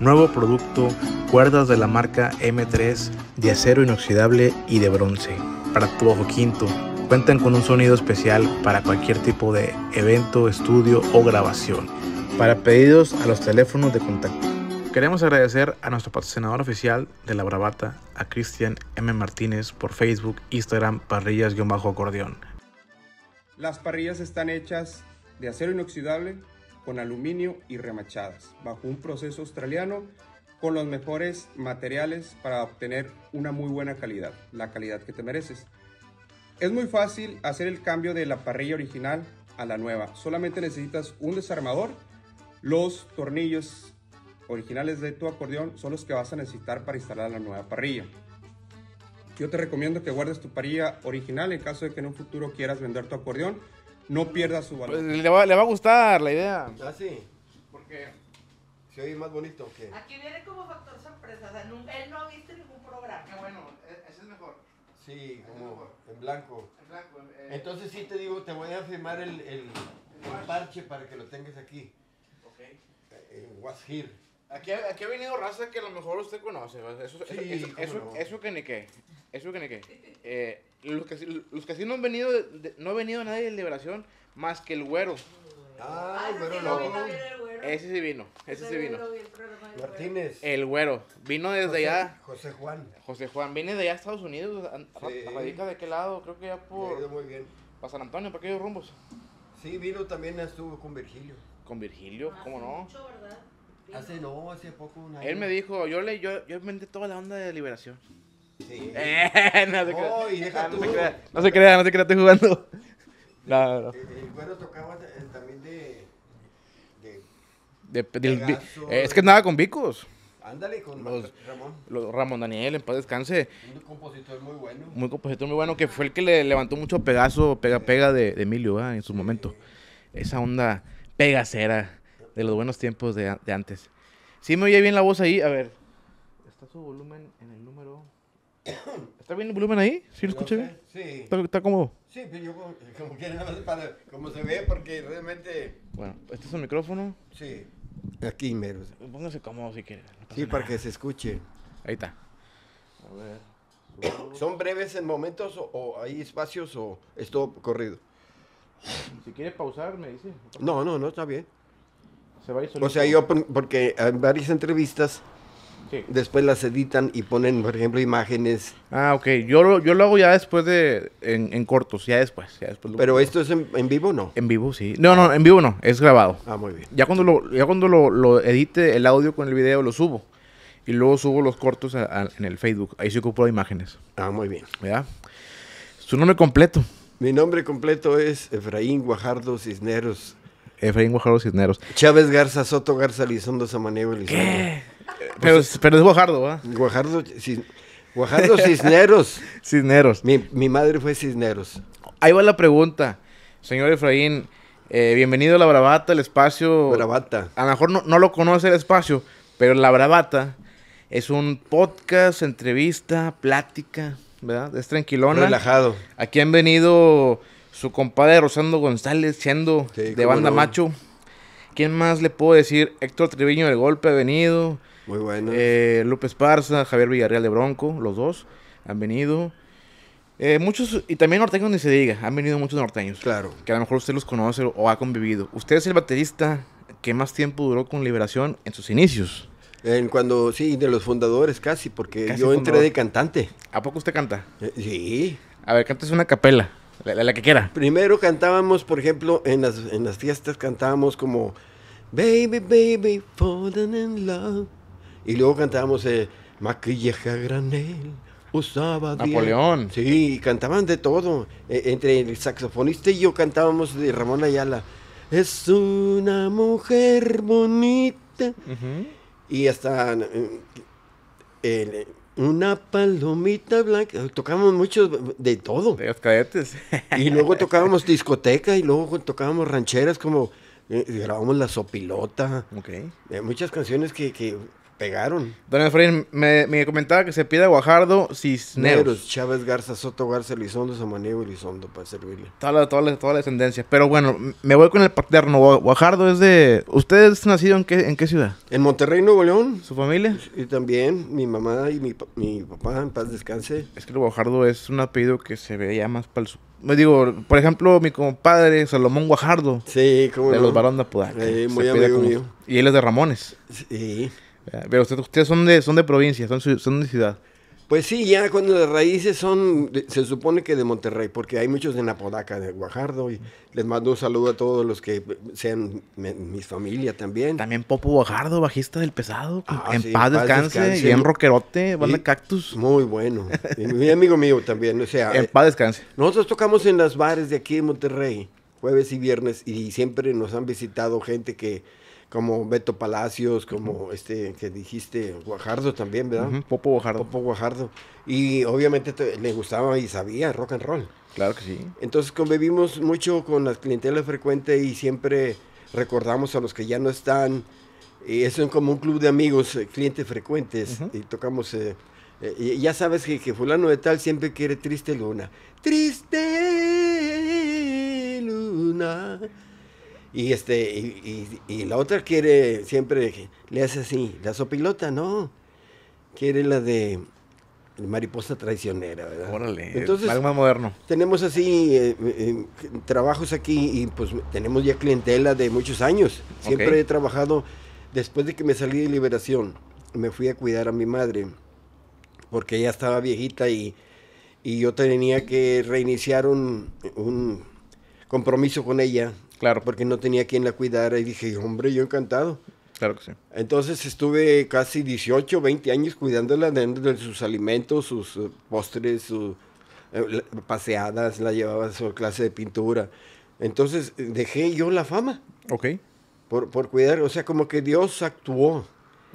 Nuevo producto, cuerdas de la marca M3 de acero inoxidable y de bronce para tu ojo quinto. Cuentan con un sonido especial para cualquier tipo de evento, estudio o grabación. Para pedidos a los teléfonos de contacto. Queremos agradecer a nuestro patrocinador oficial de la Bravata, a Cristian M. Martínez, por Facebook, Instagram, parrillas-acordeón. Las parrillas están hechas de acero inoxidable con aluminio y remachadas, bajo un proceso australiano con los mejores materiales para obtener una muy buena calidad, la calidad que te mereces. Es muy fácil hacer el cambio de la parrilla original a la nueva, solamente necesitas un desarmador, los tornillos originales de tu acordeón son los que vas a necesitar para instalar la nueva parrilla. Yo te recomiendo que guardes tu parrilla original en caso de que en un futuro quieras vender tu acordeón no pierda su valor. Pues, le, va, le va a gustar la idea. Ah, sí. Porque se oye más bonito qué? Aquí viene como factor sorpresa. él no ha visto ningún programa. Qué bueno, e, ese es mejor. Sí, como en blanco. En blanco eh, eh. Entonces sí te digo, te voy a firmar el, parche para que lo tengas aquí. Ok. En What's Here. Aquí, aquí ha venido raza que a lo mejor usted conoce. Eso, sí, eso, eso, que ni qué. Eso que ni qué. Eh, los que, los que sí no han venido, no ha venido nadie de Liberación más que el güero. Ah, el güero Ese sí vino, ese sí vino. Martínez. El güero. Vino desde allá. José Juan. José Juan. Viene de allá a Estados Unidos. Sí. Radica de qué lado, creo que ya por. muy bien. Para San Antonio, para aquellos rumbos. Sí, vino también, estuvo con Virgilio. Con Virgilio, ah, cómo no. Hace no, hace poco un Él me dijo, yo le, yo, yo inventé toda la onda de liberación no se crea. no, se crea. estoy jugando. de. es que nada con Vicos. Ándale, con los, Ramón. Ramón Daniel, en paz descanse. Un compositor muy bueno. Muy compositor muy bueno, que fue el que le levantó mucho pegazo, pega pega de, Emilio en su momento. Esa onda pegacera de los buenos tiempos de, antes. Si me oye bien la voz ahí, a ver. Está su volumen en el ¿Está bien el volumen ahí? ¿Sí lo escuché bien? Sí. ¿Está, cómodo? Sí, pero pues yo como, quieres, más para como se ve, porque realmente. Bueno, este es el micrófono. Sí. Aquí, mero. Póngase cómodo si quiere. sí, para que se escuche. Ahí está. A ver. ¿Son breves en momentos o, hay espacios o es todo corrido? Si quieres pausar, me dice. No, no, no, está bien. Se va a ir O sea, yo, porque en varias entrevistas Después las editan y ponen, por ejemplo, imágenes. Ah, ok. Yo lo, yo lo hago ya después de. En, cortos, ya después. Ya después Pero esto es en, vivo no? En vivo, sí. No, no, ah. en vivo no. Es grabado. Ah, muy bien. Ya cuando lo, ya cuando lo, edite el audio con el video, lo subo. Y luego subo los cortos en el Facebook. Ahí se ocupo de imágenes. Ah, muy bien. ¿Verdad? Su nombre completo. Mi nombre completo es Efraín Guajardo Cisneros Efraín Guajardo Cisneros. Chávez Garza, Soto Garza, Lizondo, Samaniego, Lizondo. ¿Qué? Eh, pero, es Guajardo, ¿va? Guajardo, Guajardo Cisneros. Cisneros. Mi, madre fue Cisneros. Ahí va la pregunta, señor Efraín. Eh, bienvenido a La Bravata, el espacio... Bravata. A lo mejor no, no lo conoce el espacio, pero La Bravata es un podcast, entrevista, plática, ¿verdad? Es tranquilona. Relajado. Aquí han venido su compadre Rosando González, siendo de banda macho. ¿Quién más le puedo decir? Héctor Treviño del Golpe ha venido. Muy bueno. Eh, López Parza, Javier Villarreal de Bronco, los dos han venido. Eh, muchos, y también norteños ni se diga, han venido muchos norteños. Claro. Que a lo mejor usted los conoce o ha convivido. Usted es el baterista que más tiempo duró con Liberación en sus inicios. En cuando, sí, de los fundadores casi, porque yo entré de cantante. ¿A poco usted canta? Eh, sí. A ver, es una capela. La, que quiera. Primero cantábamos, por ejemplo, en las, fiestas cantábamos como Baby, baby, falling in love. Y luego cantábamos eh, Maquillaje granel, usaba Napoleón. Sí, cantaban de todo. E, entre el saxofonista y yo cantábamos de Ramón Ayala. Es una mujer bonita. Y hasta eh, el, una palomita blanca. Tocábamos mucho de todo. De los cadetes. Y luego tocábamos discoteca y luego tocábamos rancheras como eh, grabamos La Sopilota. Ok. Eh, muchas canciones que, que pegaron. Don Efraín, me, comentaba que se pide a Guajardo Cisneros. Chávez Garza, Soto Garza, Elizondo, Samaniego, Lizondo para servirle. Toda la, toda, toda la descendencia. Pero bueno, me voy con el paterno. Guajardo es de... ¿Usted es nacido en qué, en qué ciudad? En Monterrey, Nuevo León. ¿Su familia? Y también mi mamá y mi, papá, en paz descanse. Es que el Guajardo es un apellido que se veía más para me digo, por ejemplo, mi compadre Salomón Guajardo. Sí, como De los varones de Sí, muy amigo mío. Y él es de Ramones. Sí. Pero ustedes, son de, son de provincia, son, de ciudad. Pues sí, ya cuando las raíces son, se supone que de Monterrey, porque hay muchos de Napodaca, de Guajardo, y les mando un saludo a todos los que sean mi, familia también. También Popo Guajardo, bajista del pesado, ah, en paz, descanse, descanse, bien rockerote, banda Cactus. Muy bueno, y mi amigo mío también, o sea. En paz descanse. Nosotros tocamos en las bares de aquí de Monterrey, jueves y viernes, y siempre nos han visitado gente que como Beto Palacios, como este que dijiste, Guajardo también, ¿verdad? Popo Guajardo. Popo Guajardo. Y obviamente le gustaba y sabía rock and roll. Claro que sí. Entonces convivimos mucho con las clientelas frecuentes y siempre recordamos a los que ya no están. Y eso es como un club de amigos, eh, clientes frecuentes. Y tocamos... Eh, eh, ya sabes que fulano de tal siempre quiere triste luna. Triste luna. Y, este, y, la otra quiere, siempre le hace así, la sopilota, no. Quiere la de mariposa traicionera, ¿verdad? Órale, Entonces, moderno. Tenemos así eh, eh, trabajos aquí y pues tenemos ya clientela de muchos años. Siempre he trabajado, después de que me salí de liberación, me fui a cuidar a mi madre, porque ella estaba viejita y, yo tenía que reiniciar un, un compromiso con ella Claro. Porque no tenía quien la cuidara y dije, hombre, yo encantado. Claro que sí. Entonces estuve casi 18, 20 años cuidándola de sus alimentos, sus eh, postres, sus eh, paseadas, la llevaba a su clase de pintura. Entonces eh, dejé yo la fama. Ok. Por, por cuidar, o sea, como que Dios actuó.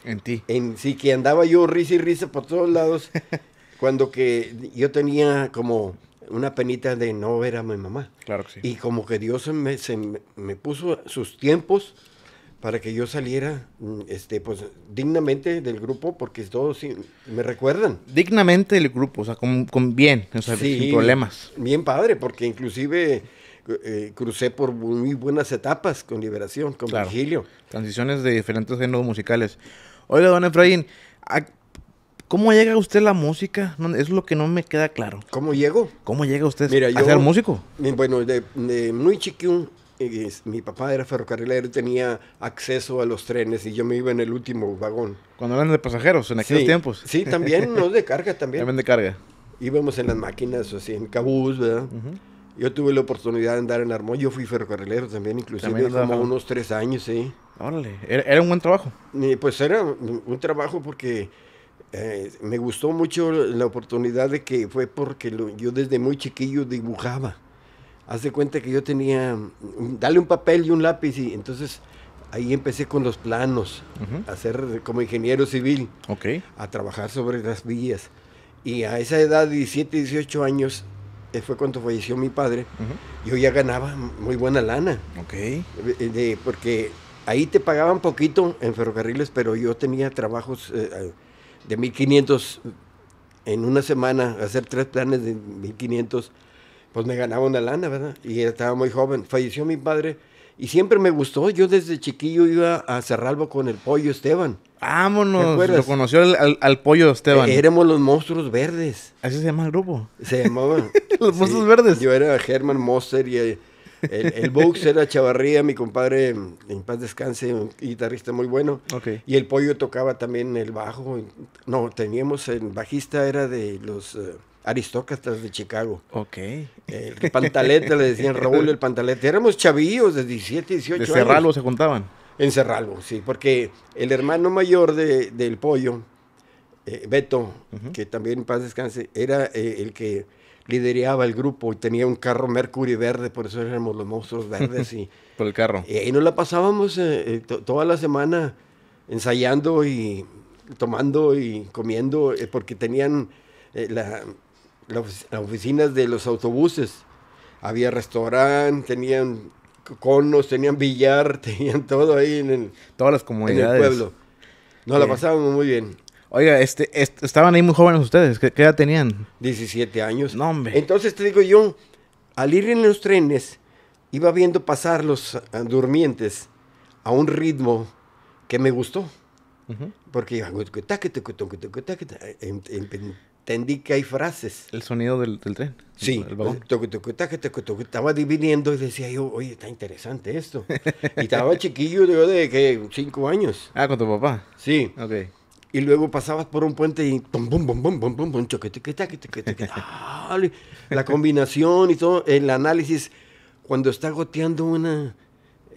En ti. En sí, que andaba yo risa y risa por todos lados, cuando que yo tenía como una penita de no ver a mi mamá. Claro que sí. Y como que Dios me, puso sus tiempos para que yo saliera mm, este pues dignamente del grupo porque todos me recuerdan dignamente del grupo o sea con, bien sin problemas bien padre porque inclusive eh, crucé por muy buenas etapas con liberación con Virgilio transiciones de diferentes géneros musicales oiga don Efraín ¿Cómo llega usted la música? es lo que no me queda claro. ¿Cómo llego? ¿Cómo llega usted a ser músico? Bueno, de, muy chiquillo, mi papá era ferrocarrilero, tenía acceso a los trenes y yo me iba en el último vagón. Cuando eran de pasajeros, en aquellos tiempos. Sí, también, no de carga también. También de carga. Íbamos en las máquinas, así, en cabús, ¿verdad? Yo tuve la oportunidad de andar en Armón, yo fui ferrocarrilero también, inclusive como unos tres años, sí. Órale, ¿Era, un buen trabajo? pues era un trabajo porque eh, me gustó mucho la oportunidad de que fue porque yo desde muy chiquillo dibujaba. Hace cuenta que yo tenía, dale un papel y un lápiz y entonces ahí empecé con los planos, a ser como ingeniero civil, okay. a trabajar sobre las vías. Y a esa edad, de 17, 18 años, eh, fue cuando falleció mi padre, yo ya ganaba muy buena lana. Okay. Eh, porque ahí te pagaban poquito en ferrocarriles, pero yo tenía trabajos de 1500 en una semana, hacer tres planes de 1500, pues me ganaba una lana, ¿verdad? Y estaba muy joven. Falleció mi padre y siempre me gustó. Yo desde chiquillo iba a Cerralbo con el pollo Esteban. Vámonos, lo conoció al, pollo Esteban. éramos los monstruos verdes. ¿Así se llama el grupo? Se llamaba. los monstruos verdes. Yo era Herman Moster y... Eh, el, el era Chavarría, mi compadre, en paz descanse, un guitarrista muy bueno. Y el Pollo tocaba también el bajo. No, teníamos, el bajista era de los... Eh, aristócratas de Chicago. Ok. El pantalete, le decían Raúl el pantalete. Éramos chavillos de 17, 18 años. Cerralbo se contaban? En Cerralbo, sí, porque el hermano mayor de, del pollo, eh, Beto, que también en paz descanse, era eh, el que lideraba el grupo y tenía un carro Mercury verde, por eso éramos los monstruos verdes. Y, por el carro. Y, nos la pasábamos eh, eh, toda la semana ensayando y tomando y comiendo, eh, porque tenían las oficinas de los autobuses. Había restaurante, tenían conos, tenían billar, tenían todo ahí en el, Todas las comunidades. En pueblo. Nos la pasábamos muy bien. Oiga, este, estaban ahí muy jóvenes ustedes. ¿Qué, edad tenían? 17 años. No, hombre. Entonces te digo yo, al ir en los trenes, iba viendo pasar los ah, durmientes a un ritmo que me gustó. Porque iba, entendí que hay frases. El sonido del, del tren. Sí, pues, estaba dividiendo y decía yo, oye, está interesante esto. y estaba chiquillo yo de que cinco años. Ah, con tu papá. Sí. Ok y luego pasabas por un puente y bum bum bum la combinación y todo, el análisis, cuando está goteando una,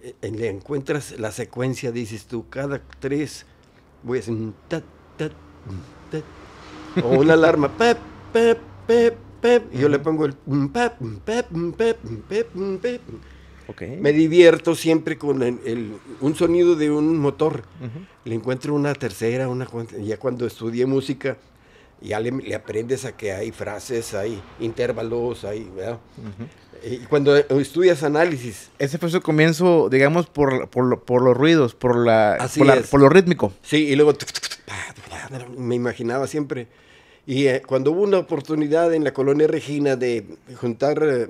eh, le encuentras la secuencia, dices tú, cada tres, voy a hacer o una alarma, pep, pep, pep, pep, y yo le pongo el pep, pep, pep, pep, pep me divierto siempre con el, un sonido de un motor. Le encuentro una tercera, una ya cuando estudié música, ya le, aprendes a que hay frases, hay intervalos, hay, Y cuando estudias análisis. Ese fue su comienzo, digamos, por, por, los ruidos, por, la, por, lo rítmico. Sí, y luego me imaginaba siempre. Y eh, cuando hubo una oportunidad en la colonia Regina de juntar eh,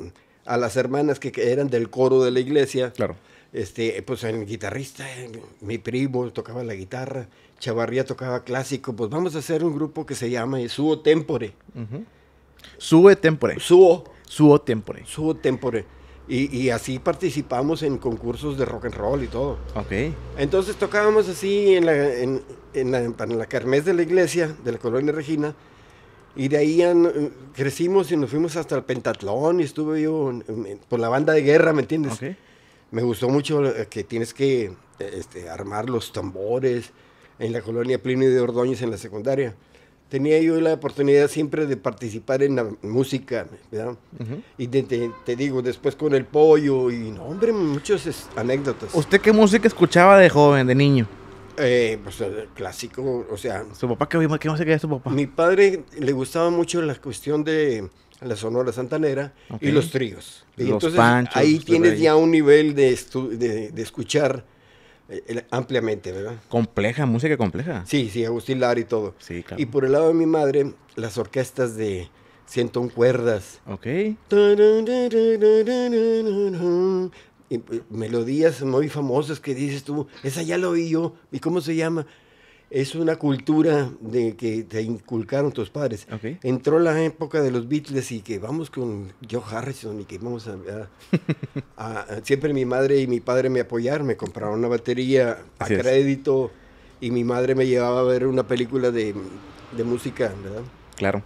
a las hermanas que, eran del coro de la iglesia. Claro. Este, pues el guitarrista, mi primo tocaba la guitarra, Chavarría tocaba clásico, pues vamos a hacer un grupo que se llama Suo Tempore. Suo Tempore. Suo. Suo Tempore. Suo Tempore. Y, así participamos en concursos de rock and roll y todo. Ok. Entonces tocábamos así en la, en, la, en la carmes de la iglesia, de la colonia Regina, y de ahí crecimos y nos fuimos hasta el pentatlón y estuve yo por la banda de guerra, ¿me entiendes? Me gustó mucho que tienes que este, armar los tambores en la colonia Plinio de Ordóñez en la secundaria. Tenía yo la oportunidad siempre de participar en la música, ¿verdad? Y te, te, digo, después con el pollo y, no, hombre, muchas anécdotas. ¿Usted qué música escuchaba de joven, de niño? Eh, pues el clásico, o sea. ¿Su papá qué, qué música de su papá? Mi padre le gustaba mucho la cuestión de la Sonora Santanera y los tríos. ahí tienes ya un nivel de, de escuchar eh, ampliamente, ¿verdad? Compleja, música compleja. Sí, sí, Agustín Lara y todo. Sí, claro. Y por el lado de mi madre, las orquestas de 101 cuerdas. Ok. Eh, melodías muy famosas que dices tú, esa ya lo oí yo, ¿y cómo se llama? Es una cultura de que te inculcaron tus padres. Entró la época de los Beatles y que vamos con Joe Harrison y que vamos a, siempre mi madre y mi padre me apoyaron, me compraron una batería a crédito y mi madre me llevaba a ver una película de, de música, ¿verdad? Claro.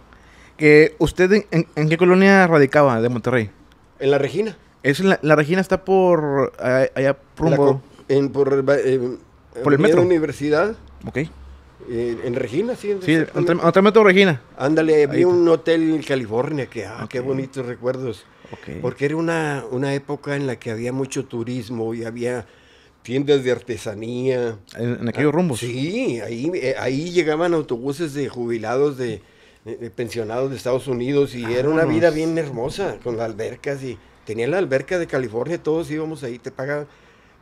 ¿Que ¿Usted en qué colonia radicaba de Monterrey? En la Regina. Es la, la Regina está por allá, rumbo. en, por, eh, eh, por el Universidad. Ok. Eh, en Regina, sí. Sí, otro metro Regina. Ándale, vi un hotel en California que, ah, qué bonitos recuerdos. Okay. Porque era una, una época en la que había mucho turismo y había tiendas de artesanía. ¿En, aquellos ah, rumbos? Sí, ahí, ahí llegaban autobuses de jubilados, de, pensionados de Estados Unidos y era una vida bien hermosa, con las albercas y... Tenía la alberca de California, todos íbamos ahí, te pagaban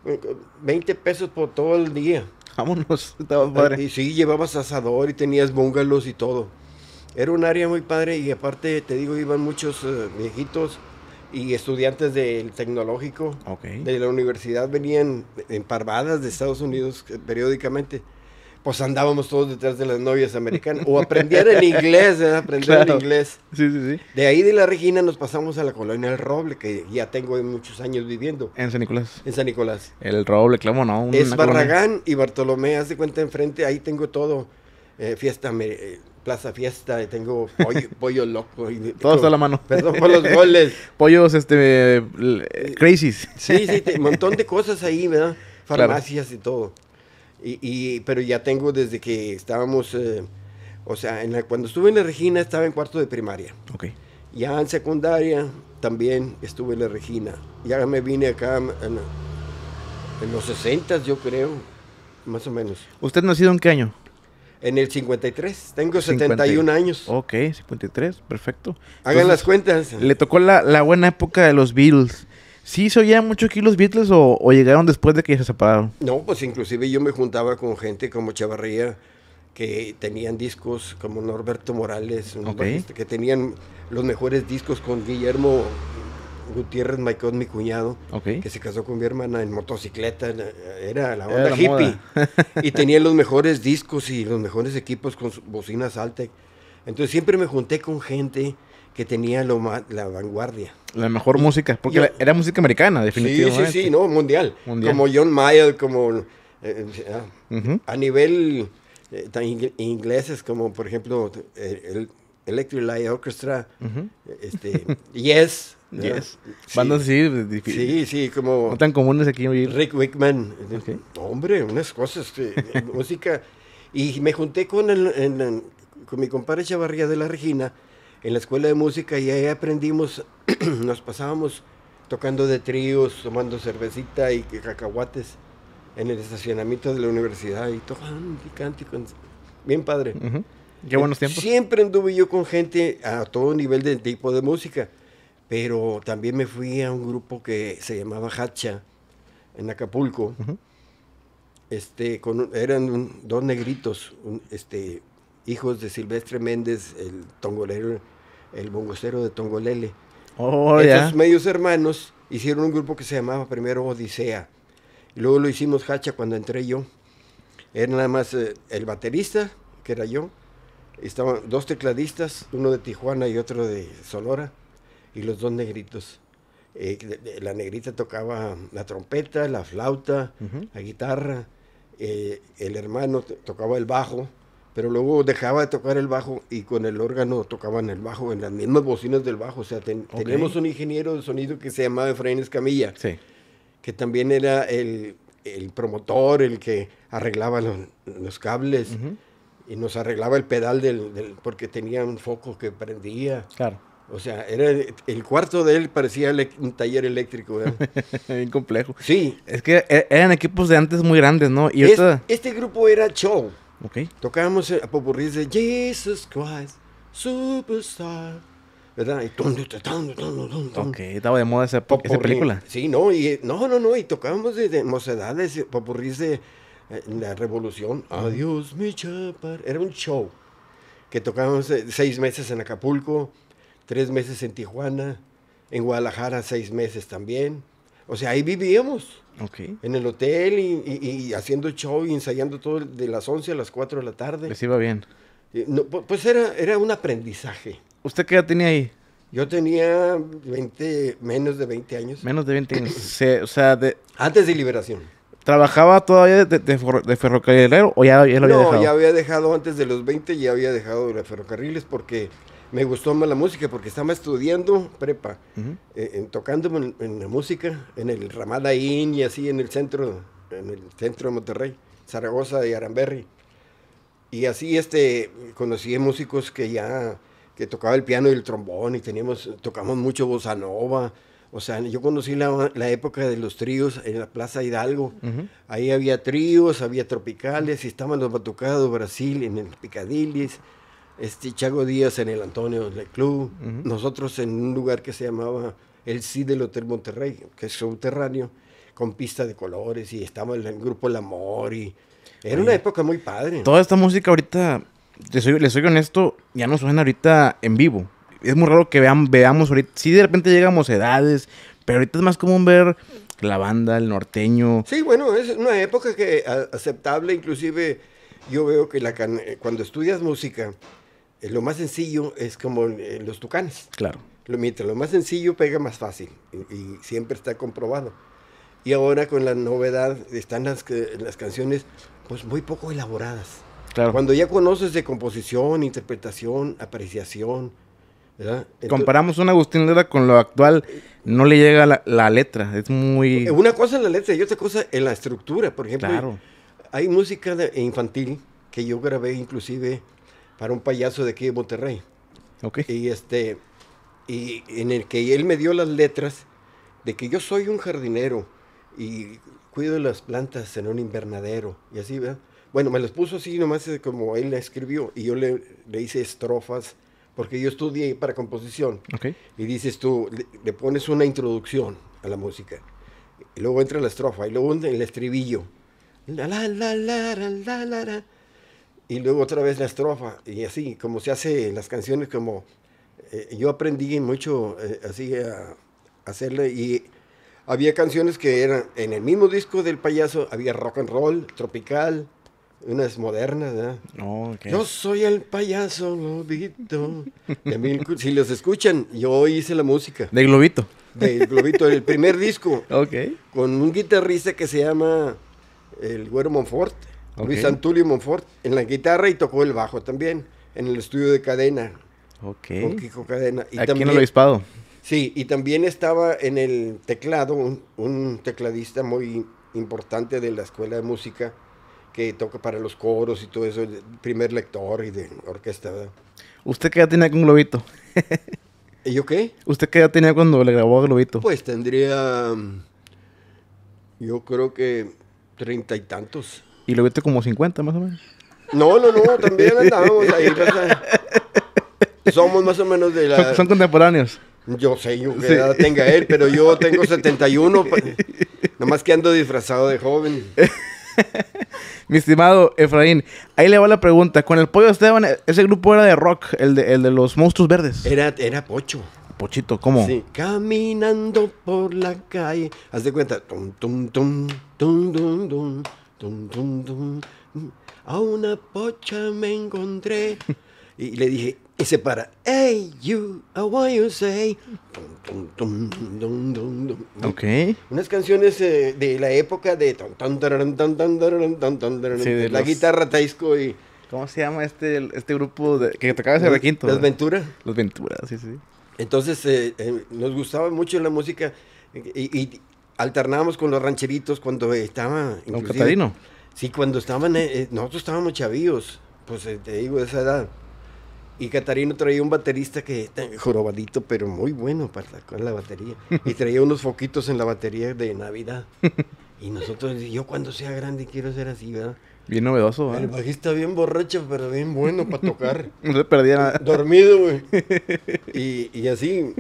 eh, 20 pesos por todo el día. Vámonos, estaba padre. Y sí, llevabas asador y tenías bungalows y todo. Era un área muy padre y aparte, te digo, iban muchos eh, viejitos y estudiantes del tecnológico de la universidad venían en parvadas de Estados Unidos eh, periódicamente pues andábamos todos detrás de las novias americanas. o aprender el inglés, ¿verdad? Aprender inglés. Sí, sí, sí. De ahí de la Regina nos pasamos a la colonia El Roble, que ya tengo muchos años viviendo. En San Nicolás. En San Nicolás. El Roble, claro, no. es Barragán y Bartolomé, haz de cuenta enfrente, ahí tengo todo. Eh, fiesta, eh, Plaza Fiesta, tengo pollo, loco. Y, Todo a la mano. Perdón por los goles. Pollos, este, eh, crazy. Sí, sí, un montón de cosas ahí, ¿verdad? Farmacias y todo. Y, pero ya tengo desde que estábamos, eh, o sea, en cuando estuve en la Regina estaba en cuarto de primaria. Ok. Ya en secundaria también estuve en la Regina. Ya me vine acá en, los 60, yo creo, más o menos. ¿Usted nació en qué año? En el 53. Tengo 71 años. Ok, 53, perfecto. Hagan las cuentas. Le tocó la, la buena época de los Beatles. ¿Sí se oían mucho aquí los Beatles o, llegaron después de que se separaron? No, pues inclusive yo me juntaba con gente como Chavarría, que tenían discos como Norberto Morales, este, que tenían los mejores discos con Guillermo Gutiérrez Maicón, mi cuñado, que se casó con mi hermana en motocicleta, era la onda hippie. y tenía los mejores discos y los mejores equipos con bocinas Altec. Entonces siempre me junté con gente que tenía lo más la vanguardia. La mejor música, porque era música americana, definitivamente. Sí, sí, sí, no, mundial. mundial. Como John Mayer, como eh, eh, ah, a nivel eh, tan ingleses, como por ejemplo el, Electric Light Orchestra, este, Yes. Yes. Bandas así, pues, difíciles. Sí, sí, como. No tan comunes aquí hoy. Rick Wickman. Hombre, unas cosas. Este, música. Y me junté con, el, con mi compadre Chavarría de la Regina en la escuela de música y ahí aprendimos, nos pasábamos tocando de tríos, tomando cervecita y cacahuates en el estacionamiento de la universidad y tocando y cántico. Bien padre. Qué buenos tiempos. Siempre anduve yo con gente a todo nivel del tipo de música, pero también me fui a un grupo que se llamaba Hacha en Acapulco. Este, eran dos negritos, un, este, hijos de Silvestre Méndez, el tongolero, el bongocero de Tongolele. Oh, Esos medios hermanos hicieron un grupo que se llamaba primero Odisea. luego lo hicimos Hacha cuando entré yo. Era nada más eh, el baterista, que era yo. Estaban dos tecladistas, uno de Tijuana y otro de Solora y los dos negritos. Eh, la negrita tocaba la trompeta, la flauta, la guitarra. Eh, el hermano tocaba el bajo pero luego dejaba de tocar el bajo y con el órgano tocaban el bajo en las mismas bocinas del bajo. O sea, tenemos teníamos un ingeniero de sonido que se llamaba Efraín Escamilla, sí. que también era el, el, promotor, el que arreglaba los, los cables y nos arreglaba el pedal del, porque tenía un foco que prendía. Claro. O sea, era el, cuarto de él parecía un taller eléctrico. Bien complejo. Sí. Es que e-, eran equipos de antes muy grandes, ¿no? Y Este grupo era show. Ok. Tocábamos eh, a popurrí de Jesus Christ, Superstar. ¿Verdad? Y Ok, estaba de moda esa, esa, película. Sí, no, y eh, no, no, no, y tocábamos eh, de mocedades, popurrí de la revolución. Adiós, mi chapar. Era un show que tocábamos seis meses en Acapulco, tres meses en Tijuana, en Guadalajara seis meses también. O sea, ahí vivíamos. En el hotel y, haciendo show y ensayando todo de las 11 a las 4 de la tarde. Les iba bien. Eh, pues era, era un aprendizaje. ¿Usted qué ya tenía ahí? Yo tenía 20, menos de 20 años. Menos de 20 años. o sea, Antes de liberación. ¿Trabajaba todavía de, ferrocarrilero o ya, lo había dejado? No, ya había dejado antes de los 20, ya había dejado los ferrocarriles porque me gustó más la música porque estaba estudiando prepa, eh, tocando en, la música, en el Ramada y así en el centro, en el centro de Monterrey, Zaragoza y Aramberri. Y así este, conocí músicos que ya, que tocaba el piano y el trombón y teníamos, tocamos mucho bossa nova. O sea, yo conocí la, época de los tríos en la Plaza Hidalgo. Ahí había tríos, había tropicales, y estaban los batucados Brasil en el Picadilis este Chago Díaz en el Antonio del Club, nosotros en un lugar que se llamaba el Sí del Hotel Monterrey, que es subterráneo, con pista de colores y estábamos en el grupo El Amor y era una época muy padre. Toda esta música ahorita, les soy, honesto, ya no suena ahorita en vivo. Es muy raro que vean, veamos ahorita, sí de repente llegamos a edades, pero ahorita es más común ver la banda, el norteño. Sí, bueno, es una época que aceptable, inclusive yo veo que la cuando estudias música, lo más sencillo es como eh, los tucanes. Claro. Lo, mientras lo más sencillo pega más fácil y, siempre está comprobado. Y ahora con la novedad están las, las canciones pues muy poco elaboradas. Claro. Cuando ya conoces de composición, interpretación, apreciación, Comparamos un Agustín Lera con lo actual, no le llega la, letra, es muy... Una cosa en la letra y otra cosa en la estructura, por ejemplo. Claro. Hay música infantil que yo grabé inclusive para un payaso de aquí de Monterrey. Okay. Y este y en el que él me dio las letras de que yo soy un jardinero y cuido las plantas en un invernadero y así, ¿verdad? Bueno, me las puso así nomás eh, como él la escribió y yo le, le hice estrofas porque yo estudié para composición. Okay. Y dices tú, le, pones una introducción a la música. Y luego entra la estrofa y luego el estribillo. La la la la la la la. la y luego otra vez la estrofa, y así, como se hace las canciones, como eh, yo aprendí mucho eh, así a, hacerle, y había canciones que eran, en el mismo disco del payaso, había rock and roll, tropical, unas modernas, oh, Yo soy el payaso globito. si los escuchan, yo hice la música. De globito? Del globito, el primer disco. Ok. Con un guitarrista que se llama el Güero Monfort Luis Antulio Monfort en la guitarra y tocó el bajo también en el estudio de Cadena. Ok. Con Cadena. Y Aquí también, el Obispado. Sí, y también estaba en el teclado un, tecladista muy importante de la escuela de música que toca para los coros y todo eso, el primer lector y de orquesta. ¿Usted qué ya tenía con Globito? ¿Y yo qué? ¿Usted qué ya tenía cuando le grabó a Globito? Pues tendría, yo creo que treinta y tantos. Y lo viste como 50 más o menos. No, no, no, también andábamos ahí. somos más o menos de la... Son, contemporáneos. Yo sé yo que nada tenga él, pero yo tengo 71. Nomás que ando disfrazado de joven. Mi estimado Efraín, ahí le va la pregunta. Con el Pollo Esteban, ese grupo era de rock, el de, los monstruos verdes. Era, era Pocho. Pochito, ¿cómo? Sí. Caminando por la calle. Haz de cuenta. Tum, tum, tum, tum, tum, tum a una pocha me encontré. y le dije, y se para. Hey, you, uh, what you say. Ok. Unas canciones eh, de la época de. la guitarra taisco y. ¿Cómo se llama este, este grupo de, que tocaba ese requinto? Las Venturas. Las Venturas, sí, sí. Entonces, eh, eh, nos gustaba mucho la música y, alternábamos con los rancheritos cuando estaba... ¿Con Catarino? Sí, cuando estaban, eh, eh, nosotros estábamos chavíos, pues eh, te digo, de esa edad. Y Catarino traía un baterista que jorobadito, pero muy bueno para con la batería. Y traía unos foquitos en la batería de Navidad. Y nosotros, yo cuando sea grande quiero ser así, ¿verdad? Bien novedoso, ¿verdad? El bajista bien borracho, pero bien bueno para tocar. no se perdía nada. Dormido, güey. Y, y así.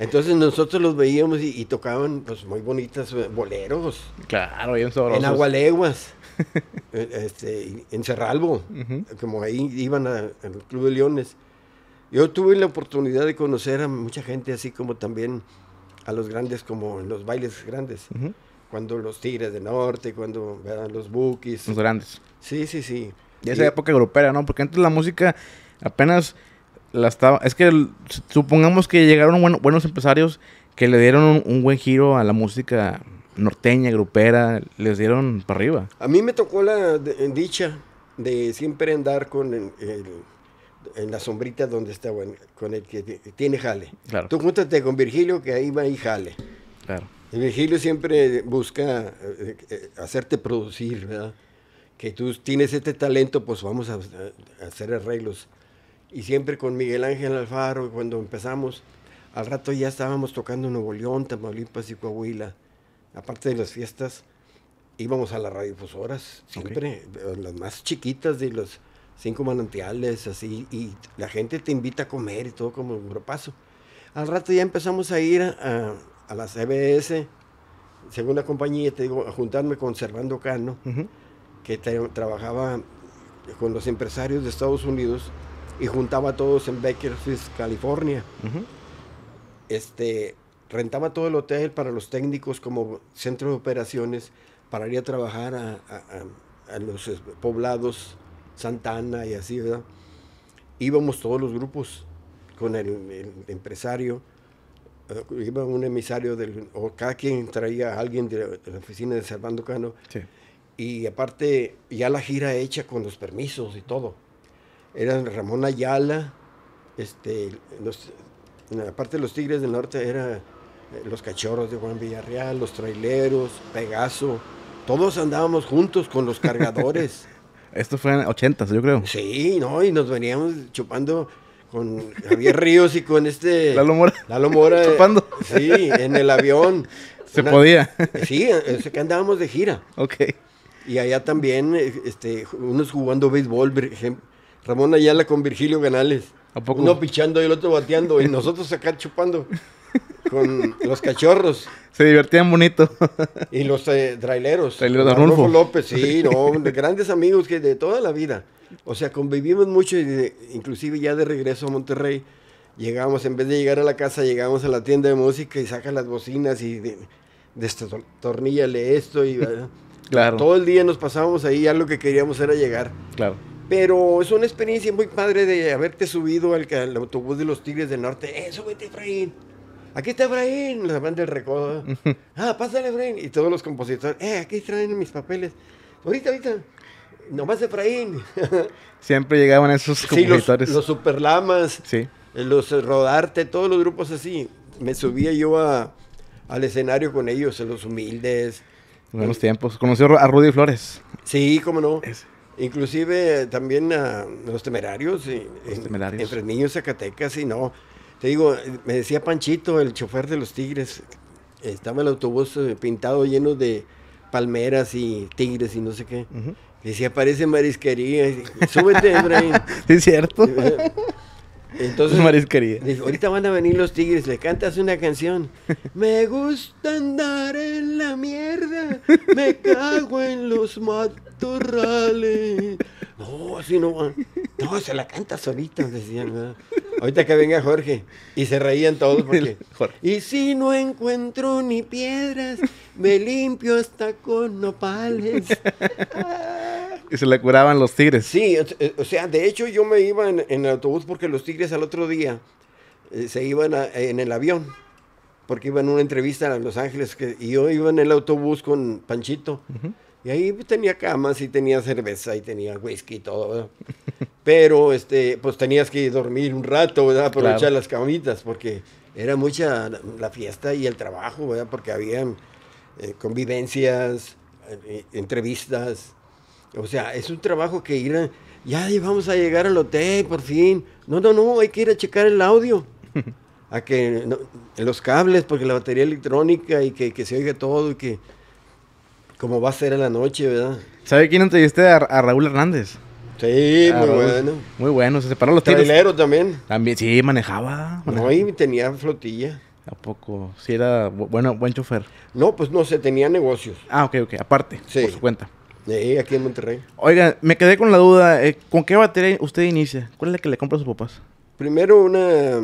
Entonces nosotros los veíamos y, tocaban pues muy bonitas eh, boleros. Claro, bien sabrosos. En Agualeguas, eh, este, en Cerralbo, como ahí iban al Club de Leones. Yo tuve la oportunidad de conocer a mucha gente así como también a los grandes, como en los bailes grandes. Cuando los Tigres del Norte, cuando eran los Bukis. Los grandes. Sí, sí, sí. Y esa época grupera, ¿no? Porque antes la música apenas la estaba, es que supongamos que llegaron buenos empresarios que le dieron un, buen giro a la música norteña, grupera, les dieron para arriba. A mí me tocó la dicha de siempre andar con en la sombrita donde está bueno, con el que tiene jale. Claro. Tú júntate con Virgilio que ahí va y jale. Claro. Y Virgilio siempre busca eh, eh, hacerte producir, ¿verdad? Que tú tienes este talento, pues vamos a hacer arreglos y siempre con Miguel Ángel Alfaro, cuando empezamos, al rato ya estábamos tocando Nuevo León, Tamaulipas y Coahuila, aparte de las fiestas, íbamos a las radiofusoras, siempre, eh, las más chiquitas de los cinco manantiales, así, y la gente te invita a comer y todo como un grupazo. Al rato ya empezamos a ir a, a, la CBS, según compañía, te digo, a juntarme con Servando Cano, que trabajaba con los empresarios de Estados Unidos y juntaba a todos en Bakersfield, California. Este, rentaba todo el hotel para los técnicos como centro de operaciones para ir a trabajar a, los poblados Santana y así, ¿verdad? Íbamos todos los grupos con el, empresario, eh, iba un emisario del, o cada quien traía a alguien de, la oficina de Servando Cano. Y aparte, ya la gira hecha con los permisos y todo eran Ramón Ayala, este, de los Tigres del Norte eran eh, los cachorros de Juan Villarreal, los traileros, Pegaso, todos andábamos juntos con los cargadores. Esto fue en 80, yo creo. Sí, no, y nos veníamos chupando con Javier Ríos y con este... Lalo Mora. Lalo Mora. chupando. Sí, en el avión. Se podía. Sí, eh, que andábamos de gira. Ok. Y allá también, eh, este, unos jugando béisbol, ejemplo Ramón Ayala con Virgilio Ganales. ¿A Uno pichando y el otro bateando y nosotros acá chupando con los cachorros. Se divertían bonito. Y los traileros. Eh, de López, sí, no, de grandes amigos que de toda la vida. O sea, convivimos mucho y inclusive ya de regreso a Monterrey llegamos, en vez de llegar a la casa, llegamos a la tienda de música y sacan las bocinas y de, esto, esto y... claro. Todo el día nos pasábamos ahí, ya lo que queríamos era llegar. Claro. Pero es una experiencia muy padre de haberte subido al, autobús de los Tigres del Norte. ¡Eh, súbete, Efraín! Aquí está Efraín, la banda del recodo. ah, pásale, Efraín. Y todos los compositores, eh, aquí traen mis papeles. Ahorita, ahorita. Nomás Efraín. Siempre llegaban esos compositores. Sí, los, superlamas. Sí. Los rodarte, todos los grupos así. Me subía yo al escenario con ellos, en los humildes. Buenos tiempos. Conoció a Rudy Flores. Sí, cómo no. Es. Inclusive también a los temerarios, entre niños Zacatecas, y no. Te digo, me decía Panchito, el chofer de los Tigres, estaba el autobús eh, pintado lleno de palmeras y tigres y no sé qué. y Decía, marisquería. Súbete, Sí, cierto? Eh, entonces, Maris querida ahorita van a venir los tigres, le cantas una canción. me gusta andar en la mierda, me cago en los matorrales. No, así no van, No, se la canta solita, decían. Ahorita que venga Jorge. Y se reían todos porque... Y si no encuentro ni piedras, me limpio hasta con nopales. Y se le curaban los tigres. Sí, o eh, sea, de hecho yo me iba en, el autobús porque los tigres al otro día eh, se iban en el avión. Porque iban a una entrevista a Los Ángeles y yo iba en el autobús con Panchito. Y ahí tenía camas y tenía cerveza y tenía whisky y todo, Pero, este, pues tenías que dormir un rato, ¿verdad? Aprovechar las camitas porque era mucha la, fiesta y el trabajo, ¿verdad? Porque habían eh, convivencias, entrevistas, o sea, es un trabajo que ir a, ya vamos a llegar al hotel, por fin. No, no, no, hay que ir a checar el audio. a que no, los cables, porque la batería electrónica y que, se oiga todo y que como va a ser en la noche, ¿verdad? ¿Sabe quién entrevisté a, Raúl Hernández? Sí, muy bueno. Muy bueno, se separó los tres. también. También, sí, manejaba, No, y tenía flotilla. ¿A poco? Sí, era bueno, buen chofer. No, pues no sé, tenía negocios. Ah, ok, ok, aparte, sí. por su cuenta. Sí, aquí en Monterrey. Oiga, me quedé con la duda. Eh, ¿Con qué batería usted inicia? ¿Cuál es la que le compra a sus papás? Primero una...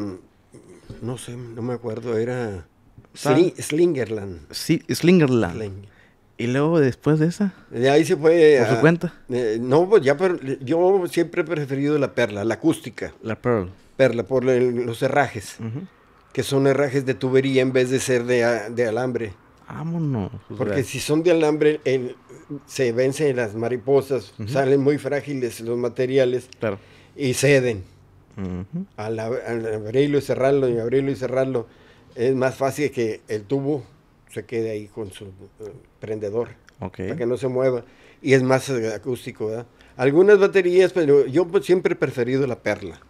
No sé, no me acuerdo. Era... Slingerland. Sí, Slingerland. ¿Y luego después de esa? De ahí se fue... ¿Por a, su cuenta? Eh, no, pues ya... yo siempre he preferido la perla, la acústica. La Perla. Perla, por los herrajes. Que son herrajes de tubería en vez de ser de, de alambre. Vámonos. Pues, Porque si son de alambre, en se vencen las mariposas, salen muy frágiles los materiales y ceden. al, abrirlo y cerrarlo y abrirlo y cerrarlo, es más fácil que el tubo se quede ahí con su eh, prendedor para que no se mueva y es más eh, acústico. Algunas baterías, pero yo pues, siempre he preferido la perla.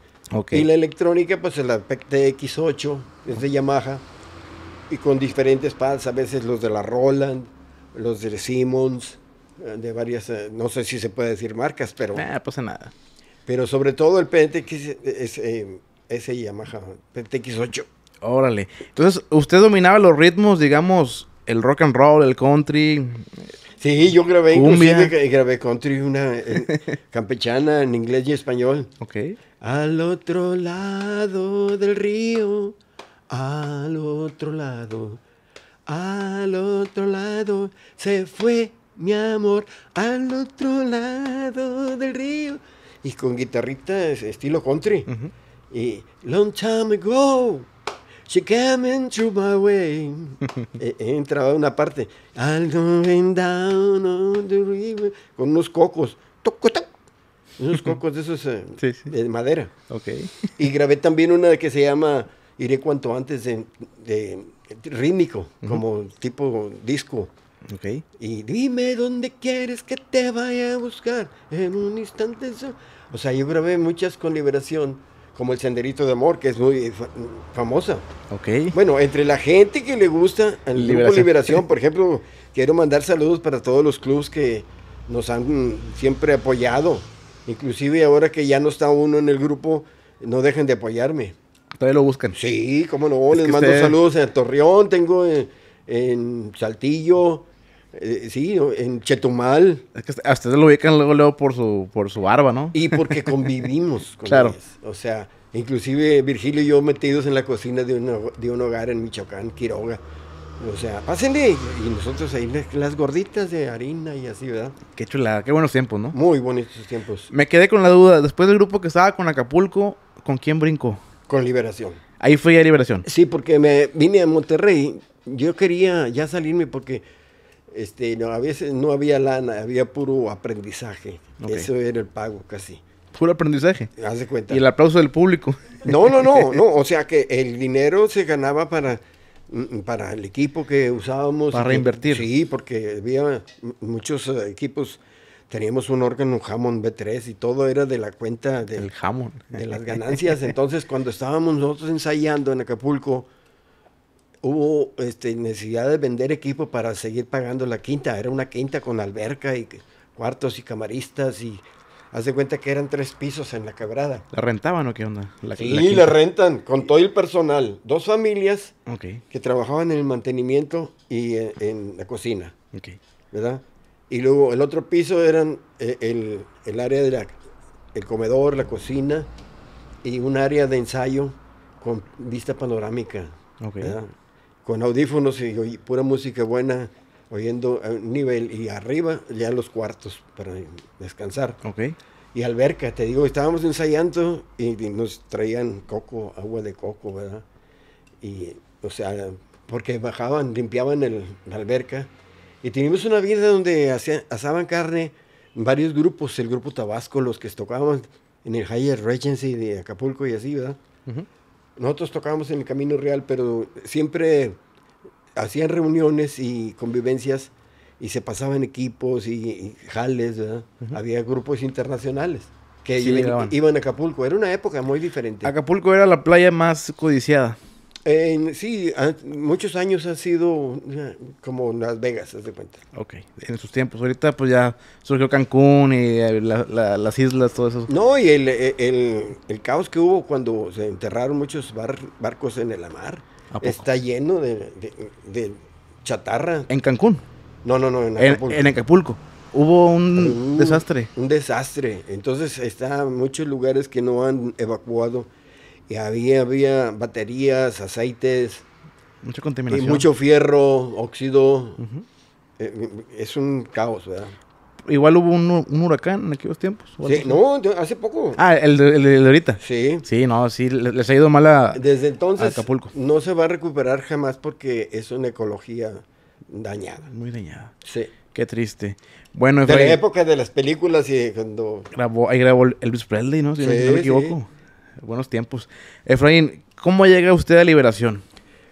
Y la electrónica, pues la tx 8 es de Yamaha y con diferentes pads, a veces los de la Roland, los de Simmons, de varias, eh, no sé si se puede decir marcas, pero... nada pasa nada. Pero sobre todo el PTX, eh, ese, ese Yamaha, PTX8. Órale. Entonces, usted dominaba los ritmos, digamos, el rock and roll, el country. Sí, yo grabé, inclusive grabé country, una eh, campechana en inglés y español. Ok. Al otro lado del río, al otro lado, al otro lado, se fue mi amor, al otro lado del río. Y con guitarritas estilo country. Y long time ago, she came into my way. E, entraba una parte, I'm going down on the river, con unos cocos. unos cocos de esos eh, sí, sí. de madera. Okay. Y grabé también una que se llama Iré cuanto antes de, rítmico, como tipo disco. Y dime dónde quieres que te vaya a buscar en un instante. O sea, yo grabé muchas con Liberación, como El Senderito de Amor, que es muy famosa. Ok. Bueno, entre la gente que le gusta el Liberación. grupo Liberación, por ejemplo, quiero mandar saludos para todos los clubs que nos han siempre apoyado. Inclusive ahora que ya no está uno en el grupo, no dejen de apoyarme. Todavía lo buscan. Sí, cómo no, les mando saludos a Torreón, tengo... Eh, en Saltillo, eh, sí, en Chetumal. Es que a ustedes lo ubican luego, luego por su, por su barba, ¿no? Y porque convivimos con claro. ellos. O sea, inclusive Virgilio y yo metidos en la cocina de un, de un hogar en Michoacán, Quiroga. O sea, pásenle. Y nosotros ahí las gorditas de harina y así, ¿verdad? Qué chula, qué buenos tiempos, ¿no? Muy bonitos tiempos. Me quedé con la duda. Después del grupo que estaba con Acapulco, ¿con quién brinco? Con Liberación. Ahí fui a Liberación. Sí, porque me vine a Monterrey yo quería ya salirme porque este, no, veces no había lana, había puro aprendizaje. Eso era el pago casi. Puro aprendizaje. cuenta. Y el aplauso del público. No, no, no, no. O sea que el dinero se ganaba para, mm, para el equipo que usábamos. Para reinvertir. Sí, porque había muchos eh, equipos. Teníamos un órgano Hammond B3 y todo era de la cuenta del De las ganancias. Entonces, cuando estábamos nosotros ensayando en Acapulco, hubo este, necesidad de vender equipo para seguir pagando la quinta. Era una quinta con alberca y cuartos y camaristas y haz de cuenta que eran tres pisos en la quebrada. ¿La rentaban o qué onda? La, sí, la rentan con todo el personal. Dos familias que trabajaban en el mantenimiento y en, la cocina. ¿Verdad? Y luego el otro piso eran eh, el, área del comedor, la cocina y un área de ensayo con vista panorámica. Okay con audífonos y, pura música buena, oyendo a nivel y arriba ya los cuartos para descansar. Ok. Y alberca, te digo, estábamos ensayando y, y nos traían coco, agua de coco, ¿verdad? Y, o sea, porque bajaban, limpiaban el, la alberca. Y teníamos una vida donde hacían, asaban carne varios grupos, el grupo Tabasco, los que tocaban en el Higher Regency de Acapulco y así, ¿verdad? Uh nosotros tocábamos en el Camino Real, pero siempre hacían reuniones y convivencias y se pasaban equipos y, jales, Había grupos internacionales que iban, a Acapulco. Era una época muy diferente. Acapulco era la playa más codiciada. En, sí, muchos años ha sido como Las Vegas, haz de cuenta. Ok, en sus tiempos. Ahorita pues ya surgió Cancún y eh, las islas, todo eso. No, y eh, el, caos que hubo cuando se enterraron muchos barcos en el mar. Está lleno de, de, chatarra. ¿En Cancún? No, no, no, en Acapulco. En, Acapulco. Hubo un, un desastre. Un desastre. Entonces está muchos lugares que no han evacuado y había, había baterías, aceites. Mucha contaminación. Y mucho fierro, óxido. Eh, eh, es un caos, ¿verdad? Igual hubo un, huracán en aquellos tiempos. Sí, no, hace poco. Ah, el de, ahorita. Sí. Sí, no, sí, les ha ido mal a Desde entonces, no se va a recuperar jamás porque es una ecología dañada. Muy dañada. Sí. Qué triste. Bueno, en la época de las películas y cuando... Grabó, ahí grabó Elvis Presley, ¿no? Si no me equivoco. Sí buenos tiempos. Efraín, ¿cómo llega usted a Liberación?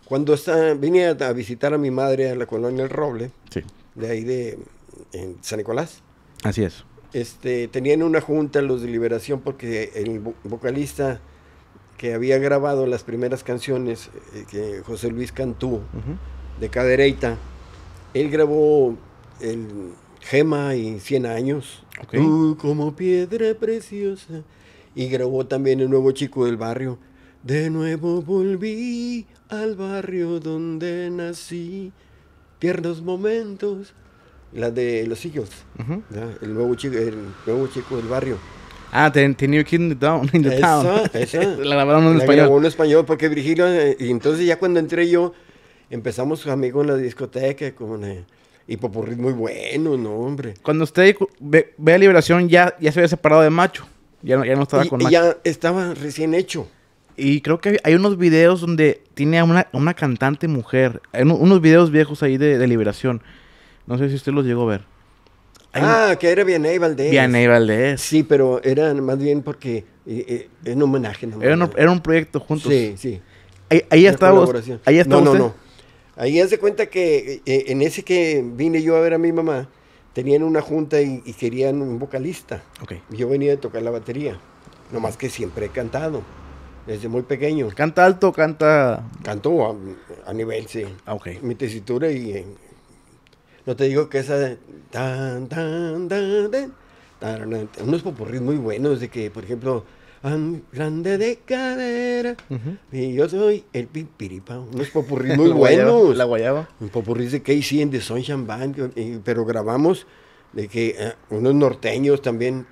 Cuando está, vine a, visitar a mi madre en la colonia El Roble, sí. de ahí de San Nicolás. Así es. Este, tenían una junta los de Liberación porque el vocalista que había grabado las primeras canciones, eh, que José Luis Cantú, de Cadereita, él grabó el Gema y 100 años. Tú como piedra preciosa y grabó también el nuevo chico del barrio. De nuevo volví al barrio donde nací, tiernos momentos. La de Los Hijos, el, nuevo chico, el chico del barrio. Ah, ten, que New Kid in Town. In la grabaron en español. en español porque Virgilio, eh, y entonces ya cuando entré yo, empezamos amigos en la discoteca con... Eh, y popurrí muy bueno, no, hombre. Cuando usted ve, Liberación, ya, ya se había separado de Macho. Ya, ya no estaba con y Ya estaba recién hecho. Y creo que hay unos videos donde tiene a una, una cantante mujer. Hay unos videos viejos ahí de, Liberación. No sé si usted los llegó a ver. ah, que era Vianney Valdés. Vianney Valdés. Sí, pero era más bien porque es eh, eh, un homenaje. No era, un, proyecto juntos. Sí, sí. Ahí, ahí estaba. Ahí estaba no, no, no. Ahí hace cuenta que eh, en ese que vine yo a ver a mi mamá, tenían una junta y, querían un vocalista. Okay. Yo venía a tocar la batería, nomás que siempre he cantado, desde muy pequeño. ¿Canta alto canta...? Canto a, nivel, sí. Ah, okay. Mi tesitura y... Eh, no te digo que esa... Tan, tan, tan, unos popurrís muy buenos de que, por ejemplo grande de cadera. Y yo soy el pipiripa. Unos popurrí muy buenos. La guayaba. Un popurrí de KC en The Sunshine Band. pero grabamos de que eh, unos norteños también.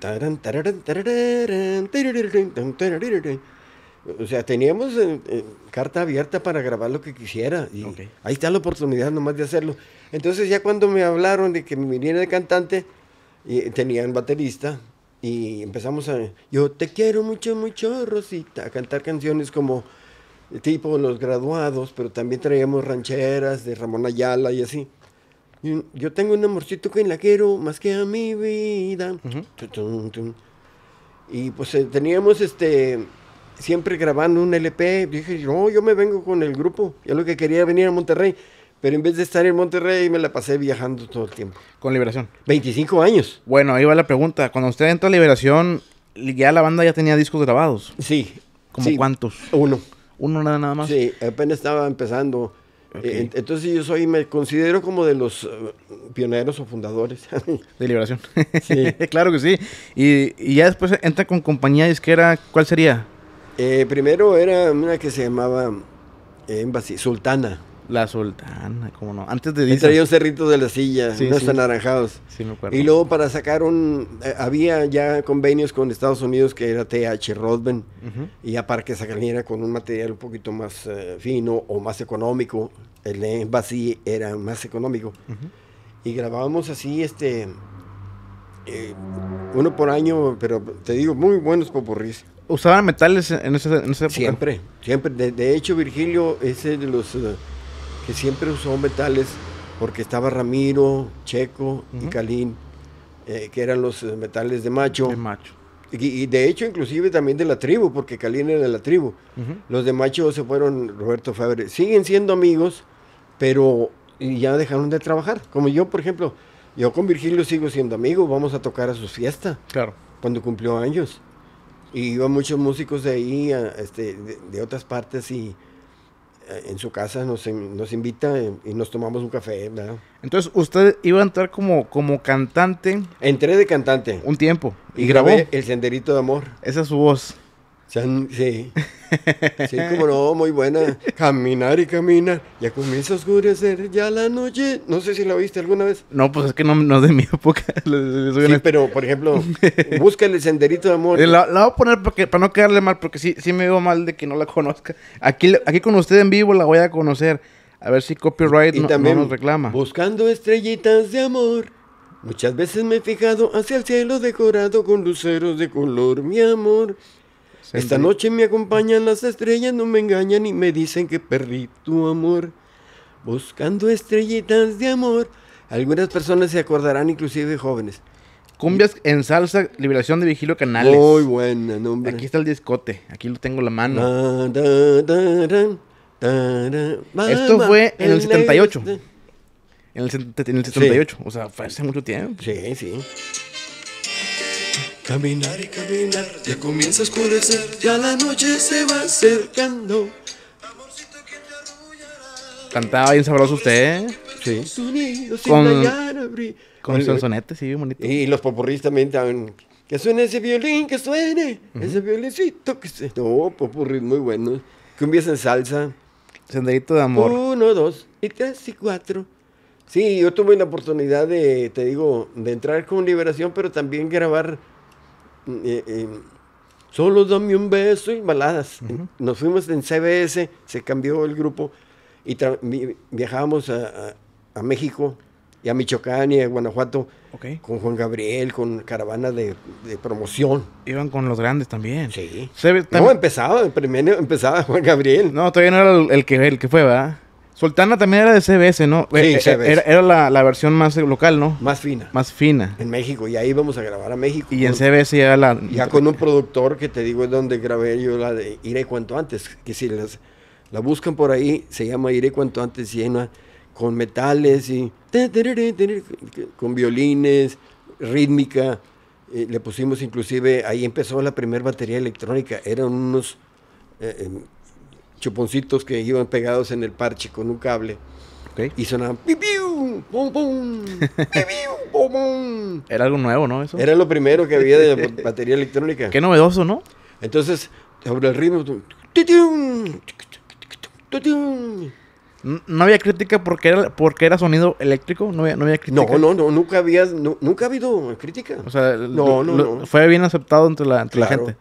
o sea, teníamos eh, eh, carta abierta para grabar lo que quisiera. Y ahí está la oportunidad nomás de hacerlo. Entonces ya cuando me hablaron de que me viniera de cantante, y, tenían baterista, y empezamos a, yo te quiero mucho, mucho, Rosita, a cantar canciones como tipo Los Graduados, pero también traíamos rancheras de Ramón Ayala y así. Yo, tengo un amorcito que la quiero más que a mi vida. Y pues eh, teníamos este siempre grabando un LP. Dije, no, yo me vengo con el grupo. Yo lo que quería venir a Monterrey. Pero en vez de estar en Monterrey, me la pasé viajando todo el tiempo. ¿Con Liberación? 25 años. Bueno, ahí va la pregunta. Cuando usted entra a Liberación, ya la banda ya tenía discos grabados. Sí. ¿Como cuántos? Uno. ¿Uno nada más? Sí, apenas estaba empezando. Eh, entonces yo soy, me considero como de los eh, pioneros o fundadores. de Liberación. Sí. claro que sí. Y, ya después entra con compañía disquera, ¿cuál sería? Eh, primero era una que se llamaba Sultana. La sultana, como no. Antes de traía un cerrito de la Silla, No no Y luego para sacar un... Eh, había ya convenios con Estados Unidos que era TH Rodben Y ya y que sacar con un material un poquito más eh, fino o más económico. El envase era más económico. Y grabábamos así, este... Eh, uno por año, pero te digo, muy buenos poporris ¿Usaban metales en esa, época? Siempre, siempre. De, hecho, Virgilio, ese de los que siempre usó metales, porque estaba Ramiro, Checo y Calín, eh, que eran los eh, metales de macho. De macho. Y, de hecho, inclusive también de la tribu, porque Calín era de la tribu. Los de macho se fueron Roberto Fabre. Siguen siendo amigos, pero ya dejaron de trabajar. Como yo, por ejemplo, yo con Virgilio sigo siendo amigo, vamos a tocar a su fiesta, Claro. Cuando cumplió años. Y iban muchos músicos de ahí, este, de otras partes y eh, en su casa nos, invita y nos tomamos un café, ¿verdad? Entonces, usted iba a entrar como, como cantante. Entré de cantante. Un tiempo. Y, y El Senderito de Amor. Esa es su voz. Sí. Sí, como no, muy buena. Caminar y caminar. Ya comienza a oscurecer ya la noche. No sé si la viste alguna vez. No, pues es que no, no es de mi época. Sí, pero por ejemplo, busca el senderito de amor. Eh, la, voy a poner porque, para no quedarle mal, porque sí, sí me veo mal de que no la conozca. Aquí, aquí con usted en vivo la voy a conocer. A ver si copyright no nos reclama. Buscando estrellitas de amor. Muchas veces me he fijado hacia el cielo decorado con luceros de color, mi amor. Esta noche me acompañan las estrellas, no me engañan y me dicen que perdí tu amor. Buscando estrellitas de amor. Algunas personas se acordarán, inclusive jóvenes. Cumbias en salsa, liberación de Vigilio Canales. Muy buena, nombre. Aquí está el discote, aquí lo tengo en la mano. Esto fue en el 78. En el, 78, o sea, fue hace mucho tiempo. Sí, sí. Caminar y caminar, ya comienza a oscurecer, ya la noche se va acercando. Cantaba bien sabroso usted, ¿eh? Sí. Con, con sonsonete, sí, bien bonito. Y los popurrís también estaban... Que suene ese violín, que suene, ese violincito que se... No, popurrís muy buenos. que en salsa. Senderito de amor. Uno, dos, y tres, y cuatro. Sí, yo tuve la oportunidad de, te digo, de entrar con Liberación, pero también grabar Mm, eh, eh, solo dame un beso y baladas. Nos fuimos en CBS, se cambió el grupo y viajábamos a, México y a Michoacán y a Guanajuato con Juan Gabriel, con caravana de, promoción. Iban con los grandes también. Sí. Se, No, empezaba, primero empezaba Juan Gabriel. No, todavía no era el, que, el que fue, ¿verdad? Coltana también era de CBS, ¿no? Sí, eh, eh, Era, la, versión más local, ¿no? Más fina. Más fina. En México, y ahí vamos a grabar a México. Y en CBS ya la... Ya con un productor que te digo es donde grabé yo la de Iré cuanto antes, que si la buscan por ahí, se llama Iré cuanto antes llena con metales y... con violines, rítmica. Eh, le pusimos inclusive, ahí empezó la primera batería electrónica, eran unos... Em, chuponcitos que iban pegados en el parche con un cable. Y sonaban Era algo nuevo, ¿no? Era lo primero que había de batería electrónica. Qué novedoso, ¿no? Entonces, sobre el ritmo, No había crítica porque era, porque era sonido eléctrico, no había, no había crítica. No, nunca había, nunca ha habido crítica. O sea, no, fue bien aceptado entre la, la gente.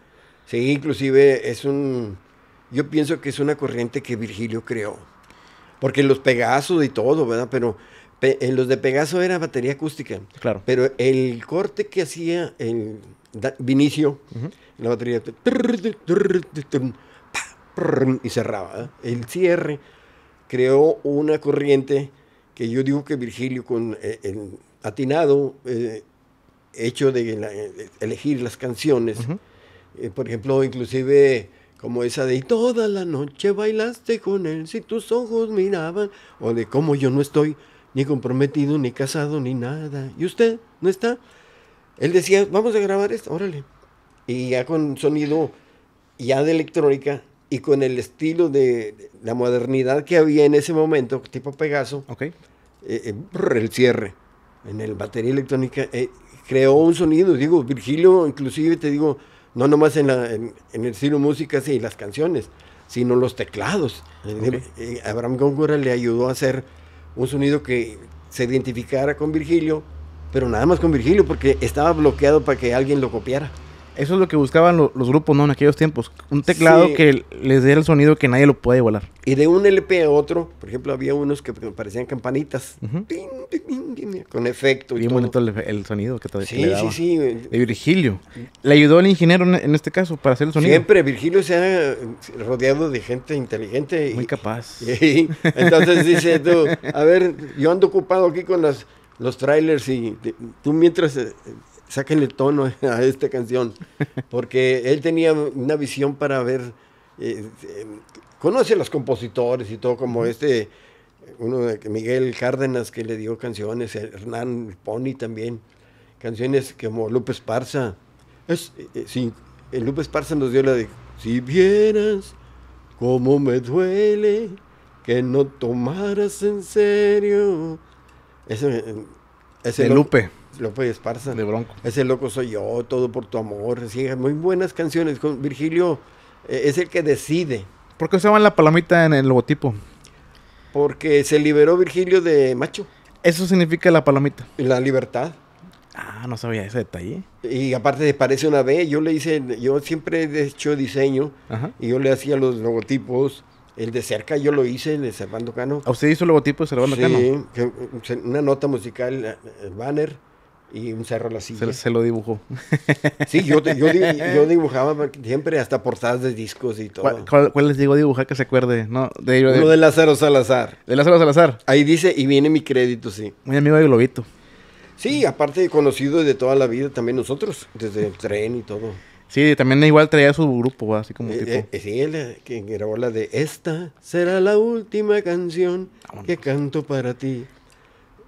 Sí, inclusive es un yo pienso que es una corriente que Virgilio creó. Porque los Pegasos y todo, ¿verdad? Pero en los de Pegaso era batería acústica. Claro. Pero el corte que hacía Vinicio, la batería. Y cerraba. El cierre creó una corriente que yo digo que Virgilio, con eh, el, atinado eh, hecho eh, de, elegir las canciones, por ejemplo, inclusive como esa de y toda la noche bailaste con él si tus ojos miraban. O de como yo no estoy ni comprometido, ni casado, ni nada. ¿Y usted no está? Él decía, vamos a grabar esto, órale. Y ya con sonido ya de electrónica y con el estilo de la modernidad que había en ese momento, tipo Pegaso, Ok. Eh, eh, el cierre en el batería electrónica, eh, creó un sonido. Digo, Virgilio, inclusive te digo, no nomás en, el estilo música y las canciones, sino los teclados. Eh, Abraham Góngora le ayudó a hacer un sonido que se identificara con Virgilio, pero nada más con Virgilio, porque estaba bloqueado para que alguien lo copiara. Eso es lo que buscaban los grupos, ¿no? En aquellos tiempos. Un teclado que les diera el sonido que nadie lo puede igualar. Y de un LP a otro, por ejemplo, había unos que parecían campanitas. con efecto y bonito el, sonido que te sí, le Sí, sí, De Virgilio. Le ayudó el ingeniero en, este caso para hacer el sonido. Siempre, Virgilio se ha rodeado de gente inteligente. Muy capaz. entonces dice tú, a ver, yo ando ocupado aquí con los trailers y tú mientras... Eh, sáquenle tono a esta canción, porque él tenía una visión para ver, eh, eh, conoce a los compositores y todo, como este, uno de Miguel Cárdenas que le dio canciones, Hernán Pony también, canciones como Lupe Esparza. Es, eh, el Lupe Esparza nos dio la de, si vieras cómo me duele que no tomaras en serio. Ese, ese Lupe fue Esparza. De Bronco. Ese loco soy yo, todo por tu amor. Sí, muy buenas canciones. Con Virgilio eh, es el que decide. ¿Por qué usaban la palomita en el logotipo? Porque se liberó Virgilio de macho. Eso significa la palomita. La libertad. Ah, no sabía ese detalle. Y aparte parece una B. Yo le hice, yo siempre he hecho diseño y yo le hacía los logotipos. El de cerca yo lo hice, el de Servando Cano. ¿A usted hizo el logotipo de Servando Cano? Sí, una nota musical, eh, el banner y un cerro a la silla. Se, lo dibujó. Sí, yo, yo, dibujaba siempre hasta portadas de discos y todo. ¿Cuál, les digo dibujar que se acuerde? No, de, de, Lázaro Salazar. ¿De Lázaro Salazar? Ahí dice, y viene mi crédito, sí. Muy amigo de Globito. Sí, aparte conocido de toda la vida también nosotros, desde el tren y todo. Sí, también igual traía su grupo, así como eh, tipo. Eh, sí, él eh, que grabó la de Esta será la última canción que canto para ti.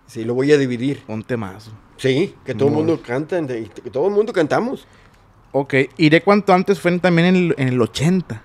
Sí, lo voy a dividir. Un temazo. Sí, que todo el mundo canta, que todo el mundo cantamos. Ok, de cuanto antes, fue también en el, 80.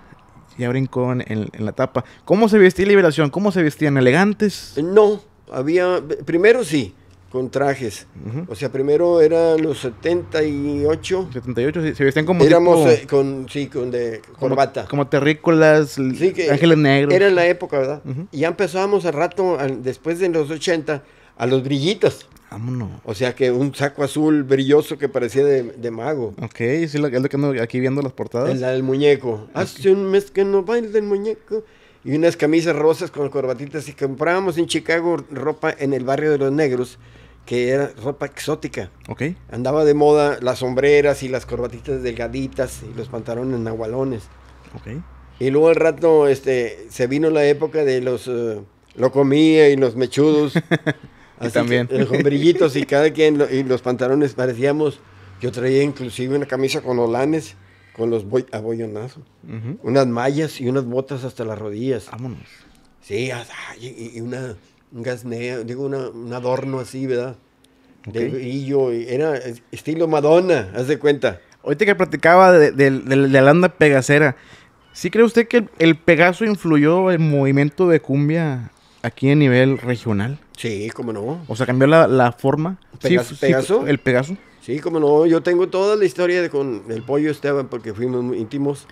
Ya brincó en, la tapa. ¿Cómo se vestía Liberación? ¿Cómo se vestían? ¿Elegantes? Eh, no, había. Primero sí, con trajes. O sea, primero eran los 78. 78, sí, se vestían como. Éramos eh, con, sí, con de corbata. Como, terrícolas, ángeles negros. Era en la época, ¿verdad? Y ya empezábamos al rato, después de los 80, a los brillitos. Vámonos. O sea que un saco azul brilloso que parecía de, de mago. Ok, sí, es lo que ando aquí viendo las portadas. El la del muñeco. Hace un mes que no baila el muñeco. Y unas camisas rosas con corbatitas. Y comprábamos en Chicago ropa en el barrio de los negros, que era ropa exótica. Ok. Andaba de moda las sombreras y las corbatitas delgaditas y los pantalones nahualones. Ok. Y luego al rato este, se vino la época de los. Eh, lo comía y los mechudos. también. los hombrillitos y cada quien, y los pantalones parecíamos. Yo traía inclusive una camisa con olanes, con los boy, unas mallas y unas botas hasta las rodillas. Vámonos. Sí, y, una un digo, un adorno así, ¿verdad? De brillo, era estilo Madonna, haz de cuenta. Ahorita que platicaba de, la landa pegacera, ¿sí cree usted que el, el, Pegaso influyó el movimiento de cumbia aquí a nivel regional. Sí, cómo no. O sea, cambió la, forma. ¿Pegaso? el Pegaso. Sí, cómo no. Yo tengo toda la historia de con el pollo Esteban porque fuimos muy íntimos.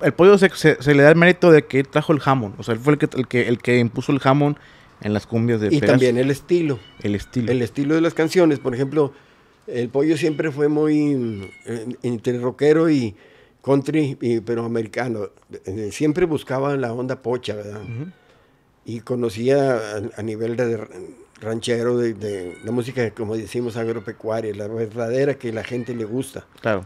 El pollo se, le da el mérito de que trajo el jamón. O sea, él fue el que, el que, el que impuso el jamón en las cumbias de Y también el estilo. El estilo. El estilo de las canciones. Por ejemplo, el pollo siempre fue muy eh, entre rockero y country, y, pero americano. Siempre buscaba la onda pocha, ¿verdad? y conocía a, nivel de ranchero, de, la música, como decimos, agropecuaria, la verdadera que la gente le gusta. Claro.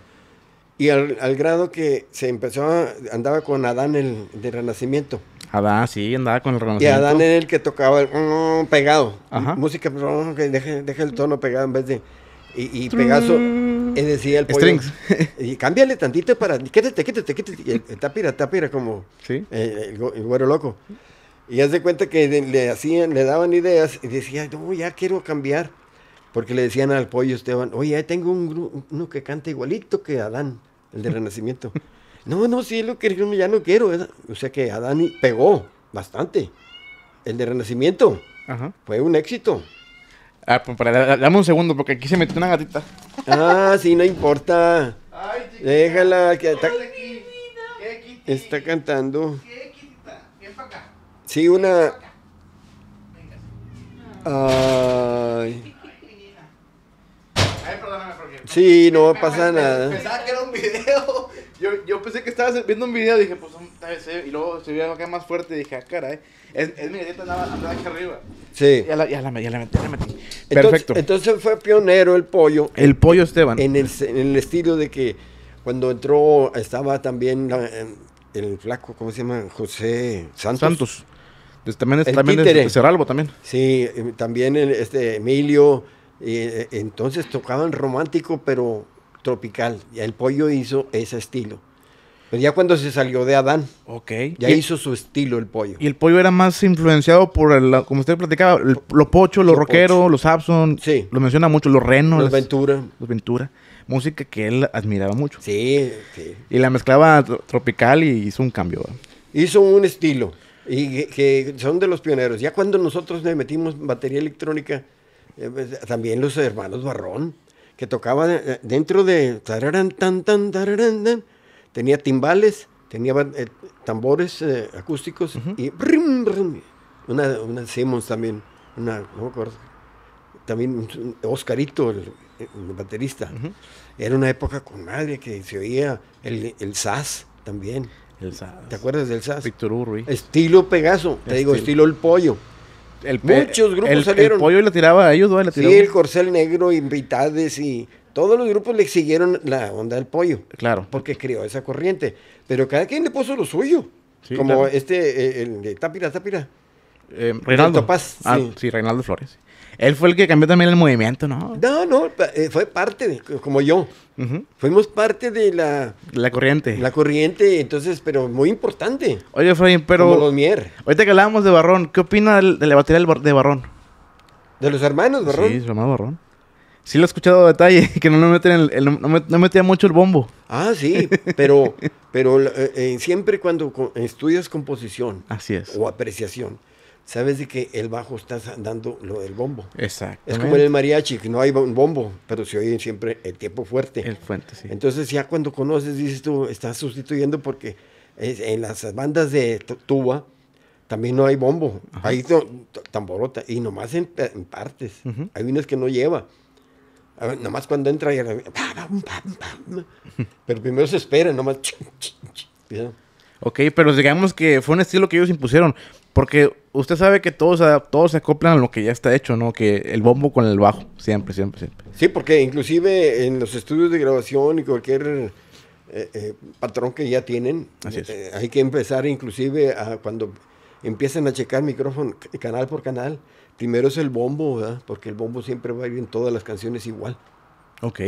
Y al, grado que se empezó, andaba con Adán el de Renacimiento. Adán, sí, andaba con el Renacimiento. Y Adán era el que tocaba el pegado. Ajá. Música, que deja, el tono pegado en vez de. Y, y Pegaso. Es decir, el pollo. Strings. Y cámbiale tantito para. quédate quédate quédate eh, tapira, tapira, como. Sí. Eh, el, el, güero loco. Y haz de cuenta que le, hacían, le daban ideas y decía, no, ya quiero cambiar. Porque le decían al pollo Esteban, oye, tengo un, uno que canta igualito que Adán, el de Renacimiento. no, no, sí, lo que ya no quiero. O sea que Adán pegó bastante. El de Renacimiento. Ajá. Fue un éxito. Ah, pues dame un segundo, porque aquí se metió una gatita. Ah, sí, no importa. Déjala, que está, está cantando. Sí, una... Ay. Ay, perdóname Sí, no pasa nada. Pensaba que era un video. Yo, yo pensé que estabas viendo un video, dije, pues, y luego se vio acá más fuerte, dije, ah, caray, es, es mi andaba, aquí arriba. Sí. Ya la, ya la, metí, ya la metí. Perfecto. Entonces, fue pionero el pollo. El pollo Esteban. En el, en el estilo de que cuando entró, estaba también el flaco, ¿cómo se llama? José Santos. Santos. Pues también es, el también también. Sí, eh, también este Emilio. Eh, entonces tocaban romántico, pero tropical. Y el pollo hizo ese estilo. Pero pues ya cuando se salió de Adán, okay. ya hizo su estilo el pollo. Y el pollo era más influenciado por, como usted platicaba, los lo pocho, lo, rockero, los Abson. Sí. Lo menciona mucho, los renos. Los Ventura. Los Ventura. Música que él admiraba mucho. Sí, sí. Y la mezclaba tropical y hizo un cambio. Hizo un estilo. Y que son de los pioneros. Ya cuando nosotros metimos batería electrónica, eh, pues, también los hermanos Barrón, que tocaban eh, dentro de... tan, tan, tenía timbales, tenía eh, tambores acústicos y... una, Simmons también, una, también Oscarito, el, baterista. Era una época con madre que se oía el, el también. El SAS. ¿Te acuerdas del SAS? Estilo Pegaso, te digo, estilo. el pollo. El Muchos grupos salieron. El pollo le tiraba a ellos, ¿no? Sí, el corcel negro, invitades y todos los grupos le siguieron la onda del pollo. Claro. Porque creó esa corriente. Pero cada quien le puso lo suyo. como este, eh, el de Tápira, Tápira. Eh, Reinaldo. Ah, sí. Reinaldo Flores. Él fue el que cambió también el movimiento, ¿no? No, no, eh, fue parte, como yo. Fuimos parte de la... corriente. La corriente, entonces, pero muy importante. Oye, Efraín, pero... los Mier. Ahorita que hablábamos de Barrón, ¿qué opina de la batería de Barrón? ¿De los hermanos Barrón? Sí, los hermanos Barrón. Sí lo he escuchado a detalle, que no, meten metía mucho el bombo. Ah, sí, pero, pero eh, eh, siempre cuando estudias composición... Así es. O apreciación sabes de que el bajo está dando lo del bombo. Exacto. Es como en el mariachi, que no hay bombo, pero se oye siempre el tiempo fuerte. El fuerte, sí. Entonces ya cuando conoces, dices tú, estás sustituyendo porque en las bandas de tuba también no hay bombo, ...ahí tamborota, y nomás en, partes. Hay unas que no lleva. nomás cuando entra y... Pero primero se espera, nomás... Ok, pero digamos que fue un estilo que ellos impusieron. Porque usted sabe que todos, todos se acoplan a lo que ya está hecho, ¿no? Que el bombo con el bajo, siempre, siempre, siempre. Sí, porque inclusive en los estudios de grabación y cualquier eh, eh, patrón que ya tienen, eh, hay que empezar inclusive a cuando empiezan a checar micrófono canal por canal, primero es el bombo, ¿verdad? Porque el bombo siempre va a ir en todas las canciones igual. Ok.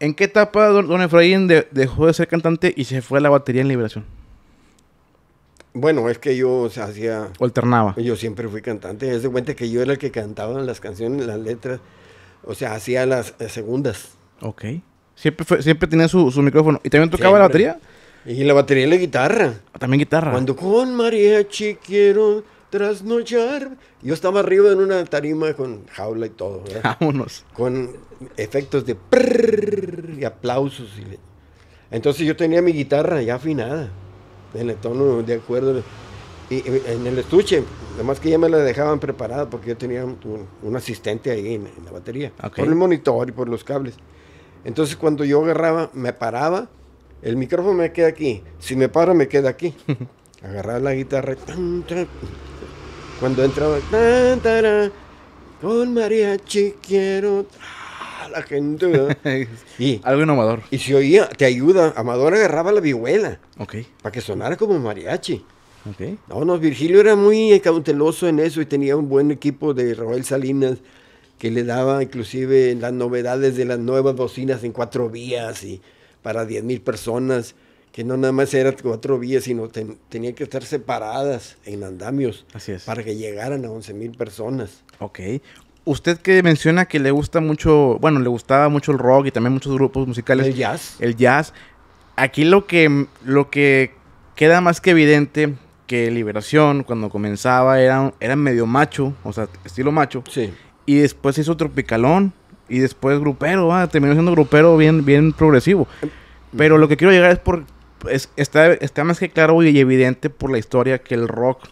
¿En qué etapa don, Efraín dejó de ser cantante y se fue a la batería en Liberación? Bueno, es que yo o hacía... Alternaba. Yo siempre fui cantante. Es de cuenta que yo era el que cantaba las canciones, las letras. O sea, hacía las, segundas. Ok. Siempre, siempre tenía su, su, micrófono. ¿Y también tocaba la batería? Y la batería y la guitarra. Ah, también guitarra. Cuando con mariachi quiero trasnochar. Yo estaba arriba en una tarima con jaula y todo. ¿verdad? Vámonos. Con efectos de y aplausos. Y... Entonces yo tenía mi guitarra ya afinada en el tono de acuerdo. Y, en el estuche, además que ya me la dejaban preparada porque yo tenía un, asistente ahí en, la batería, por el monitor y por los cables. Entonces cuando yo agarraba, me paraba, el micrófono me queda aquí, si me paro me queda aquí. Agarraba la guitarra, cuando entraba, con mariachi quiero la gente, y, Algo amador Y si oía, te ayuda. Amador agarraba la vihuela. Ok. Para que sonara como mariachi. OK. No, no, Virgilio era muy cauteloso en eso y tenía un buen equipo de Raúl Salinas que le daba inclusive las novedades de las nuevas bocinas en cuatro vías y para diez mil personas, que no nada más eran cuatro vías, sino tenía tenían que estar separadas en andamios Así es. para que llegaran a once mil personas. Ok usted que menciona que le gusta mucho, bueno, le gustaba mucho el rock y también muchos grupos musicales. El jazz. El jazz. Aquí lo que, lo que queda más que evidente que Liberación, cuando comenzaba, era, medio macho, o sea, estilo macho. Sí. Y después hizo Tropicalón y después grupero, ah, terminó siendo grupero bien, bien progresivo. Pero lo que quiero llegar es por... Es, está, está más que claro y evidente por la historia que el rock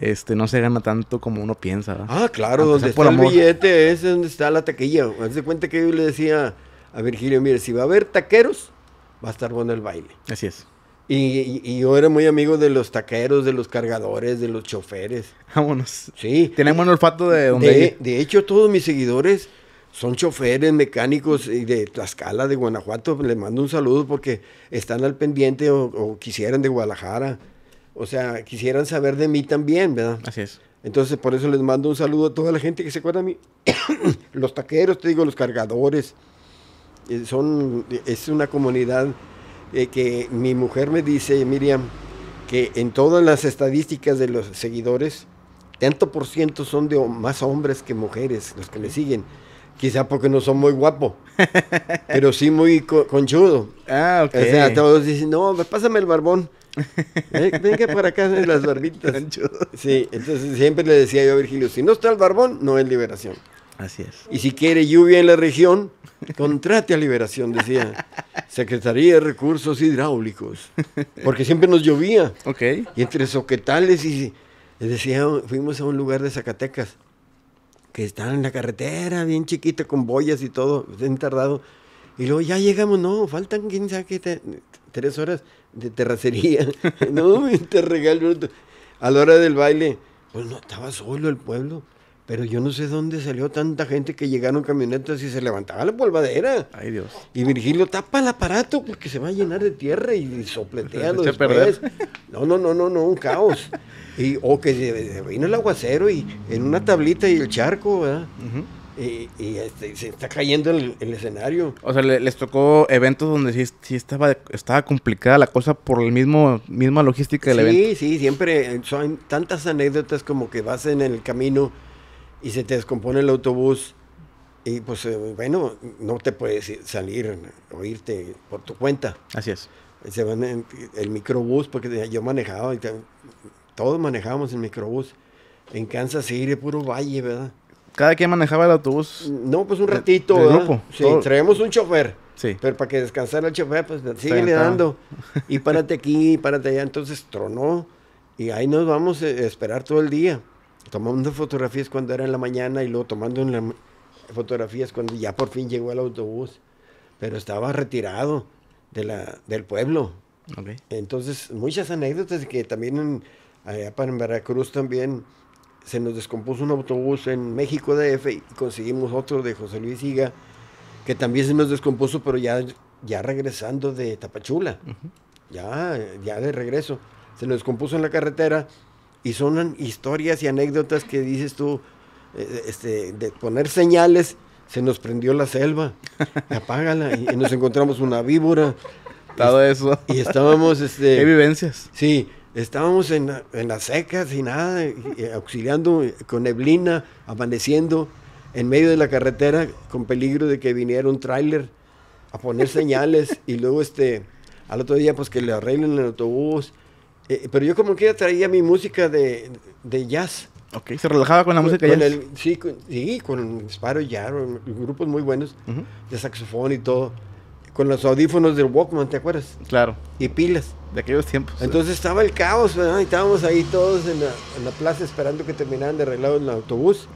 este, no se gana tanto como uno piensa. Ah, claro, donde está por el billete es donde está la taquilla. de cuenta que yo le decía a Virgilio, mire, si va a haber taqueros, va a estar bueno el baile. Así es. Y, yo era muy amigo de los taqueros, de los cargadores, de los choferes. Vámonos. Sí. Tenemos un olfato de donde. De, hecho, todos mis seguidores son choferes, mecánicos y de Tlaxcala, de Guanajuato. Les mando un saludo porque están al pendiente o quisieran de Guadalajara o sea, quisieran saber de mí también, ¿verdad? Así es. Entonces, por eso les mando un saludo a toda la gente que se acuerda de mí. los taqueros, te digo, los cargadores. Eh, son, es una comunidad eh, que mi mujer me dice, Miriam, que en todas las estadísticas de los seguidores, tanto por ciento son de más hombres que mujeres los que le siguen. Quizá porque no son muy guapo, pero sí muy conchudo. Ah, ok. O sea, todos dicen, no, pásame el barbón. Venga para acá en las barbitas. Sí, entonces siempre le decía yo a Virgilio, si no está el barbón, no es liberación. Así es. Y si quiere lluvia en la región, contrate a liberación, decía. Secretaría de Recursos Hidráulicos. Porque siempre nos llovía. Ok. Y entre soquetales y... Decía, fuimos a un lugar de Zacatecas que estaba en la carretera, bien chiquita, con boyas y todo, bien tardado. Y luego ya llegamos, no, faltan quién sabe tres horas de terracería. no, te regalo. A la hora del baile, pues no, estaba solo el pueblo. Pero yo no sé dónde salió tanta gente que llegaron camionetas y se levantaba la polvadera. Ay, Dios. Y Virgilio, tapa el aparato porque se va a llenar de tierra y sopleteando los No, no, no, no, no, un caos. Y, o que se, vino el aguacero y en una tablita y el charco, ¿verdad? y, este, se está cayendo el, el escenario. O sea, les tocó eventos donde sí, estaba, estaba complicada la cosa por la misma logística del evento. Sí, sí, siempre son tantas anécdotas como que vas en el camino y se te descompone el autobús y pues eh, bueno, no te puedes salir o irte por tu cuenta. Así es. Se van en el microbús porque yo manejaba, y todos manejábamos el microbús. En Kansas City, puro valle, ¿verdad? Cada quien manejaba el autobús. No, pues un ratito. De, grupo. Sí, traemos un chofer. Sí. Pero para que descansara el chofer, pues sigue dando. Y párate aquí, párate allá. Entonces tronó. Y ahí nos vamos a esperar todo el día. Tomando fotografías cuando era en la mañana y luego tomando en fotografías cuando ya por fin llegó el autobús. Pero estaba retirado de la, del pueblo. Okay. Entonces, muchas anécdotas que también allá para en Veracruz también se nos descompuso un autobús en México DF y conseguimos otro de José Luis Higa, que también se nos descompuso, pero ya, ya regresando de Tapachula, ya, ya de regreso. Se nos descompuso en la carretera y son historias y anécdotas que dices tú, eh, este, de poner señales, se nos prendió la selva, apágala, y, nos encontramos una víbora. Todo eso. Y estábamos, este... ¿Qué vivencias? Sí, estábamos en, en las secas y nada, auxiliando eh, con neblina, amaneciendo en medio de la carretera con peligro de que viniera un tráiler a poner señales y luego este al otro día pues que le arreglen el autobús. Eh, pero yo como que traía mi música de, jazz. Ok, se relajaba con la música de jazz. sí, con, sí, con Sparrow grupos muy buenos de saxofón y todo. Con los audífonos del Walkman, ¿te acuerdas? Claro. Y pilas de aquellos tiempos. Entonces estaba el caos, ¿verdad? Y estábamos ahí todos en la, plaza esperando que terminaran de arreglar el autobús.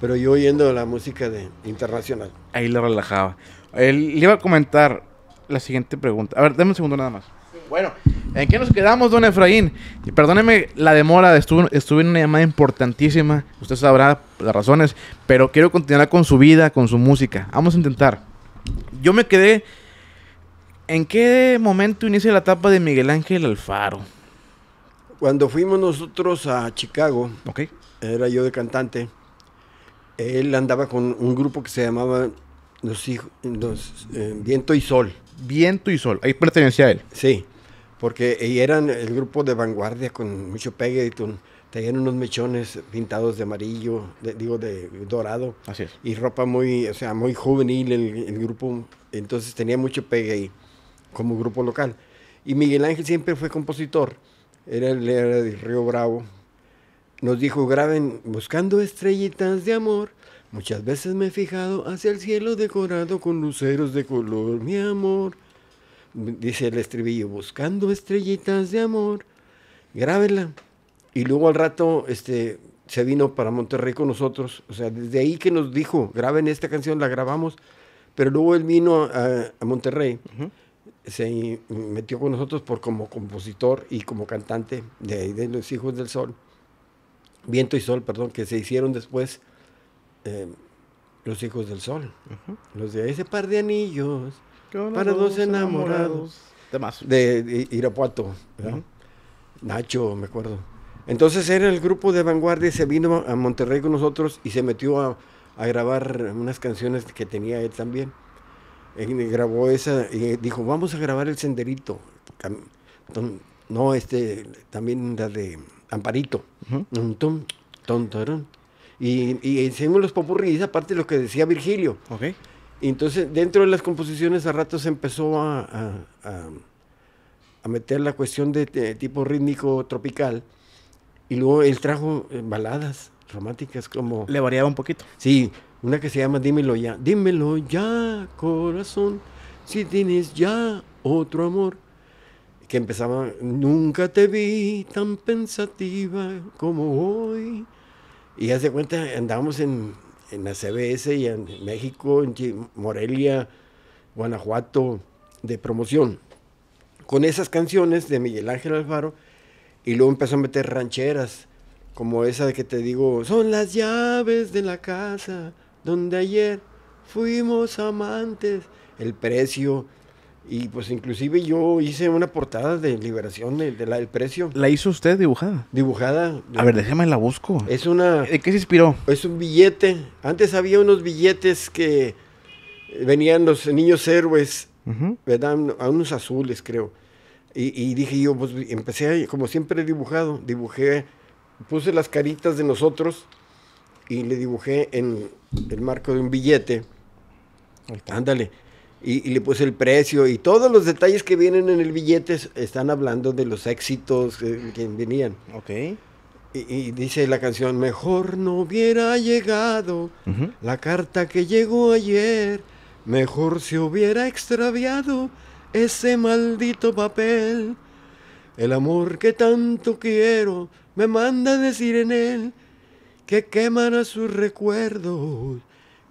Pero yo oyendo la música de internacional. Ahí lo relajaba. Él, le iba a comentar la siguiente pregunta. A ver, dame un segundo nada más. Bueno, ¿en qué nos quedamos, don Efraín? perdóneme la demora, estuve, estuve en una llamada importantísima. Usted sabrá las razones, pero quiero continuar con su vida, con su música. Vamos a intentar. Yo me quedé ¿En qué momento inicia la etapa de Miguel Ángel Alfaro? Cuando fuimos nosotros a Chicago, era yo de cantante, él andaba con un grupo que se llamaba Los, Hijos, los eh, Viento y Sol. Viento y Sol, ahí pertenecía a él. Sí, porque eran el grupo de vanguardia con mucho pegue y tenían unos mechones pintados de amarillo, digo de dorado. Así Y ropa muy, o sea, muy juvenil el, grupo, entonces tenía mucho pegue ahí como grupo local. Y Miguel Ángel siempre fue compositor, era, era de Río Bravo. Nos dijo, graben Buscando estrellitas de amor. Muchas veces me he fijado hacia el cielo decorado con luceros de color, mi amor. Dice el estribillo, buscando estrellitas de amor. Grábenla. Y luego al rato este, se vino para Monterrey con nosotros. O sea, desde ahí que nos dijo, graben esta canción, la grabamos. Pero luego él vino a, Monterrey se metió con nosotros por como compositor y como cantante de, Los Hijos del Sol, Viento y Sol, perdón, que se hicieron después eh, Los Hijos del Sol. Los de ese par de anillos para dos enamorados. De, Irapuato, Nacho, me acuerdo. Entonces era el grupo de vanguardia se vino a Monterrey con nosotros y se metió a grabar unas canciones que tenía él también. Eh, grabó esa y dijo, vamos a grabar el senderito. No, este, también la de Amparito. Uh y, y hicimos los popurrís, aparte de lo que decía Virgilio. Okay. entonces, dentro de las composiciones, a ratos se empezó a, a, a, meter la cuestión de, de, tipo rítmico tropical. Y luego él trajo eh, baladas románticas como... Le variaba un poquito. Sí, una que se llama Dímelo ya. Dímelo ya, corazón, si tienes ya otro amor. Que empezaba, nunca te vi tan pensativa como hoy. Y hace cuenta, andábamos en, la CBS y en México, en Morelia, Guanajuato, de promoción. Con esas canciones de Miguel Ángel Alfaro, y luego empezó a meter rancheras, como esa de que te digo, son las llaves de la casa, donde ayer fuimos amantes, el precio. Y pues inclusive yo hice una portada de liberación del de, precio. ¿La hizo usted dibujada? Dibujada. A ver, déjame la busco. Es una... ¿De qué se inspiró? Es un billete. Antes había unos billetes que venían los niños héroes, ¿verdad? A unos azules, creo. Y, dije yo, pues empecé, como siempre he dibujado, dibujé, puse las caritas de nosotros y le dibujé en el marco de un billete. Ándale. Y, le puse el precio y todos los detalles que vienen en el billete están hablando de los éxitos eh, que, venían. Ok. Y, dice la canción, mejor no hubiera llegado la carta que llegó ayer, mejor se hubiera extraviado ese maldito papel. El amor que tanto quiero me manda decir en él que quemará sus recuerdos,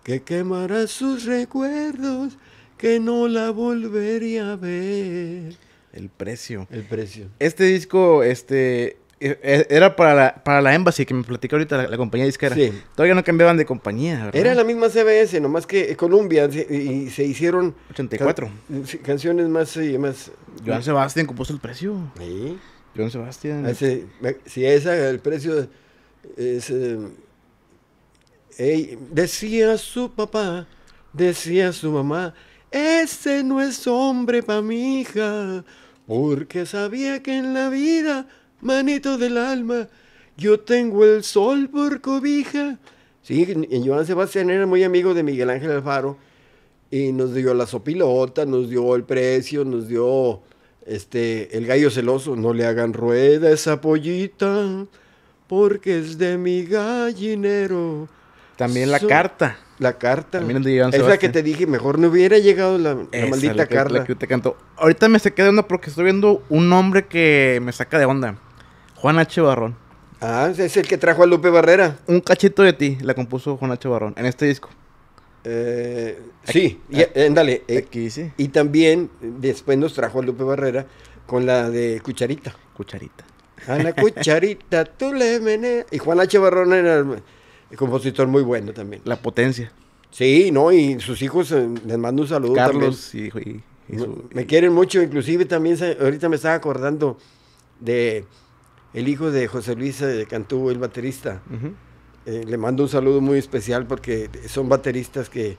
que quemará sus recuerdos, que no la volvería a ver. El precio. El precio. Este disco, este, e, e, era para la, para la Embassy que me platicó ahorita la, compañía disquera. Sí. Todavía no cambiaban de compañía, Era la misma CBS, nomás que Columbia y se hicieron... 84. canciones más, y más... Joan Sebastián compuso el precio. Sí. Joan Sebastián. Eh, si esa, el precio... Eh, decía su papá, decía su mamá, ese no es hombre pa' mi hija, porque sabía que en la vida, manito del alma, yo tengo el sol por cobija. Sí, Joan Sebastián era muy amigo de Miguel Ángel Alfaro y nos dio la sopilota, nos dio el precio, nos dio este el gallo celoso, no le hagan rueda esa pollita porque es de mi gallinero. También la carta. La carta. También de Esa que te dije, mejor no hubiera llegado la, la maldita carta. La que te canto. Ahorita me saqué de onda porque estoy viendo un nombre que me saca de onda. Juan H. Barrón. Ah, es el que trajo a Lupe Barrera. Un cachito de ti la compuso Juan H. Barrón en este disco. Eh, sí, y, ah. dale, eh. Y también después nos trajo a Lupe Barrera con la de Cucharita. Cucharita. Ana cucharita tú le Y Juan H. Barrón era el, compositor muy bueno también. La potencia. Sí, no, y sus hijos eh, les mando un saludo. Carlos Y, me, quieren mucho, inclusive también ahorita me estaba acordando de el hijo de José Luis eh, de Cantú, el baterista. Eh, le mando un saludo muy especial porque son bateristas que,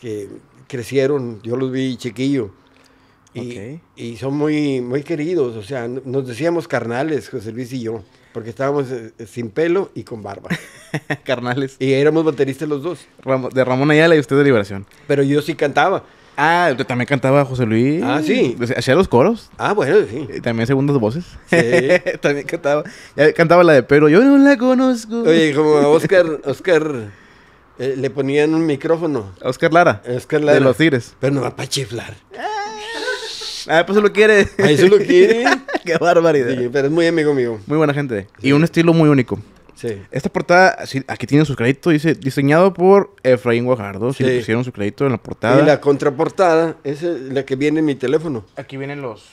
que crecieron, yo los vi chiquillo y, son muy, muy queridos, o sea, nos decíamos carnales, José Luis y yo, porque estábamos eh, sin pelo y con barba. carnales. Y éramos bateristas los dos. de Ramón Ayala y usted de Liberación. Pero yo sí cantaba. Ah, también cantaba José Luis. Ah, sí. Hacía los coros. Ah, bueno, sí. Y también segundas voces. Sí. también cantaba. cantaba la de Pero yo no la conozco. Oye, como a Oscar, Oscar eh, le ponían un micrófono. Oscar Lara. Oscar Lara. De los Tigres. Pero no va para chiflar. Ah. Ah, pues lo quiere. Ahí se lo quiere. Qué barbaridad. pero es muy amigo mío. Muy buena gente. Y un estilo muy único. Sí. Esta portada, aquí tiene su crédito. dice diseñado por Efraín Guajardo. Sí. le pusieron su crédito en la portada. Y la contraportada es la que viene en mi teléfono. Aquí vienen los.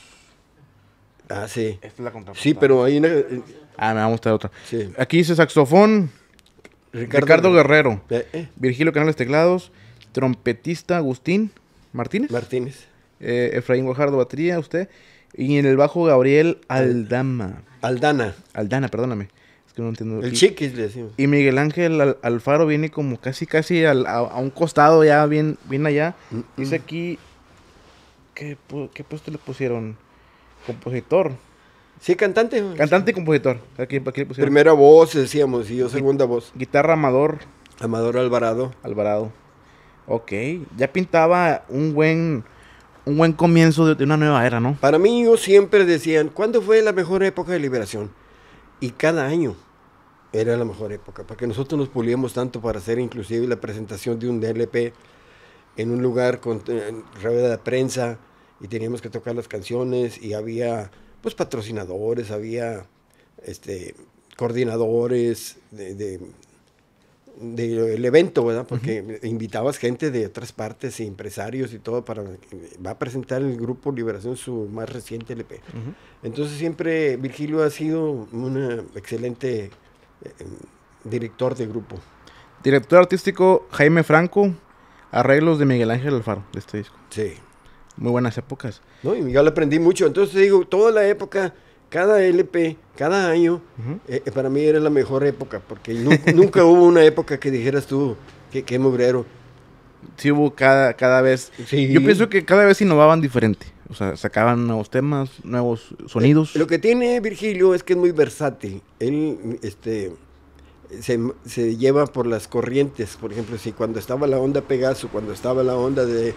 Ah, sí. Esta es la contraportada. Sí, pero ahí. Eh, ah, me va a mostrar otra. Sí. Aquí dice saxofón. Ricardo, Guerrero. Eh, eh. Virgilio Canales Teclados. Trompetista Agustín Martínez. Martínez. Eh, Efraín Guajardo, batería, usted. Y en el bajo, Gabriel Aldama. Aldana. Aldana, perdóname. Es que no entiendo. El chiquis le decimos. Y Miguel Ángel Alfaro viene como casi, casi a, un costado ya, bien, bien allá. Dice aquí, ¿qué, puesto le pusieron? Compositor. Sí, cantante. Cantante y compositor. Aquí, le pusieron. Primera voz, decíamos, y yo segunda voz. Guitarra Amador. Amador Alvarado. Alvarado. Ok, ya pintaba un buen un buen comienzo de, una nueva era, ¿no? Para mí, ellos siempre decían, ¿cuándo fue la mejor época de liberación? Y cada año era la mejor época, porque nosotros nos pulíamos tanto para hacer inclusive la presentación de un DLP en un lugar con rueda de prensa y teníamos que tocar las canciones y había pues patrocinadores, había este coordinadores de del evento, ¿verdad? Porque invitabas gente de otras partes empresarios y todo para va a presentar el grupo Liberación su más reciente LP. Entonces siempre Virgilio ha sido un excelente eh, director de grupo. Director artístico Jaime Franco, arreglos de Miguel Ángel Alfaro de este disco. Sí. Muy buenas épocas. No, y yo le aprendí mucho, entonces digo, toda la época cada LP, cada año, eh, eh, para mí era la mejor época, porque nunca, hubo una época que dijeras tú, que, que mugrero. Sí hubo cada, cada vez. Yo pienso que cada vez innovaban diferente. O sea, sacaban nuevos temas, nuevos sonidos. lo que tiene Virgilio es que es muy versátil. Él este, se, se, lleva por las corrientes. Por ejemplo, si cuando estaba la onda Pegaso, cuando estaba la onda de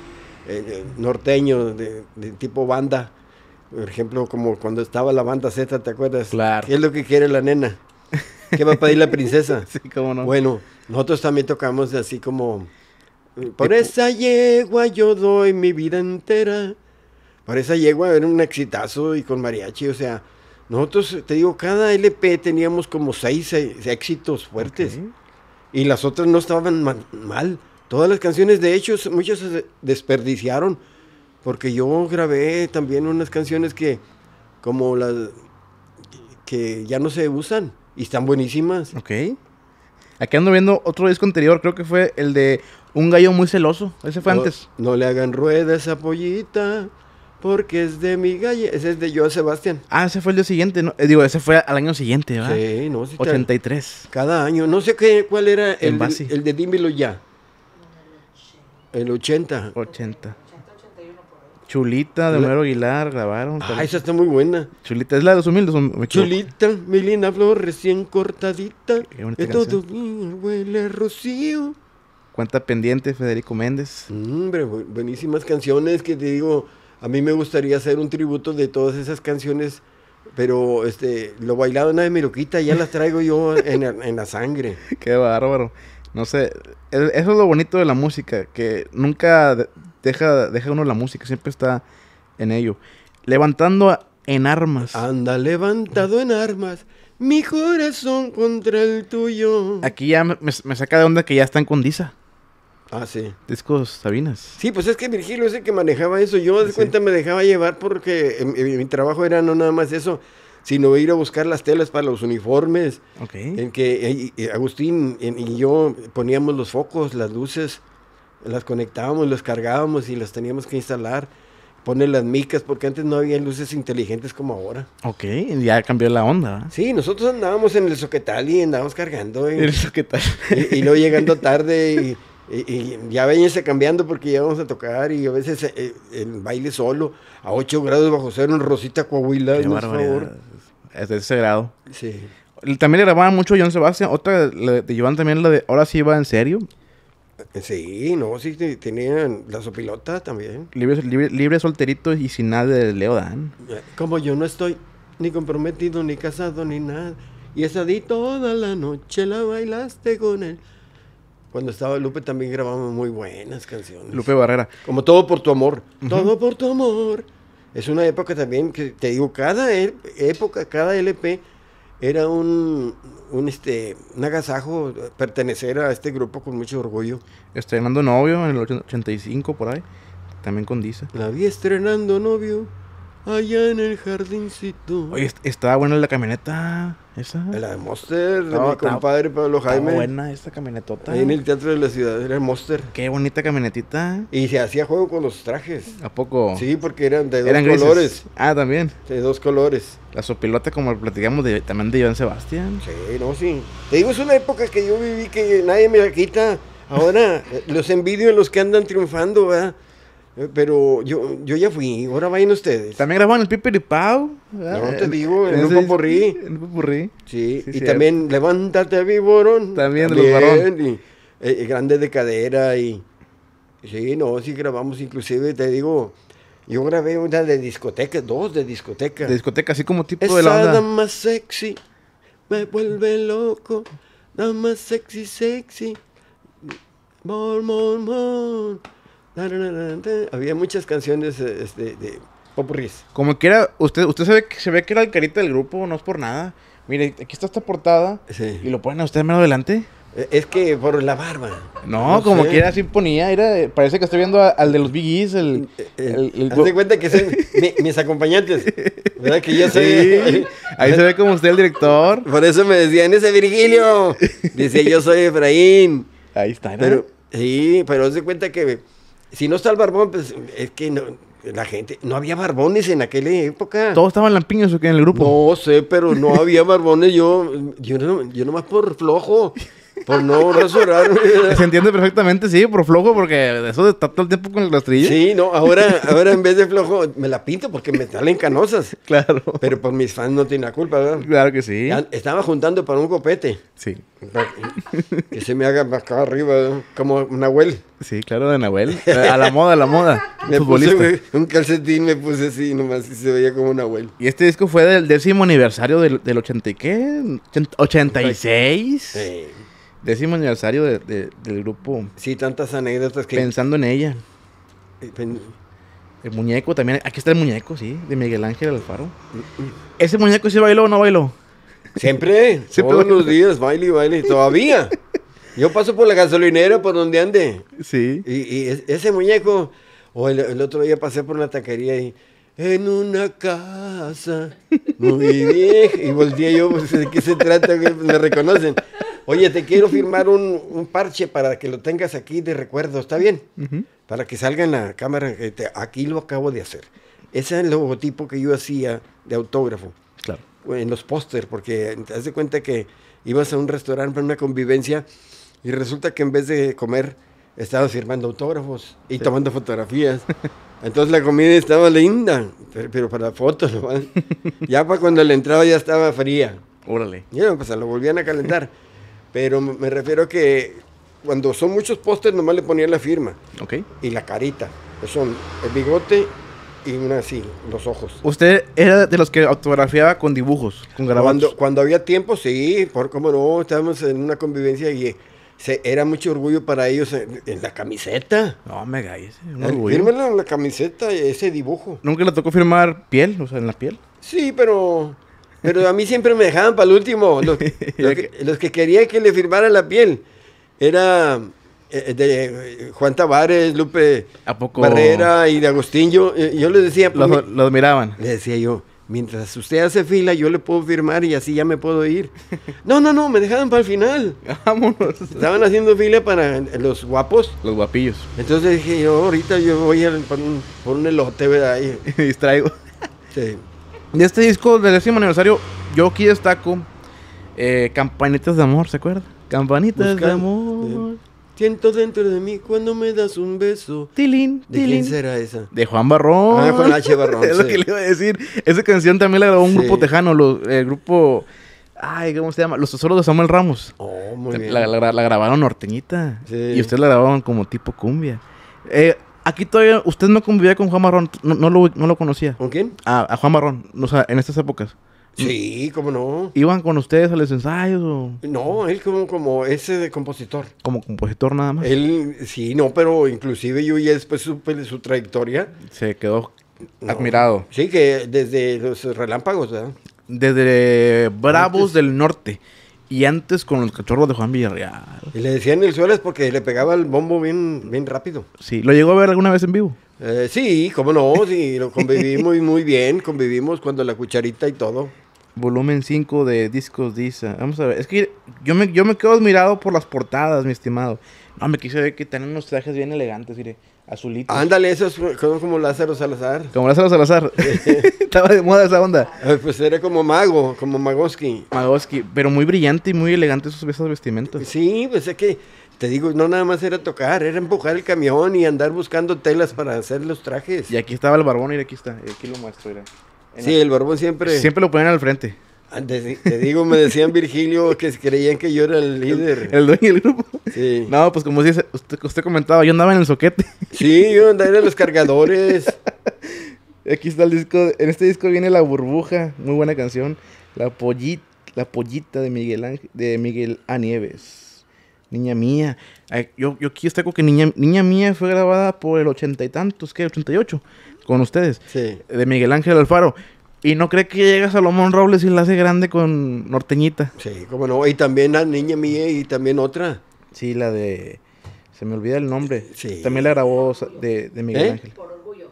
eh, norteño, de, de tipo banda, por ejemplo, como cuando estaba la banda Z, ¿te acuerdas? Claro. ¿Qué es lo que quiere la nena? ¿Qué va a pedir la princesa? sí, cómo no. Bueno, nosotros también tocamos así como... Eh, Por eh, esa yegua yo doy mi vida entera. Por esa yegua era un exitazo y con mariachi, o sea... Nosotros, te digo, cada LP teníamos como seis, éxitos fuertes. Y las otras no estaban mal. Todas las canciones, de hecho, muchas se desperdiciaron porque yo grabé también unas canciones que, como las que ya no se usan y están buenísimas. Ok. Aquí ando viendo otro disco anterior, creo que fue el de Un gallo muy celoso. Ese fue antes. No le hagan rueda esa pollita, porque es de mi gallo. Ese es de yo, Sebastián. Ah, ese fue el día siguiente, ¿no? Eh, digo, ese fue al año siguiente, ¿verdad? Sí, no 83. Cada año. No sé qué, cuál era el, el de Dímelo Ya. El 80. 80. Chulita de Homero Aguilar, grabaron. Ah, esa está muy buena. Chulita, es la de los humildes. Chulita, mi linda flor recién cortadita. Qué todo mío huele rocío. Cuánta pendiente, Federico Méndez. Mm, hombre, buenísimas canciones que te digo. A mí me gustaría hacer un tributo de todas esas canciones, pero este, lo bailado nadie me lo quita, ya las traigo yo en la sangre. Qué bárbaro. No sé, e-, eso es lo bonito de la música, que nunca deja, deja uno la música, siempre está en ello. Levantando en armas. Anda, levantado en armas. Mi corazón contra el tuyo. Aquí ya me, saca de onda que ya están con Disa. Ah, sí. Discos Sabinas. Sí, pues es que Virgilio es el que manejaba eso. Yo de cuenta me dejaba llevar porque eh, mi, trabajo era no nada más eso, sino ir a buscar las telas para los uniformes. Ok. En que eh, eh, Agustín y yo poníamos los focos, las luces. Las conectábamos, los cargábamos y las teníamos que instalar. Poner las micas, porque antes no había luces inteligentes como ahora. Ok, ya cambió la onda. Sí, nosotros andábamos en el soquetal y andábamos cargando. En el soquetal. Y, luego llegando tarde y... ya véanse cambiando porque ya vamos a tocar y a veces eh, eh, el baile solo a 8 grados bajo cero en Rosita Coahuila, Qué maravilloso. Es de ese grado. Sí. También le grababan mucho John Sebastián, otra de Joan también la de Ahora sí va en serio. Eh, sí, no, sí, tenían la sopilota también. Libre, libre, solterito y sin nada de Dan. Como yo no estoy ni comprometido, ni casado, ni nada. Y esa di toda la noche la bailaste con él. Cuando estaba Lupe también grabamos muy buenas canciones. Lupe Barrera. Como Todo por tu amor. Todo por tu amor. Es una época también que te digo, cada e, época, cada LP era un, un, este, un agasajo eh, pertenecer a este grupo con mucho orgullo. Estrenando novio en el 85 por ahí, también con dice. La vi estrenando novio. Allá en el jardincito. Oye, estaba buena la camioneta. Esa. La de Monster, de mi compadre Pablo Jaime. buena esta camionetota. Ahí en el Teatro de la Ciudad, era el Monster. Qué bonita camionetita. Y se hacía juego con los trajes. ¿A poco? Sí, porque eran de dos colores. Ah, también. De dos colores. La sopilota, como platicamos, de, también de Joan Sebastián. Sí, no, sí. Te digo, es una época que yo viví que nadie me la quita. Ahora, eh, los envidio en los que andan triunfando, ¿verdad? Eh, pero yo, yo ya fui, ahora vayan ustedes. También en el Pipiripau No, te digo, en un popurrí. En un popurrí. Sí, y también Levántate Viborón. También, de los Y, eh, eh, Grande de Cadera y... Sí, no, sí grabamos inclusive, te digo... Yo grabé una de discoteca, dos de discoteca. De discoteca, así como tipo Esa de la dama sexy me vuelve loco. Dama sexy, sexy. Mor, mor, había muchas canciones eh, este, de Popurris. Como que era, usted, usted se ve que se ve que era el carita del grupo, no es por nada. Mire, aquí está esta portada. Y lo ponen a usted menos adelante. Eh, es que por la barba. No, como que era así ponía, eh, parece que estoy viendo al de los Biggies, el, el, el, cuenta que son mis acompañantes. ¿Verdad que yo soy? Ahí se ve como usted el director. Por eso me decían, ese Virgilio. Dice, yo soy Efraín. Ahí está, ¿no? Pero, sí, pero de cuenta que si no está el barbón, pues es que la gente, no había barbones en aquella época. ¿Todos estaban lampiños o en el grupo? No sé, pero no había barbones. Yo, yo, yo nomás por flojo. Por pues no rasurarme. Se entiende perfectamente, sí, por flojo, porque eso está todo el tiempo con el rastrillo. Sí, no, ahora, ahora en vez de flojo, me la pinto porque me salen canosas. Claro. Pero por pues, mis fans no tiene la culpa, ¿verdad? Claro que sí. Estaba juntando para un copete. Sí. Que se me haga acá arriba, ¿no? como Nahuel. Sí, claro, de Nahuel. A la moda, a la moda. Me puse un, calcetín, me puse así nomás y se veía como Nahuel. Y este disco fue del décimo aniversario del, del 80 y qué? 86. Sí décimo aniversario del grupo. Sí, tantas anécdotas que. Pensando en ella. Eh, el muñeco también. Aquí está el muñeco, sí, de Miguel Ángel Alfaro. Mm, mm. ¿Ese muñeco sí bailó o no bailó? Siempre, Siempre todos los días, baile y baile. Todavía. Yo paso por la gasolinera por donde ande. Sí. Y, ese muñeco. O el, el, otro día pasé por una taquería y en una casa muy vieja. Y volví yo, pues, ¿de qué se trata? Pues, me reconocen. Oye, te quiero firmar un, parche para que lo tengas aquí de recuerdo, ¿está bien? Para que salga en la cámara. Eh, aquí lo acabo de hacer. Ese es el logotipo que yo hacía de autógrafo. Claro. En los póster porque te das de cuenta que ibas a un restaurante para una convivencia y resulta que en vez de comer estaba firmando autógrafos y tomando fotografías. Entonces la comida estaba linda, pero, para fotos nomás. Ya para cuando la entraba ya estaba fría. Órale. Ya, pues lo volvían a calentar. Pero me refiero que cuando son muchos pósters nomás le ponían la firma. Ok. Y la carita. Son el bigote y una así, los ojos. ¿Usted era de los que autografiaba con dibujos, con grabados? Cuando, cuando había tiempo, sí, por cómo no, estábamos en una convivencia y era mucho orgullo para ellos en, la camiseta. No, me eh, orgullo. Fírmela en la camiseta, ese dibujo. ¿Nunca le tocó firmar piel? O sea, en la piel. Sí, pero. Pero a mí siempre me dejaban para el último. Los, que, quería que querían que le firmara la piel. Era eh, de eh, Juan Tavares, Lupe Barrera y de Agustín. Yo, yo les decía. los, pues, miraban. Les decía yo, mientras usted hace fila, yo le puedo firmar y así ya me puedo ir. No, no, no, me dejaban para el final. Vámonos. Estaban haciendo fila para los guapos. Los guapillos. Entonces dije, yo ahorita yo voy a por un, por un elote, Y me distraigo. De este disco del décimo aniversario, yo aquí destaco eh, Campanitas de Amor, ¿se acuerda? Campanitas de Amor. Siento dentro de mí cuando me das un beso. Tilín, ¿De quién será esa? De Juan Barrón. Ah, H. Barrón. es lo que le iba a decir. Esa canción también la grabó un grupo tejano, el grupo. Ay, ¿cómo se llama? Los tesoros de Samuel Ramos. Oh, muy bien. La, grabaron norteñita. Y ustedes la grababan como tipo cumbia. Eh, aquí todavía, usted no convivía con Juan Barrón, no, lo, conocía. ¿Con quién? A, ah, a Juan Barrón, o sea, en estas épocas. Sí, mm. cómo no. ¿Iban con ustedes a los ensayos No, él como, como ese de compositor. ¿Como compositor nada más? Él, sí, no, pero inclusive yo ya después supe su trayectoria. Se quedó admirado. Sí, que desde los relámpagos, Desde Bravos del Norte. Y antes con los cachorros de Juan Villarreal. Y le decían el es porque le pegaba el bombo bien, bien rápido. Sí, ¿lo llegó a ver alguna vez en vivo? Eh, sí, cómo no, sí, lo convivimos muy, muy bien, convivimos cuando la cucharita y todo. Volumen 5 de Discos Disa. Vamos a ver. Es que yo me, yo me quedo admirado por las portadas, mi estimado. No, me quise ver que tenían unos trajes bien elegantes, mire. Azulitos. Ándale, esos son como, Lázaro Salazar. Como Lázaro Salazar. Estaba de moda esa onda. Pues era como mago, como Magoski. Magoski, pero muy brillante y muy elegante esos, esos vestimentos. Sí, pues es que te digo, no nada más era tocar, era empujar el camión y andar buscando telas para hacer los trajes. Y aquí estaba el barbón, y aquí está, aquí lo muestro, mira. Sí, el barbón siempre. Siempre lo ponen al frente. Antes, ah, te digo, me decían Virgilio que creían que yo era el líder. El, dueño del grupo. Sí. No, pues como usted, comentaba, yo andaba en el soquete. Sí, yo andaba en los cargadores. Aquí está el disco. En este disco viene La Burbuja, muy buena canción. La pollita, la pollita de Miguel Ángel, de Miguel Nieves. Niña mía. Yo, yo aquí destaco que Niña, Niña mía fue grabada por el ochenta y tantos, ¿qué? 88 con ustedes. Sí. De Miguel Ángel Alfaro. Y no cree que llega Salomón Robles y la hace grande con Norteñita. Sí, cómo no. Y también la niña mía y también otra. Sí, la de. Se me olvida el nombre. Sí. También la grabó de, Miguel ¿Eh? Ángel. Por orgullo.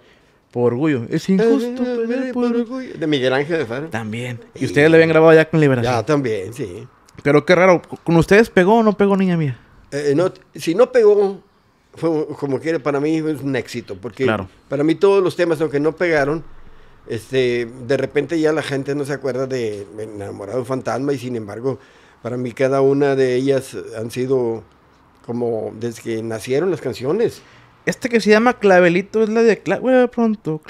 Por orgullo. Es eh, injusto. Eh, por... orgullo. De Miguel Ángel Alfaro. También. Y ustedes la habían grabado ya con Liberación. Ya, también, sí. Pero qué raro. ¿Con ustedes pegó o no pegó Niña Mía? no, si no pegó, fue, como que para mí es un éxito, porque claro. para mí todos los temas, aunque no pegaron, este, de repente ya la gente no se acuerda de Enamorado Fantasma y sin embargo, para mí cada una de ellas han sido como desde que nacieron las canciones. Este que se llama Clavelito es la de pronto,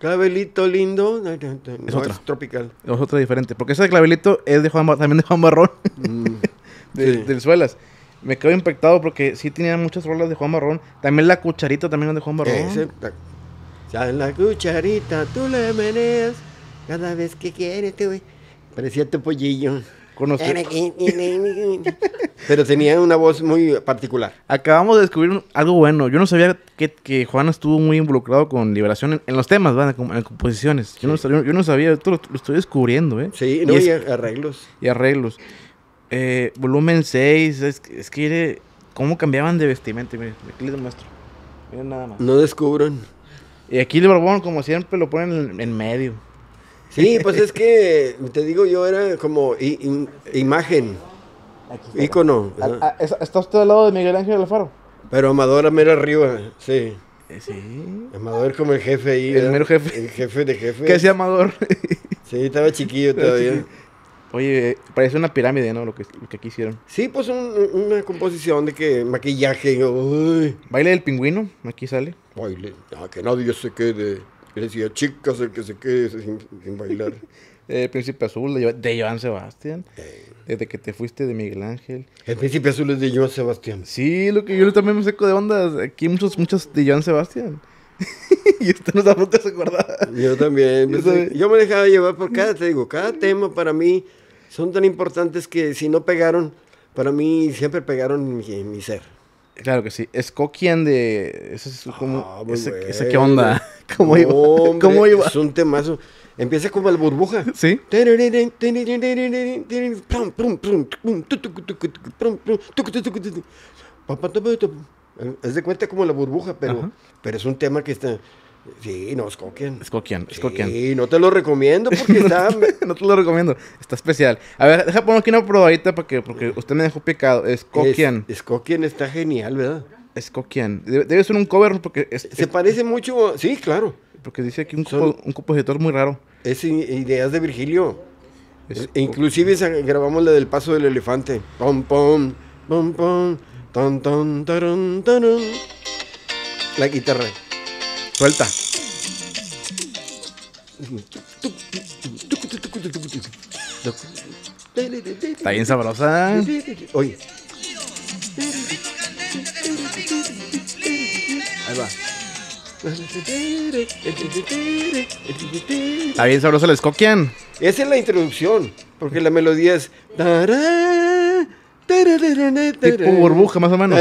Clavelito lindo, es, otra. tropical. Es otra diferente, porque esa de Clavelito es de Juan, también de Juan Barrón, mm. del Suelas me quedo impactado porque sí tenía muchas rolas de Juan Marrón, También La Cucharita también es de Juan Barrón. la, la, cucharita tú la meneas cada vez que quieres, güey. Parecía tu pollillo. Pero tenía una voz muy particular. Acabamos de descubrir algo bueno. Yo no sabía que, que Juan estuvo muy involucrado con Liberación en, los temas, En, composiciones. Yo, no, sabía, esto lo, estoy descubriendo, ¿eh? Sí, y arreglos. Y arreglos. Eh, volumen 6, es, es que cómo cambiaban de vestimenta. Miren, aquí les muestro. Miren nada más. No descubren. Y aquí el barbón, como siempre, lo ponen en, medio. Sí, pues es que, te digo yo, era como imagen, icono ícono. Ah, ah, ¿Está usted al lado de Miguel Ángel Alfaro? Pero Amador a mero arriba, sí. Eh, sí. Amador como el jefe ahí. El mero jefe. El jefe de jefe. ¿Qué hacía Amador? Sí, estaba chiquillo todavía. Oye, eh, parece una pirámide, ¿no? Lo que, lo aquí hicieron. Sí, pues un, una composición de que maquillaje. Baile del pingüino, aquí sale. Baile, ah, que nadie se quede. decía, chicas, el que se quede sin, bailar. El eh, Príncipe Azul de, Joan Sebastián. Desde que te fuiste de Miguel Ángel. El Príncipe Azul es de Joan Sebastián. Sí, lo que yo también me seco de ondas. Aquí muchos, muchos de Joan Sebastián. y usted nos da se guardadas Yo pues, también. Yo, me dejaba llevar por cada, te digo, cada tema para mí son tan importantes que si no pegaron, para mí siempre pegaron mi, mi ser. Claro que sí. Es coquien de. Ese es como. Ah, qué onda? ¿Cómo, iba? ¿Cómo iba? Es un temazo. Empieza como la burbuja. Sí. Es de cuenta como la burbuja, pero, pero es un tema que está... Sí, no, Skokian Coquian. Sí, no te lo recomiendo porque está... no te lo recomiendo, está especial. A ver, déjame poner aquí una probadita porque, porque usted me dejó picado. Skokian Coquian. está genial, ¿verdad? Skokian, Debe, ser un cover porque... Se parece mucho... Sí, claro. Porque dice aquí un, un compositor muy raro. Es Ideas de Virgilio. E inclusive grabamos la del paso del elefante. Pom, pom, pom, pom. Ton, ton, La guitarra. Suelta. Está bien sabrosa. Oye. Ahí va. Está bien sabrosa la escoquian. Esa es la introducción, porque la melodía es. Tipo burbuja, más o menos.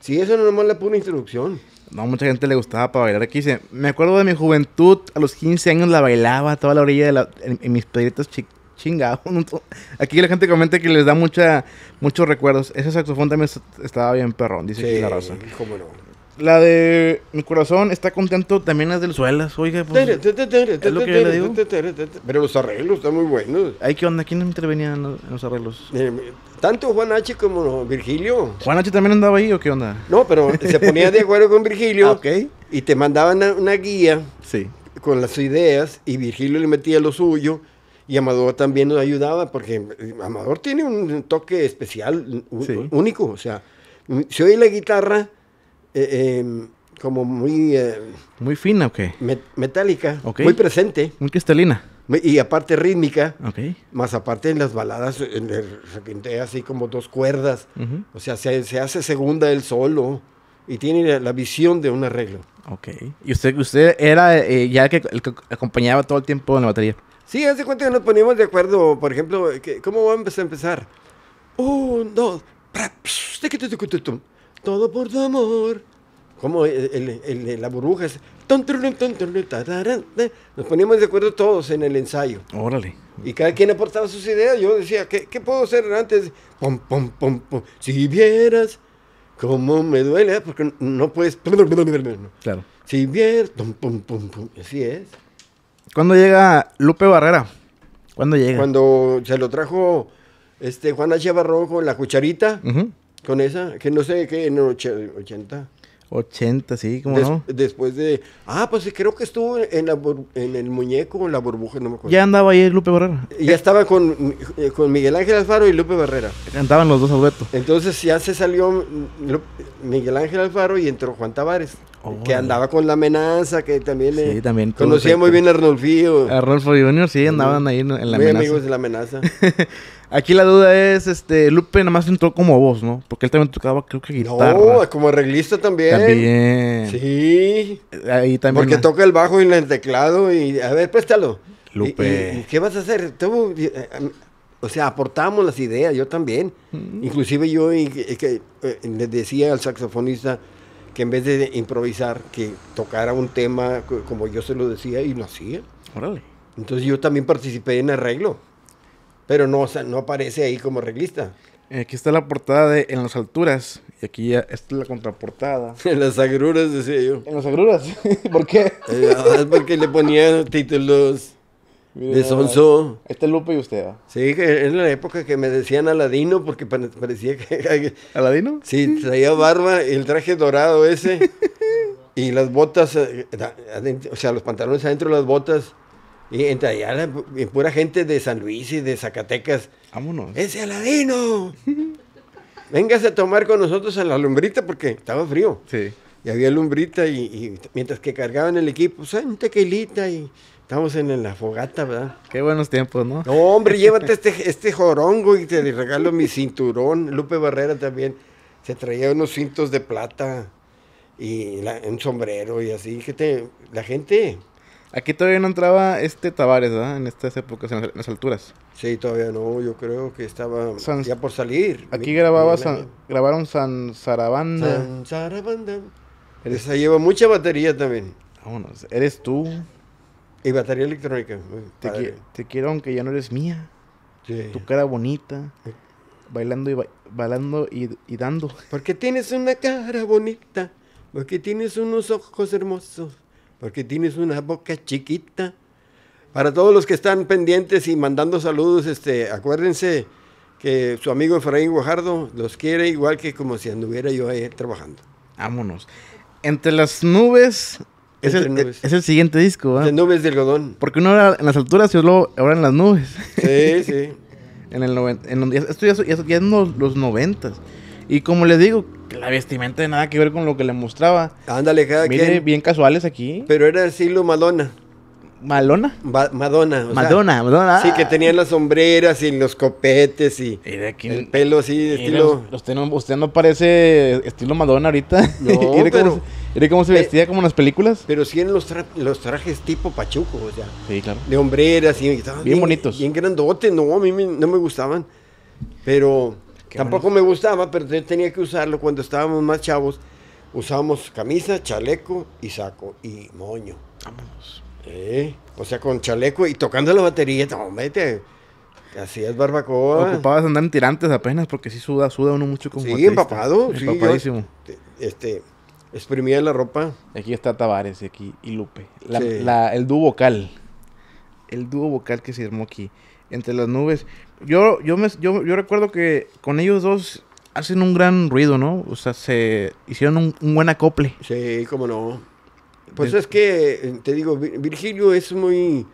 Sí, eso no nomás la pura introducción. No, mucha gente le gustaba para bailar aquí. dice me acuerdo de mi juventud, a los 15 años la bailaba toda la orilla de la, en, mis pedritos chingados. Aquí la gente comenta que les da mucha, muchos recuerdos. Ese saxofón también estaba bien perrón, dice sí, la Cómo no. La de Mi corazón está contento también es del Suelas, oiga. Pero los arreglos están muy buenos. hay ¿qué onda? ¿Quién intervenía en los arreglos? Eh, tanto Juan H. como Virgilio. ¿Juan H. también andaba ahí o qué onda? No, pero se ponía de acuerdo con Virgilio. Ah, y te mandaban una, guía. Sí. Con las ideas y Virgilio le metía lo suyo. Y Amador también nos ayudaba porque Amador tiene un toque especial, único. O sea, se oye la guitarra eh, em, como muy... Eh, muy fina o qué? metálica, muy presente. Muy cristalina. Y aparte rítmica, más aparte en las baladas, en así como dos cuerdas, o sea, se, se, hace segunda el solo y tiene la, visión de un arreglo. Ok. ¿Y usted, usted era eh, ya el que, acompañaba todo el tiempo en la batería? Sí, hace cuenta que nos poníamos de acuerdo, por ejemplo, ¿cómo vamos a empezar? Un, dos, todo por tu amor. Como la burbuja Nos poníamos de acuerdo todos en el ensayo. Órale. Y cada quien aportaba sus ideas. Yo decía, ¿qué, qué puedo hacer antes? Pom, pom, Si vieras cómo me duele, ah, porque no puedes... Claro. Si vieras... Pom, pom, pom, Así es. ¿Cuándo llega Lupe Barrera? ¿Cuándo llega? Cuando se lo trajo este Juan H. la cucharita. Con esa, que no sé, que en el 80. 80, sí, como no. Después de. Ah, pues creo que estuvo en, la, en el muñeco, en la burbuja, no me acuerdo. Ya andaba ahí Lupe Barrera. Ya estaba con, eh, con Miguel Ángel Alfaro y Lupe Barrera. Cantaban los dos a Entonces ya se salió Miguel Ángel Alfaro y entró Juan Tavares. que andaba con la amenaza, que también, conocía muy bien a Arnolfío. A Arnolfo Junior, sí, andaban ahí en la amenaza. amigos de la amenaza. Aquí la duda es, este, Lupe nada más entró como voz, ¿no? Porque él también tocaba, creo que guitarra. No, como arreglista también. También. Sí. Ahí también. Porque toca el bajo y el teclado y, a ver, préstalo. Lupe. qué vas a hacer? Eh, eh, o sea, aportamos las ideas, yo también. Mm. Inclusive yo eh, le decía al saxofonista que en vez de improvisar, que tocara un tema como yo se lo decía y lo hacía. Órale. Entonces yo también participé en arreglo. Pero no, o sea, no aparece ahí como reglista. Eh, aquí está la portada de En las alturas. Y aquí ya está la contraportada. En las agruras, decía yo. En las agruras. ¿Por qué? es eh, porque le ponían títulos de Sonso. Este es Lupe y usted, ¿ah? Sí, en la época que me decían Aladino, porque parecía que. ¿Aladino? Sí, traía barba, y el traje dorado ese. y las botas, eh, o sea, los pantalones adentro de las botas y entre allá pura gente de San Luis y de Zacatecas. Vámonos. ¡Ese Aladino! Véngase a tomar con nosotros a la lumbrita porque estaba frío. Sí. Y había lumbrita y, mientras que cargaban el equipo, o pues, un tequilita y estamos en, la fogata, ¿verdad? Qué buenos tiempos, ¿no? No, hombre, llévate este, este jorongo y te regalo mi cinturón. Lupe Barrera también se traía unos cintos de plata y un sombrero y así. Que te, la gente Aquí todavía no entraba este Tavares, ¿verdad? En estas épocas, en las, alturas. Sí, todavía no. Yo creo que estaba ya por salir. Aquí grababa grabaron San Sarabanda. San Sarabanda. Esa lleva mucha batería también. Vámonos. Eres tú. Y batería electrónica. Te, quiero aunque ya no eres mía. Tu cara bonita. Bailando y bailando y dando. Porque tienes una cara bonita. Porque tienes unos ojos hermosos porque tienes una boca chiquita. Para todos los que están pendientes y mandando saludos, este, acuérdense que su amigo Efraín Guajardo los quiere igual que como si anduviera yo ahí trabajando. Vámonos. Entre las nubes es el, siguiente disco, ¿verdad? De nubes del algodón. Porque uno era en las alturas y luego ahora en las nubes. Sí, sí. en el esto ya, es los, los, noventas. Y como les digo, la vestimenta de nada que ver con lo que le mostraba. Ándale, cada Mire, bien casuales aquí. Pero era el siglo Madonna. ¿Malona? Madonna. Madonna, Madonna. Sí, que ah. tenían las sombreras y los copetes y, el pelo así de estilo... Usted no, parece estilo Madonna ahorita. No, como se, eh, vestía como en las películas? Pero sí en los, trajes tipo pachuco, o sea. Sí, claro. De hombreras y... Bien, bien bonitos. Bien grandote, no, a mí no me gustaban. Pero... Tampoco me gustaba, pero tenía que usarlo cuando estábamos más chavos. Usábamos camisa, chaleco y saco y moño. Vámonos. Eh, o sea, con chaleco y tocando la batería, no, vete. Así es barbacoa. Ocupabas andar en tirantes apenas porque sí suda, suda uno mucho como Sí, empapado, Empapadísimo. este, exprimía la ropa. Aquí está Tavares y aquí y Lupe. el dúo vocal. El dúo vocal que se armó aquí. Entre las nubes yo, yo, me, yo, yo recuerdo que con ellos dos hacen un gran ruido, ¿no? O sea, se hicieron un, buen acople. Sí, cómo no. Pues es que, eh, te digo, Virgilio es muy,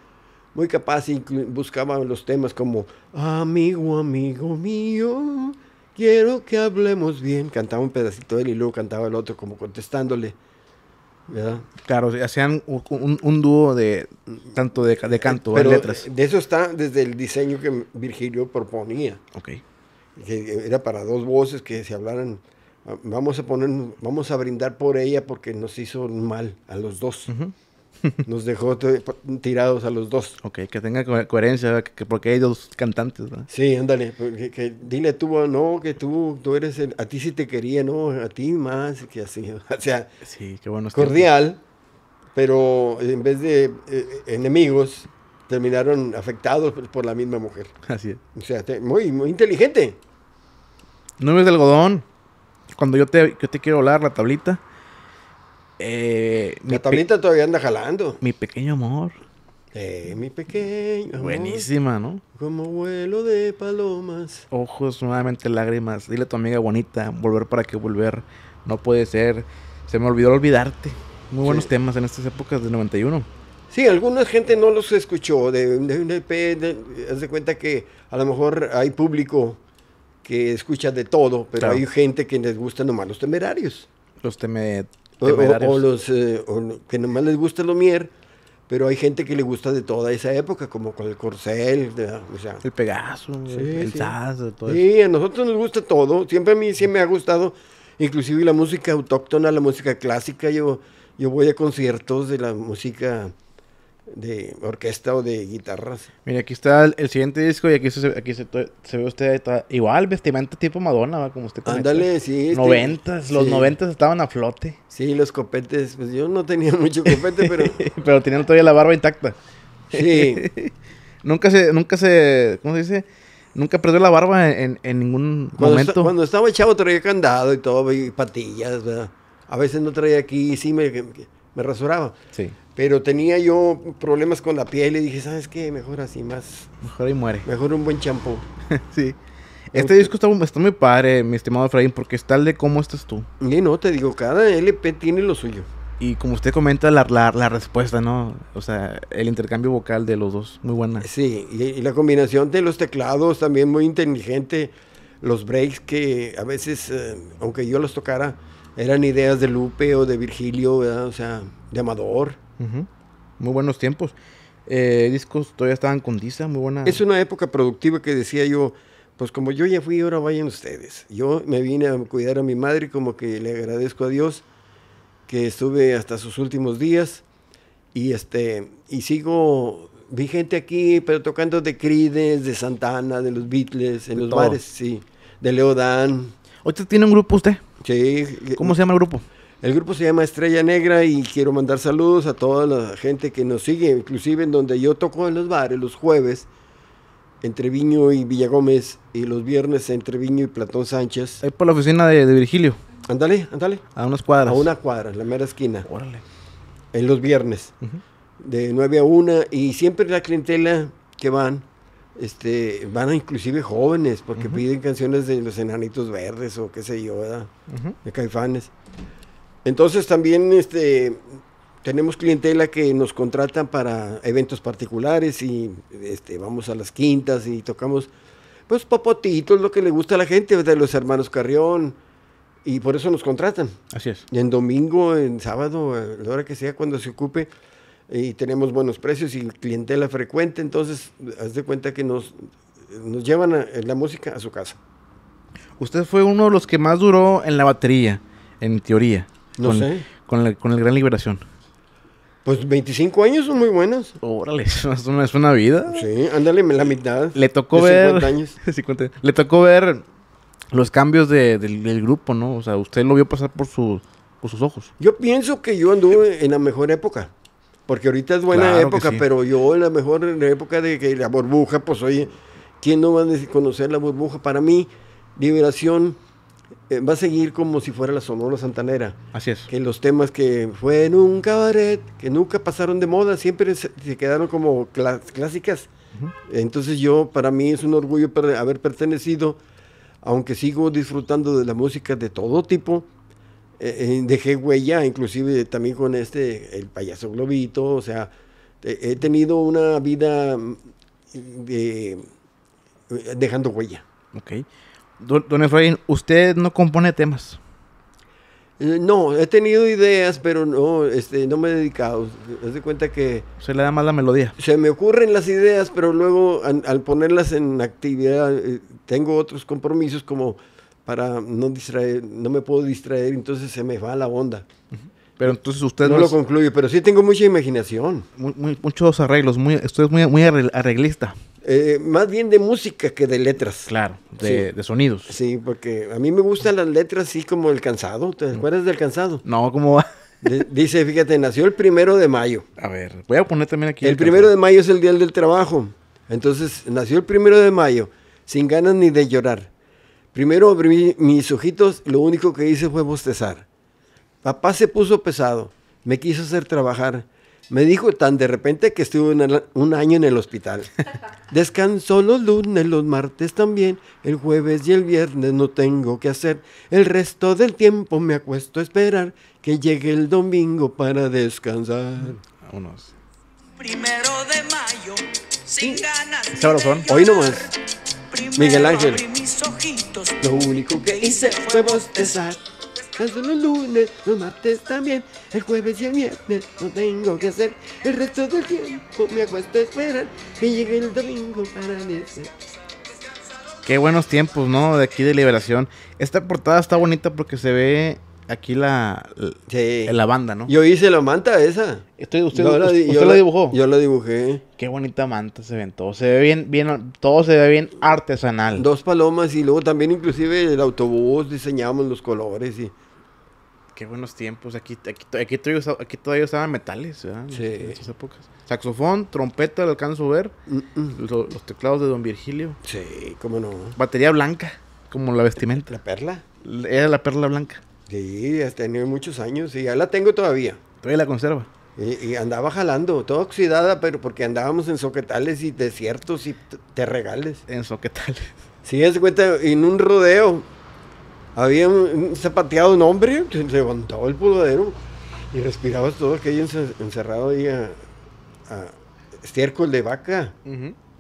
muy capaz y buscaba los temas como Amigo, amigo mío, quiero que hablemos bien. Cantaba un pedacito él y luego cantaba el otro como contestándole. Claro, hacían un, dúo de tanto de, canto, de De eso está desde el diseño que Virgilio proponía. Ok. era para dos voces que se hablaran. Ah, vamos a poner, vamos a brindar por ella porque nos hizo mal a los dos. Nos dejó tirados a los dos. Ok, que tenga coherencia, porque hay dos cantantes, Sí, ándale, pues, que, dile tú, ah, no, que tú, tú eres, a ti sí te quería, no, a ti más, que así, o sea, sí, qué bueno cordial, pero en vez de eh, enemigos, terminaron afectados por la misma mujer. Así es. O sea, muy, muy inteligente. No de algodón, cuando yo te, yo te quiero hablar, la tablita. Eh, la tablita todavía anda jalando. Mi pequeño amor. Eh, mi pequeño. Amor, Buenísima, ¿no? Como vuelo de palomas. Ojos, nuevamente lágrimas. Dile a tu amiga bonita, volver para que volver. No puede ser. Se me olvidó olvidarte. Muy buenos temas en estas épocas del 91. Sí, alguna gente no los escuchó. De, un EP, haz de cuenta que a lo mejor hay público que escucha de todo, pero hay gente que les gusta nomás los temerarios. Los temerarios o, los eh, que nomás les gusta lo mier, pero hay gente que le gusta de toda esa época, como con el corcel, o sea, el Pegaso, el sí. sí, a nosotros nos gusta todo. Siempre a mí sí me ha gustado, inclusive la música autóctona, la música clásica. Yo, yo voy a conciertos de la música de orquesta o de guitarras. Mira, aquí está el, siguiente disco y aquí se, aquí se, ve usted igual, vestimenta tipo Madonna, ¿va? como usted Ándale, sí. Este, noventas, los noventas estaban a flote. Sí, los copetes, pues yo no tenía mucho copete, pero... pero tenían todavía la barba intacta. Sí. nunca se, nunca se, ¿cómo se dice? Nunca perdió la barba en, ningún momento. cuando estaba chavo traía candado y todo, y patillas, ¿verdad? A veces no traía aquí y sí me, me rasuraba. Sí. Pero tenía yo problemas con la piel y le dije, ¿sabes qué? Mejor así, más. Mejor ahí muere. Mejor un buen champú. sí. Este disco está, está, muy padre, mi estimado Efraín, porque es tal de cómo estás tú. Y no, te digo, cada LP tiene lo suyo. Y como usted comenta, la, la, respuesta, ¿no? O sea, el intercambio vocal de los dos, muy buena. Sí, y, la combinación de los teclados también muy inteligente. Los breaks que a veces, eh, aunque yo los tocara, eran ideas de Lupe o de Virgilio, ¿verdad? O sea, de Amador. Muy buenos tiempos. Eh, discos todavía estaban con Disa, muy buena. Es una época productiva que decía yo, pues como yo ya fui, ahora vayan ustedes. Yo me vine a cuidar a mi madre, como que le agradezco a Dios que estuve hasta sus últimos días y este y sigo vi gente aquí, pero tocando de Crides, de Santana, de los Beatles, en los bares, sí, de Dan usted tiene un grupo usted? Sí. ¿Cómo se llama el grupo? El grupo se llama Estrella Negra y quiero mandar saludos a toda la gente que nos sigue, inclusive en donde yo toco en los bares los jueves, entre Viño y Gómez, y los viernes entre Viño y Platón Sánchez. Ahí por la oficina de, Virgilio. Ándale, ándale. A unas cuadras. A una cuadra, la mera esquina. Órale. En los viernes, de 9 a 1, y siempre la clientela que van, este, van inclusive jóvenes, porque piden canciones de los enanitos verdes o qué sé yo, De caifanes. Entonces también este, tenemos clientela que nos contratan para eventos particulares y este, vamos a las quintas y tocamos, pues popotitos, lo que le gusta a la gente, de los hermanos Carrión. Y por eso nos contratan. Así es. Y en domingo, en sábado, a la hora que sea, cuando se ocupe, y tenemos buenos precios y clientela frecuente, entonces haz de cuenta que nos, nos llevan la música a su casa. Usted fue uno de los que más duró en la batería, en teoría. No sé. Con, la, el Gran Liberación. Pues 25 años son muy buenas. Órale, es una, vida. Sí, ándale la mitad. Le tocó ver. 50 años. le tocó ver los cambios del grupo, ¿no? O sea, usted lo vio pasar por, sus ojos. Yo pienso que yo anduve en la mejor época. Porque ahorita es buena época, pero yo en la mejor época de que la burbuja, pues oye, ¿quién no va a conocer la burbuja? Para mí, liberación eh, va a seguir como si fuera la Sonora Santanera. Así es. Que los temas que fue en un cabaret, que nunca pasaron de moda, siempre se, quedaron como clásicas. Entonces yo, para mí es un orgullo haber pertenecido, aunque sigo disfrutando de la música de todo tipo, eh, eh, dejé huella, inclusive también con este, el payaso Globito, o sea, he tenido una vida mm, dejando huella. Ok. Don Efraín, usted no compone temas. Eh, no, he tenido ideas, pero no, este, no me he dedicado. Haz de cuenta que... Se le da más la melodía. Se me ocurren las ideas, pero luego al, ponerlas en actividad eh, tengo otros compromisos como para no distraer, no me puedo distraer, entonces se me va la onda. Pero entonces usted... No, lo concluye, pero sí tengo mucha imaginación. muchos arreglos, muy, usted es muy, muy arreglista. Eh, más bien de música que de letras. Claro, de, sonidos. Sí, porque a mí me gustan las letras, así como el cansado. ¿Te mm. acuerdas del cansado? No, ¿cómo va? dice, fíjate, nació el primero de mayo. A ver, voy a poner también aquí. El, primero de mayo es el día del trabajo. Entonces, nació el primero de mayo, sin ganas ni de llorar. Primero abrí mis ojitos, lo único que hice fue bostezar. Papá se puso pesado, me quiso hacer trabajar me dijo tan de repente que estuve un año en el hospital. Descanso los lunes, los martes también, el jueves y el viernes no tengo que hacer. El resto del tiempo me acuesto a esperar que llegue el domingo para descansar. Vámonos. Primero de mayo, sin ganas. Hoy nomás. Miguel Ángel. Lo único que hice fue bostezar. Tan los lunes, los martes también, el jueves y el viernes no tengo que hacer. El resto del tiempo me acuesto a esperar que llegue el domingo para nacer. Qué buenos tiempos, ¿no? De aquí de Liberación. Esta portada está bonita porque se ve aquí la, la, la banda, ¿no? Yo hice la manta esa. Estoy, ¿Usted, la, usted, la, dibujó? Yo la dibujé. Qué bonita manta se ven todo. Se ve bien, bien, todo se ve bien artesanal. Dos palomas y luego también inclusive el autobús diseñamos los colores y... Qué buenos tiempos. Aquí, aquí, todavía, usaba, usaban metales, ¿verdad? Sí. Saxofón, trompeta, lo alcanzo a ver. Los, teclados de Don Virgilio. Sí, cómo no. Batería blanca, como la vestimenta. ¿La perla? Era la perla blanca. Sí, has tenido muchos años y ya la tengo todavía. Todavía la conserva. Y, andaba jalando, toda oxidada, pero porque andábamos en soquetales y desiertos y te regales En soquetales. Sí, es cuenta, en un rodeo había zapateado un hombre, se levantaba el polvadero y respiraba todo que encerrado ahí a, estiércol de vaca.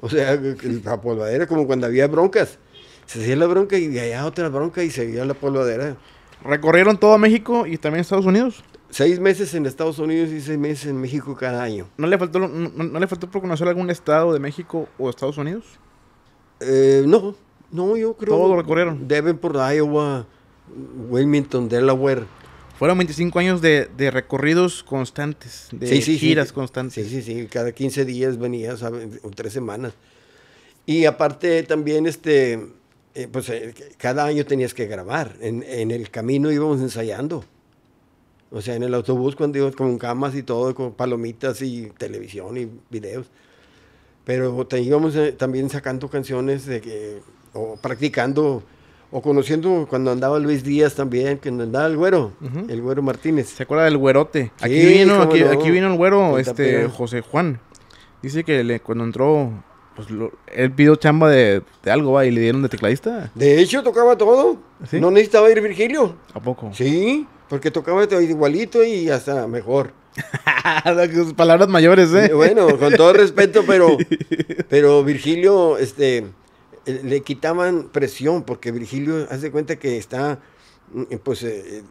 O sea, la polvadera, como cuando había broncas. Se hacía la bronca y allá otra bronca y seguía la polvadera. ¿Recorrieron todo México y también Estados Unidos? Seis meses en Estados Unidos y seis meses en México cada año. ¿No le faltó, no, le faltó por conocer algún estado de México o Estados Unidos? Eh, no, no, yo creo. Todos lo recorrieron. por Iowa, Wilmington, Delaware. Fueron 25 años de, recorridos constantes, de giras constantes. Sí, sí, sí. Cada 15 días venías, o tres semanas. Y aparte también, este, eh, pues eh, cada año tenías que grabar. En, el camino íbamos ensayando. O sea, en el autobús cuando íbamos con camas y todo, con palomitas y televisión y videos. Pero te íbamos eh, también sacando canciones de que o practicando o conociendo cuando andaba Luis Díaz también, que andaba el güero, el güero Martínez. ¿Se acuerda del güerote? aquí, vino, aquí, el güero, este, José Juan. Dice que le, cuando entró, pues lo, él pidió chamba de, algo, ¿va? Y le dieron de tecladista. De hecho, tocaba todo. No necesitaba ir Virgilio. ¿A poco? Sí, porque tocaba igualito y hasta mejor. Palabras mayores, ¿eh? Bueno, con todo respeto, pero, pero Virgilio, este eh, le quitaban presión, porque Virgilio hace cuenta que está, mm, eh, pues, eh,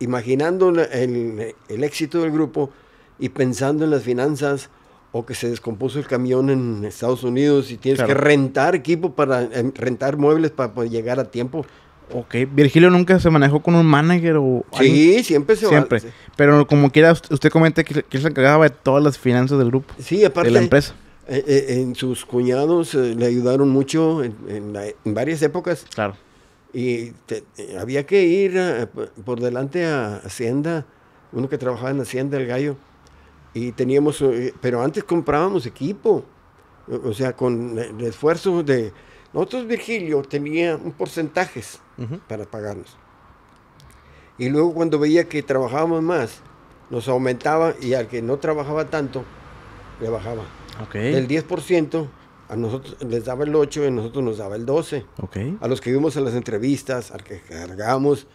imaginando el, éxito del grupo y pensando en las finanzas o que se descompuso el camión en Estados Unidos y tienes que rentar equipo para rentar muebles para, poder llegar a tiempo. Ok, Virgilio nunca se manejó con un manager o... Sí, siempre se Siempre. Pero como quiera, usted comenta que, que se encargaba de todas las finanzas del grupo. Sí, aparte... De la empresa. Eh, eh, en sus cuñados eh, le ayudaron mucho en, varias épocas. Y había que ir por delante a Hacienda, uno que trabajaba en Hacienda, el gallo. Y teníamos, pero antes comprábamos equipo, o, sea, con el esfuerzo de... Nosotros Virgilio tenía un porcentajes para pagarnos. Y luego cuando veía que trabajábamos más, nos aumentaba y al que no trabajaba tanto, le bajaba. El 10%, a nosotros les daba el 8 y a nosotros nos daba el 12. Okay. A los que vimos en las entrevistas, al que cargamos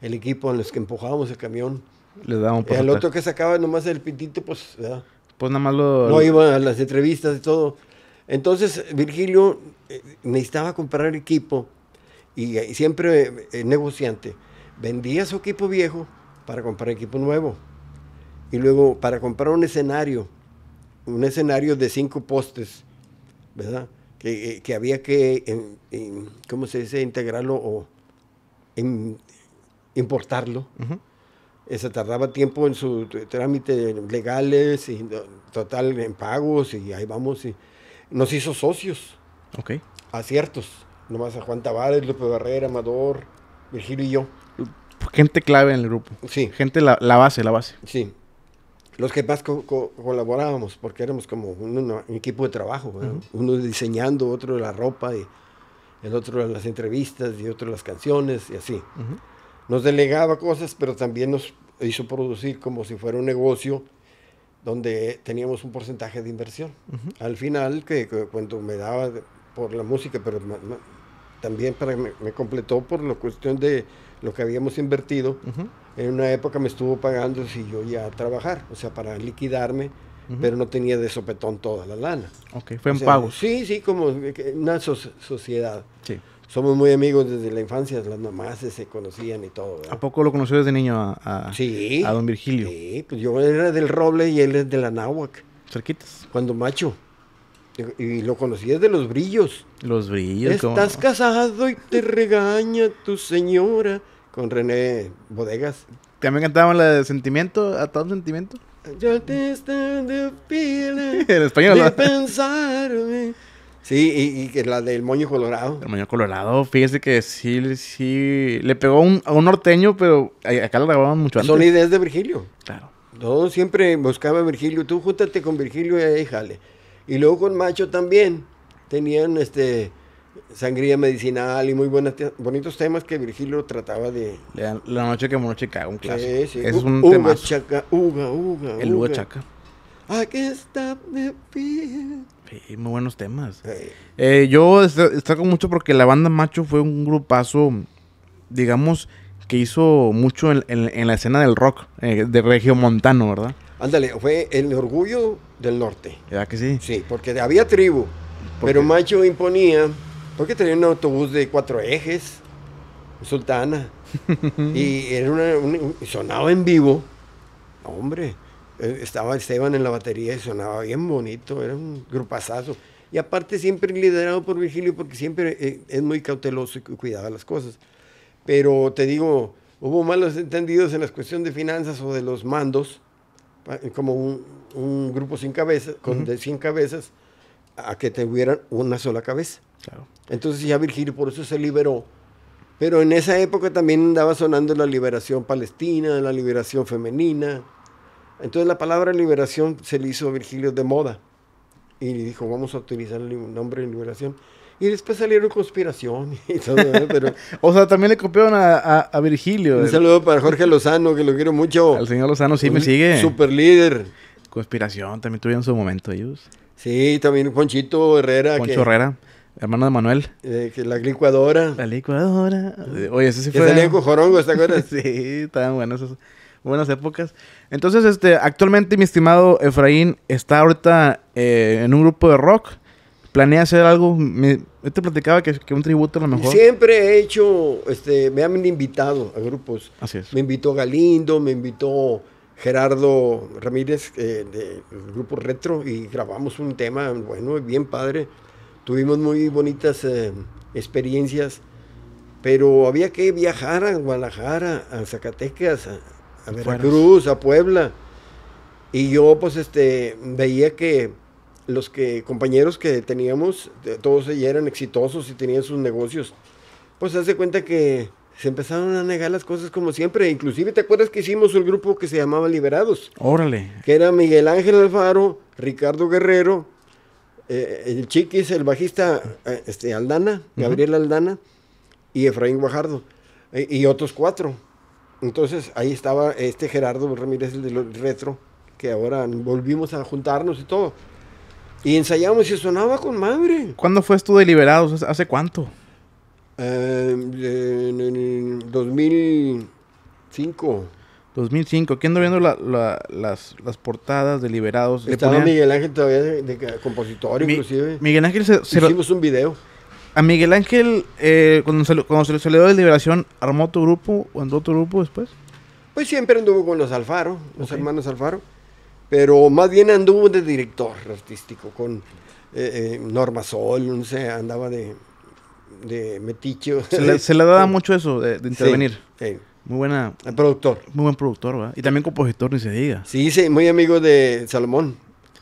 el equipo, a los que empujábamos el camión. Les daba un Al otro que sacaba nomás el pintito, pues... Pues nada más lo... No iba a las entrevistas y todo. Entonces, Virgilio eh, necesitaba comprar equipo y, eh, siempre eh, negociante. Vendía su equipo viejo para comprar equipo nuevo. Y luego, para comprar un escenario, un escenario de cinco postes, ¿verdad? Que, eh, había que, en, em, em, ¿cómo se dice?, integrarlo o em, importarlo. Uh Se tardaba tiempo en su trámite legales y total en pagos y ahí vamos. Y nos hizo socios. Ok. Aciertos. Nomás a Juan Tavares, López Barrera, Amador, Virgilio y yo. Gente clave en el grupo. Sí. Gente, la base, la base. Sí los que más colaborábamos, porque éramos como un, equipo de trabajo, uno diseñando, otro la ropa, y el otro las entrevistas, y otro las canciones, y así. Nos delegaba cosas, pero también nos hizo producir como si fuera un negocio donde teníamos un porcentaje de inversión. Al final, que, cuando me daba por la música, pero también para me, me, completó por la cuestión de lo que habíamos invertido, en una época me estuvo pagando si yo iba a trabajar, o sea, para liquidarme, pero no tenía de sopetón toda la lana. Ok, fue en pago. Sí, sí, como una sociedad. Sí. Somos muy amigos desde la infancia, las mamás se conocían y todo. ¿A poco lo conoció desde niño a, don Virgilio? Sí, pues yo era del Roble y él es de la Náhuac. Cerquitas. Cuando macho. Y lo conocí desde los brillos. Los brillos. Estás casado y te regaña tu señora con René Bodegas. También cantaban la de Sentimiento, a todo Sentimiento. Yo te estoy en español, de Sí, y, y, la del Moño Colorado. El Moño Colorado, fíjese que sí, sí, le pegó a un norteño, pero acá lo grababan mucho antes. Son ideas de Virgilio. Claro. Todo siempre buscaba Virgilio, tú júntate con Virgilio y ahí jale. Y luego con Macho también, tenían este Sangría medicinal y muy buenos bonitos temas que Virgilio trataba de. La, noche que murió Chicago, un Es un tema. uga, uga, El Hugo Chaca. está muy buenos temas. Eh, yo destaco mucho porque la banda Macho fue un grupazo, digamos, que hizo mucho en, la escena del rock eh, de Regio Montano, ¿verdad? Ándale, fue el orgullo del norte. ¿Verdad que sí? Sí, porque había tribu, pero Macho imponía porque tenía un autobús de cuatro ejes, Sultana. y era un, sonaba en vivo. Hombre, eh, estaba Esteban en la batería y sonaba bien bonito, era un grupazazo. Y aparte siempre liderado por Virgilio porque siempre eh, es muy cauteloso y cuidaba las cosas. Pero te digo, hubo malos entendidos en las cuestión de finanzas o de los mandos, como un, grupo sin cabeza, con de 100 cabezas, a que te hubieran una sola cabeza. Entonces ya Virgilio por eso se liberó. Pero en esa época también andaba sonando la liberación palestina, la liberación femenina. Entonces la palabra liberación se le hizo a Virgilio de moda. Y dijo, vamos a utilizar el nombre de liberación. Y después salieron conspiración pero... o sea, también le copiaron a, Virgilio. Un saludo para Jorge Lozano, que lo quiero mucho. Al señor Lozano sí me sigue. Super líder. Conspiración, también tuvieron su momento ellos. Sí, también Ponchito Herrera. Poncho Herrera hermano de Manuel. Eh, la licuadora. La licuadora. Eh, oye, ese sí fue. Que ¿te sí, estaban buenas buenas épocas. Entonces, este, actualmente mi estimado Efraín está ahorita eh, en un grupo de rock. ¿Planea hacer algo? Me, te platicaba que, que, un tributo a lo mejor. Siempre he hecho, este, me han invitado a grupos. Así es. Me invitó Galindo, me invitó Gerardo Ramírez del grupo Retro y grabamos un tema bueno, bien padre. Tuvimos muy bonitas eh, experiencias, pero había que viajar a Guadalajara, a Zacatecas, a, Veracruz, a Puebla. Y yo pues este veía que los que compañeros que teníamos, todos ellos eran exitosos y tenían sus negocios. Pues hace cuenta que se empezaron a negar las cosas como siempre. Inclusive, ¿te acuerdas que hicimos un grupo que se llamaba Liberados? Órale. Que era Miguel Ángel Alfaro, Ricardo Guerrero, eh, el Chiquis, el bajista eh, este, Aldana, Gabriel Aldana y Efraín Guajardo, eh, y otros cuatro. Entonces ahí estaba este Gerardo Ramírez, el del retro, que ahora volvimos a juntarnos y todo. Y ensayamos y sonaba con madre. ¿Cuándo fue esto deliberado? ¿Hace cuánto? en, en 2005. 2005. Aquí ando viendo las, portadas de Liberados. Estaba Miguel Ángel todavía de, compositor, inclusive. Miguel Ángel se, Hicimos un video. A Miguel Ángel, eh, cuando, se, le dio de Liberación, ¿armó otro grupo o andó tu grupo después? Pues siempre anduvo con los Alfaro, los hermanos Alfaro. Pero más bien anduvo de director artístico, con eh, eh, Norma Sol, no sé, andaba de, de Se le, daba mucho eso, de, intervenir. Sí, muy buena. El eh, productor. Muy buen productor, ¿verdad? Y también compositor, ni se diga. Sí, sí, muy amigo de Salomón.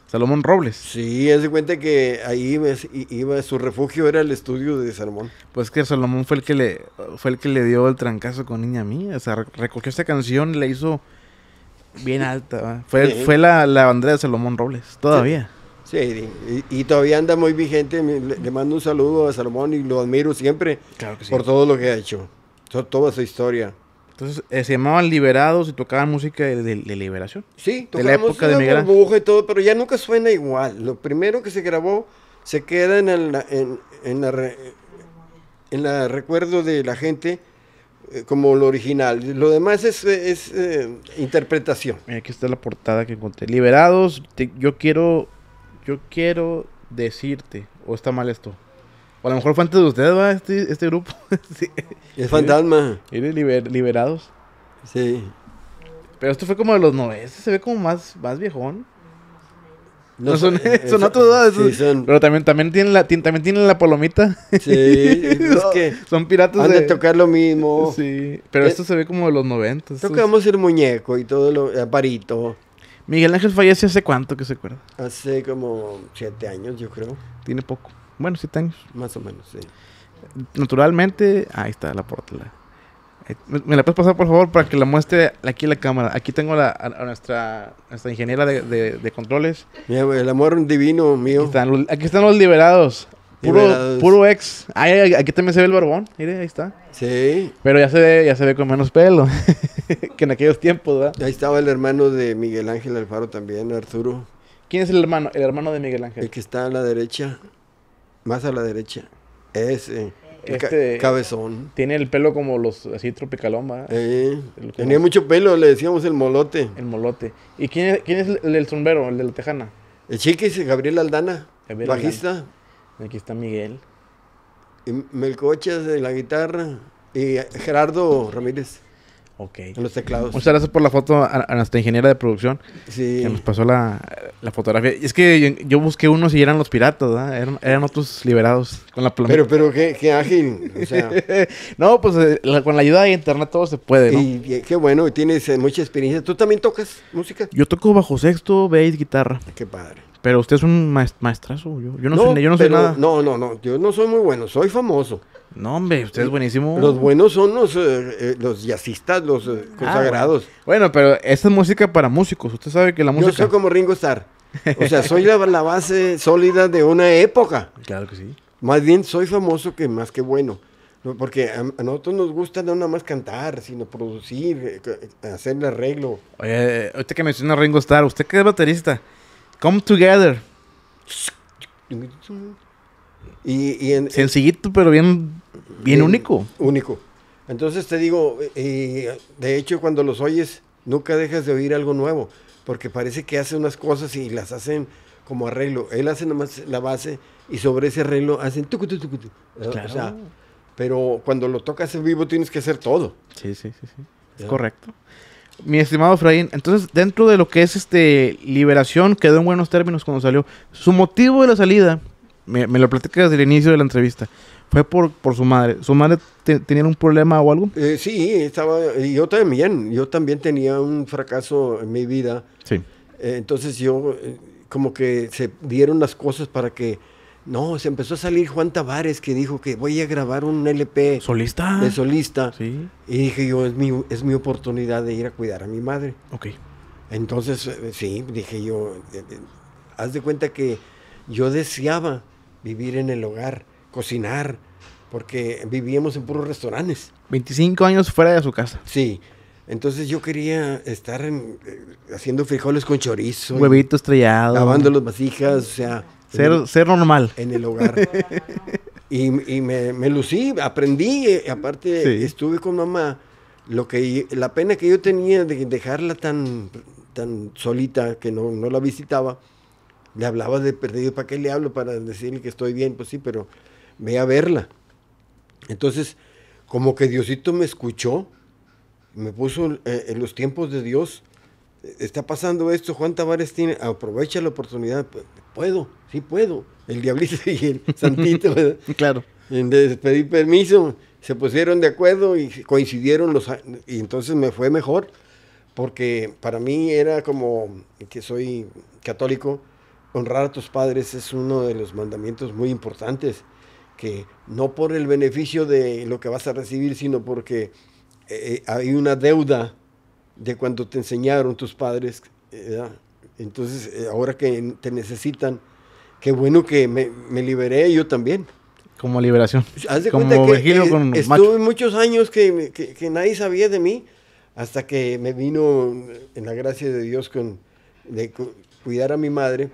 Salomón Robles. Sí, él de cuenta que ahí iba, su refugio era el estudio de Salomón. Pues que Salomón fue el que le fue el que le dio el trancazo con Niña Mía, o sea, recogió esta canción y la hizo bien alta, fue fue la, la, bandera de Salomón Robles todavía. Sí. y, todavía anda muy vigente. Le, mando un saludo a Salomón y lo admiro siempre por todo lo que ha hecho, toda su historia. Entonces eh, se llamaban Liberados y tocaban música de, liberación. Sí, de la época de burbuja y todo, pero ya nunca suena igual. Lo primero que se grabó se queda en, el, en, la, recuerdo de la gente eh, como lo original. Lo demás es, eh, interpretación. Aquí está la portada que encontré. Liberados, yo quiero yo quiero decirte, o está mal esto. O a lo mejor fue antes de ustedes, ¿va? Este, este grupo. Es fantasma. liberados. Sí. Pero esto fue como de los 90, se ve como más, más viejón. No, son, otros dos. Sí, son... Pero también, también, tienen la, también la palomita. Sí, son piratas. de... tocar lo mismo. Sí, pero eh, esto se ve como de los 90. Tocamos el muñeco y todo lo. Aparito. Miguel Ángel falleció hace cuánto que se acuerda? Hace como siete años, yo creo. Tiene poco. Bueno, siete años. Más o menos, sí. Naturalmente, ahí está la portela. Eh, ¿Me la puedes pasar, por favor, para que la muestre aquí la cámara? Aquí tengo a, nuestra, nuestra ingeniera de, controles. el amor divino mío. Aquí están los, liberados. Puro, ex. aquí también se ve el barbón. Mire, ahí está. Sí. Pero ya se ve, ya se ve con menos pelo que en aquellos tiempos, ¿verdad? Ahí estaba el hermano de Miguel Ángel Alfaro también, Arturo. ¿Quién es el hermano? El hermano de Miguel Ángel. El que está a la derecha. Más a la derecha. Ese. Eh, este, cabezón. Tiene el pelo como los así tropicaloma. Eh, tenía mucho pelo, le decíamos el molote. El molote. ¿Y quién es, quién es el, zumbero, el sombrero, el de la tejana? El chiquis, Gabriel Aldana. bajista. Aquí está Miguel. Y Melcochas de la guitarra. Y Gerardo Ramírez. Ok. Los teclados. Muchas gracias por la foto a, nuestra ingeniera de producción. Sí. Que nos pasó la, fotografía. Y es que yo, busqué unos y eran los piratas, Eran, otros liberados con la pluma. Pero, pero, qué, qué ágil. no, pues eh, con la ayuda de internet todo se puede, ¿no? Y, qué bueno, Y tienes eh, mucha experiencia. ¿Tú también tocas música? Yo toco bajo sexto, bass, guitarra. Qué padre. Pero usted es un maestro maestrazo. Yo, no, sé, yo no sé nada. No, no, no. Yo no soy muy bueno. Soy famoso. No, hombre, usted es eh, buenísimo. Los buenos son los, eh, eh, los jazzistas, los ah, consagrados. bueno. pero esta es música para músicos. Usted sabe que la música. Yo soy como Ringo Starr. O sea, soy la, base sólida de una época. Claro que sí. Más bien soy famoso que más que bueno. Porque a, nosotros nos gusta no nada más cantar, sino producir, hacer el arreglo. Oye, ahorita que menciona Ringo Starr, usted que es baterista, Come Together. Y, y en, Sencillito, pero bien bien único. Único. Entonces te digo, y de hecho cuando los oyes, nunca dejas de oír algo nuevo, porque parece que hace unas cosas y las hacen como arreglo. Él hace nomás la base y sobre ese arreglo hacen tu tu tu Claro. pero cuando lo tocas en vivo tienes que hacer todo. Sí, sí, sí, sí. Es correcto. Mi estimado Efraín, entonces dentro de lo que es este liberación, quedó en buenos términos cuando salió. Su motivo de la salida, me, lo platicas desde el inicio de la entrevista, fue por, su madre. ¿Su madre tenía un problema o algo? Eh, sí, estaba, y yo también, yo también tenía un fracaso en mi vida. Sí. Eh, entonces yo, eh, como que se dieron las cosas para que, no, se empezó a salir Juan Tavares que dijo que voy a grabar un LP. Solista. De solista. Sí. Y dije yo, es mi, es mi oportunidad de ir a cuidar a mi madre. Ok. Entonces, sí, dije yo, haz de cuenta que yo deseaba vivir en el hogar cocinar, porque vivíamos en puros restaurantes. 25 años fuera de su casa. Sí. Entonces yo quería estar eh, haciendo frijoles con chorizo. Huevitos estrellados. Lavando las vasijas, o sea. Ser, normal. En el hogar. y, me, lucí, aprendí. Eh, aparte, estuve con mamá. Lo que, la pena que yo tenía de dejarla tan, tan solita que no, no la visitaba, le hablaba de perdido. ¿Para qué le hablo? Para decirle que estoy bien, pues sí, pero ve a verla. Entonces, como que Diosito me escuchó, me puso eh, en los tiempos de Dios, está pasando esto, Juan Tavares tiene, aprovecha la oportunidad, pues, puedo, sí puedo, el diablito y el santito, claro. Les pedí permiso, se pusieron de acuerdo y coincidieron los y entonces me fue mejor porque para mí era como que soy católico, honrar a tus padres es uno de los mandamientos muy importantes no por el beneficio de lo que vas a recibir, sino porque eh, eh, hay una deuda de cuando te enseñaron tus padres. Eh, ah, entonces, ahora que te necesitan, qué bueno que me, liberé yo también. Como liberación. de Como estuve muchos años que, nadie sabía de mí, hasta que me vino, en la gracia de Dios, con, de cuidar a mi madre.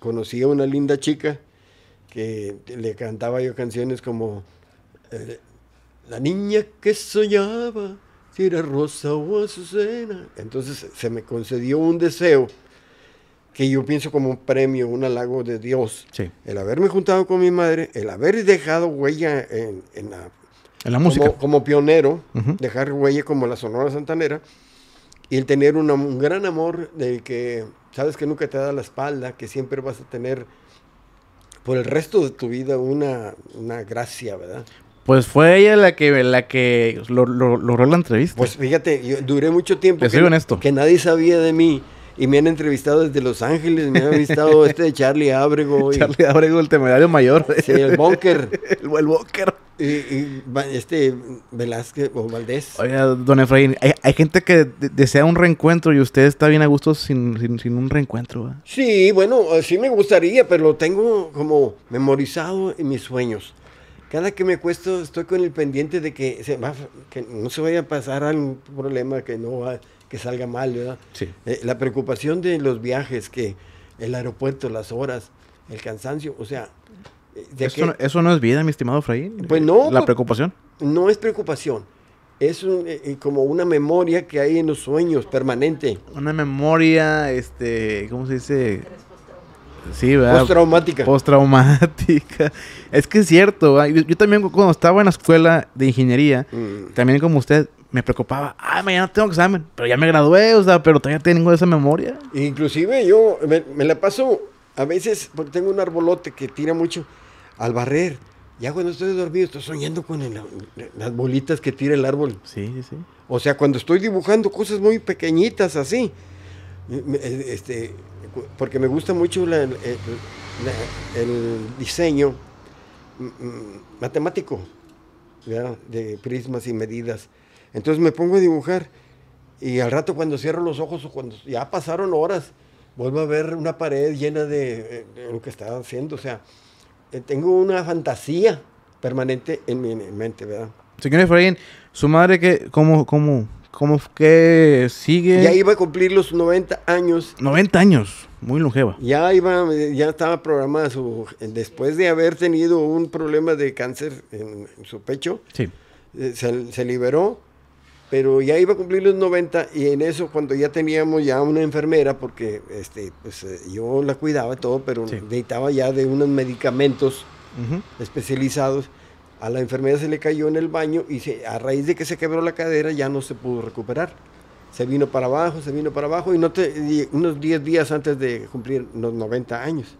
Conocí a una linda chica que le cantaba yo canciones como eh, La niña que soñaba, si era rosa o azucena. Entonces se me concedió un deseo que yo pienso como un premio, un halago de Dios. El haberme juntado con mi madre, el haber dejado huella en, la, en la, música. Como, pionero, dejar huella como la Sonora Santanera, y el tener un gran amor de que sabes que nunca te da la espalda, que siempre vas a tener por el resto de tu vida una, una gracia, ¿verdad? Pues fue ella la que, la que logró la entrevista. Pues fíjate, yo duré mucho tiempo. que, Que nadie sabía de mí y me han entrevistado desde Los Ángeles, me han entrevistado este de Charlie Abrego. Charlie Abrego, el temerario mayor. Sí, el bunker el, el bunker Y, este Velázquez o Valdés. Oiga, don Efraín, hay, gente que desea un reencuentro y usted está bien a gusto sin, sin, un reencuentro. Sí, bueno, sí me gustaría, pero lo tengo como memorizado en mis sueños cada que me cuesto estoy con el pendiente de que, se va, que no se vaya a pasar algún problema que no va, que salga mal, ¿verdad? Sí. Eh, la preocupación de los viajes, que el aeropuerto, las horas, el cansancio, o sea... Eh, eso, no, eso, no, es vida, mi estimado Fray. Pues no. La pues, preocupación. No es preocupación. Es eh, como una memoria que hay en los sueños permanente. Una memoria, este, ¿cómo se dice? Sí, ¿verdad? Postraumática. Postraumática. Es que es cierto, yo, también cuando estaba en la escuela de ingeniería, mm. también como usted, me preocupaba, ah, mañana tengo examen, pero ya me gradué, o sea, pero todavía tengo esa memoria. Inclusive yo me, la paso a veces, porque tengo un arbolote que tira mucho, al barrer. Ya cuando estoy dormido, estoy soñando con las bolitas que tira el árbol. Sí, sí, sí. O sea, cuando estoy dibujando cosas muy pequeñitas así, este, porque me gusta mucho el, diseño mm, mm, matemático, de prismas y medidas. Entonces me pongo a dibujar y al rato cuando cierro los ojos o cuando ya pasaron horas, vuelvo a ver una pared llena de, eh, lo que estaba haciendo. O sea, eh, tengo una fantasía permanente en mi mente, ¿verdad? Señor Efraín, su madre, que, ¿cómo, cómo, cómo que sigue? Ya iba a cumplir los 90 años. 90 años, muy longeva. Ya iba, ya estaba programada su, después de haber tenido un problema de cáncer en, su pecho. Sí. Eh, se, se, liberó pero ya iba a cumplir los 90 y en eso cuando ya teníamos ya una enfermera, porque este, pues, eh, yo la cuidaba todo, pero necesitaba ya de unos medicamentos especializados, a la enfermera se le cayó en el baño y a raíz de que se quebró la cadera ya no se pudo recuperar. Se vino para abajo, se vino para abajo y, no te, unos 10 días antes de cumplir los 90 años.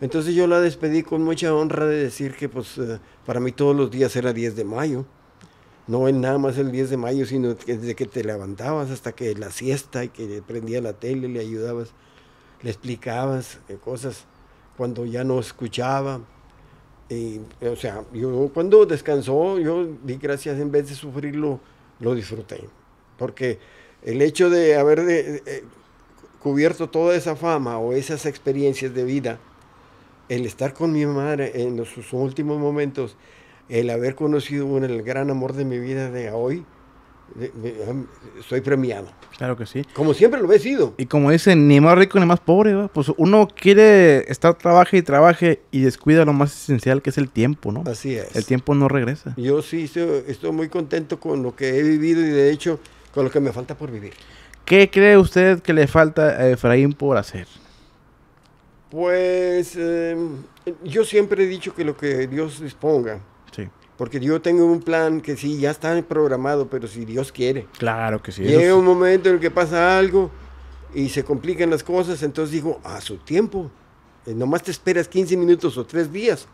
Entonces yo la despedí con mucha honra de decir que pues eh, para mí todos los días era 10 de mayo no en nada más el 10 de mayo, sino desde que te levantabas hasta que la siesta y que prendía la tele, le ayudabas, le explicabas eh, cosas cuando ya no escuchaba. Y, o sea, yo cuando descansó, yo di gracias en vez de sufrirlo, lo disfruté. Porque el hecho de haber eh, eh, cubierto toda esa fama o esas experiencias de vida, el estar con mi madre en sus últimos momentos, el haber conocido el gran amor de mi vida de hoy, soy premiado. Claro que sí. Como siempre lo he sido. Y como dicen, ni más rico ni más pobre, pues uno quiere estar, trabaje y trabaje y descuida lo más esencial que es el tiempo, ¿no? Así es. El tiempo no regresa. Yo sí estoy, muy contento con lo que he vivido y de hecho con lo que me falta por vivir. ¿Qué cree usted que le falta a Efraín por hacer? Pues em, yo siempre he dicho que lo que Dios disponga, porque yo tengo un plan que sí, ya está programado, pero si Dios quiere. Claro que sí. Llega un momento en el que pasa algo y se complican las cosas, entonces digo, a su tiempo. Eh, nomás te esperas 15 minutos o 3 días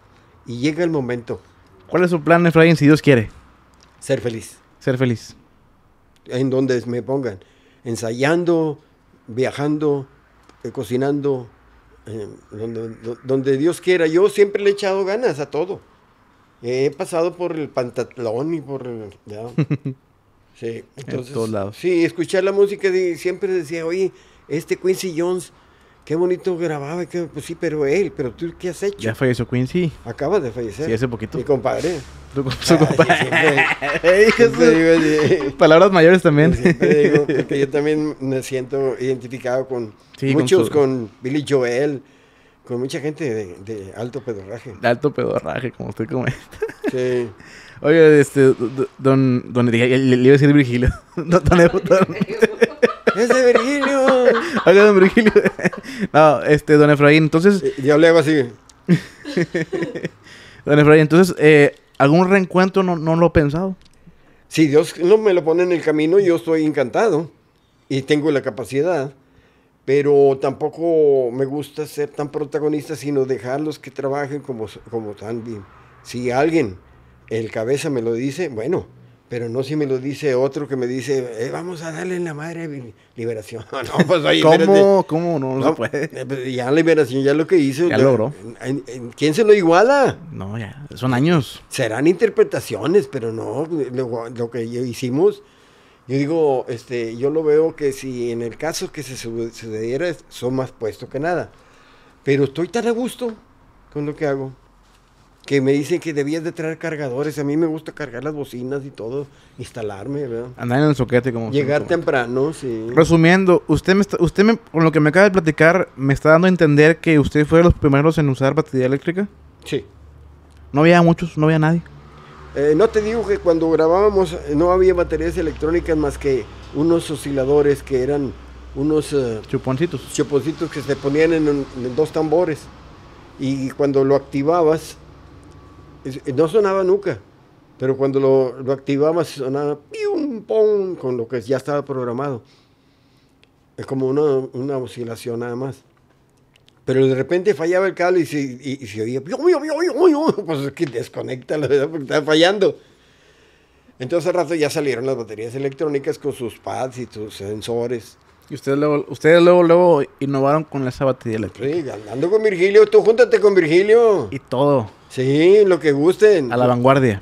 y llega el momento. ¿Cuál es su plan, Efraín, si Dios quiere? Ser feliz. Ser feliz. En donde me pongan. Ensayando, viajando, eh, cocinando, eh, donde, donde Dios quiera. Yo siempre le he echado ganas a todo. He pasado por el pantalón y por el... Sí, entonces... todos lados. Sí, escuchar la música y siempre decía, oye, este Quincy Jones, qué bonito grababa. pues sí, pero él, pero tú, ¿qué has hecho? Ya falleció Quincy. Acabas de fallecer. Sí, hace poquito. Mi compadre. Tu, compadre. Palabras mayores también. porque yo también me siento identificado con muchos, con Billy Joel, con mucha gente de, alto pedorraje. De alto pedorraje, como usted comenta. Sí. Oye, este, don, don, le, iba a decir Virgilio. no, don, ¡Es de Virgilio! Oye, don Virgilio. No, este, don Efraín, entonces... Eh, ya hablé hago así. don Efraín, entonces, eh, ¿algún reencuentro no, no lo he pensado? Si Dios no me lo pone en el camino, yo estoy encantado. Y tengo la capacidad pero tampoco me gusta ser tan protagonista, sino dejarlos que trabajen como, como tan bien. Si alguien, el cabeza me lo dice, bueno, pero no si me lo dice otro que me dice, eh, vamos a darle la madre liberación. no, pues ¿Cómo? ¿Cómo? No, puede. Eh, pues, ya liberación, ya lo que hizo. Ya, logró. ¿Quién se lo iguala? No, ya, son años. Serán interpretaciones, pero no, eh, lo que hicimos yo digo, este, yo lo veo que si en el caso que se sucediera, son más puestos que nada. Pero estoy tan a gusto con lo que hago, que me dicen que debías de traer cargadores. A mí me gusta cargar las bocinas y todo, instalarme, ¿verdad? Andar en el soquete como... Llegar temprano, sí. Resumiendo, usted, me usted me, con lo que me acaba de platicar, ¿me está dando a entender que usted fue de los primeros en usar batería eléctrica? Sí. No había muchos, no había nadie. Eh, no te digo que cuando grabábamos eh, no había baterías electrónicas más que unos osciladores que eran unos... Eh, chuponcitos. Chuponcitos que se ponían en, dos tambores. Y cuando lo activabas, no sonaba nunca. Pero cuando lo, activabas sonaba pium, pum, con lo que ya estaba programado. Es como una oscilación nada más pero de repente fallaba el cable y se, y, oía, pues es que desconecta, la porque está fallando. Entonces al rato ya salieron las baterías electrónicas con sus pads y sus sensores. Y ustedes luego, ustedes luego, luego innovaron con esa batería eléctrica. Sí, andando con Virgilio, tú júntate con Virgilio. Y todo. Sí, lo que gusten. A la vanguardia.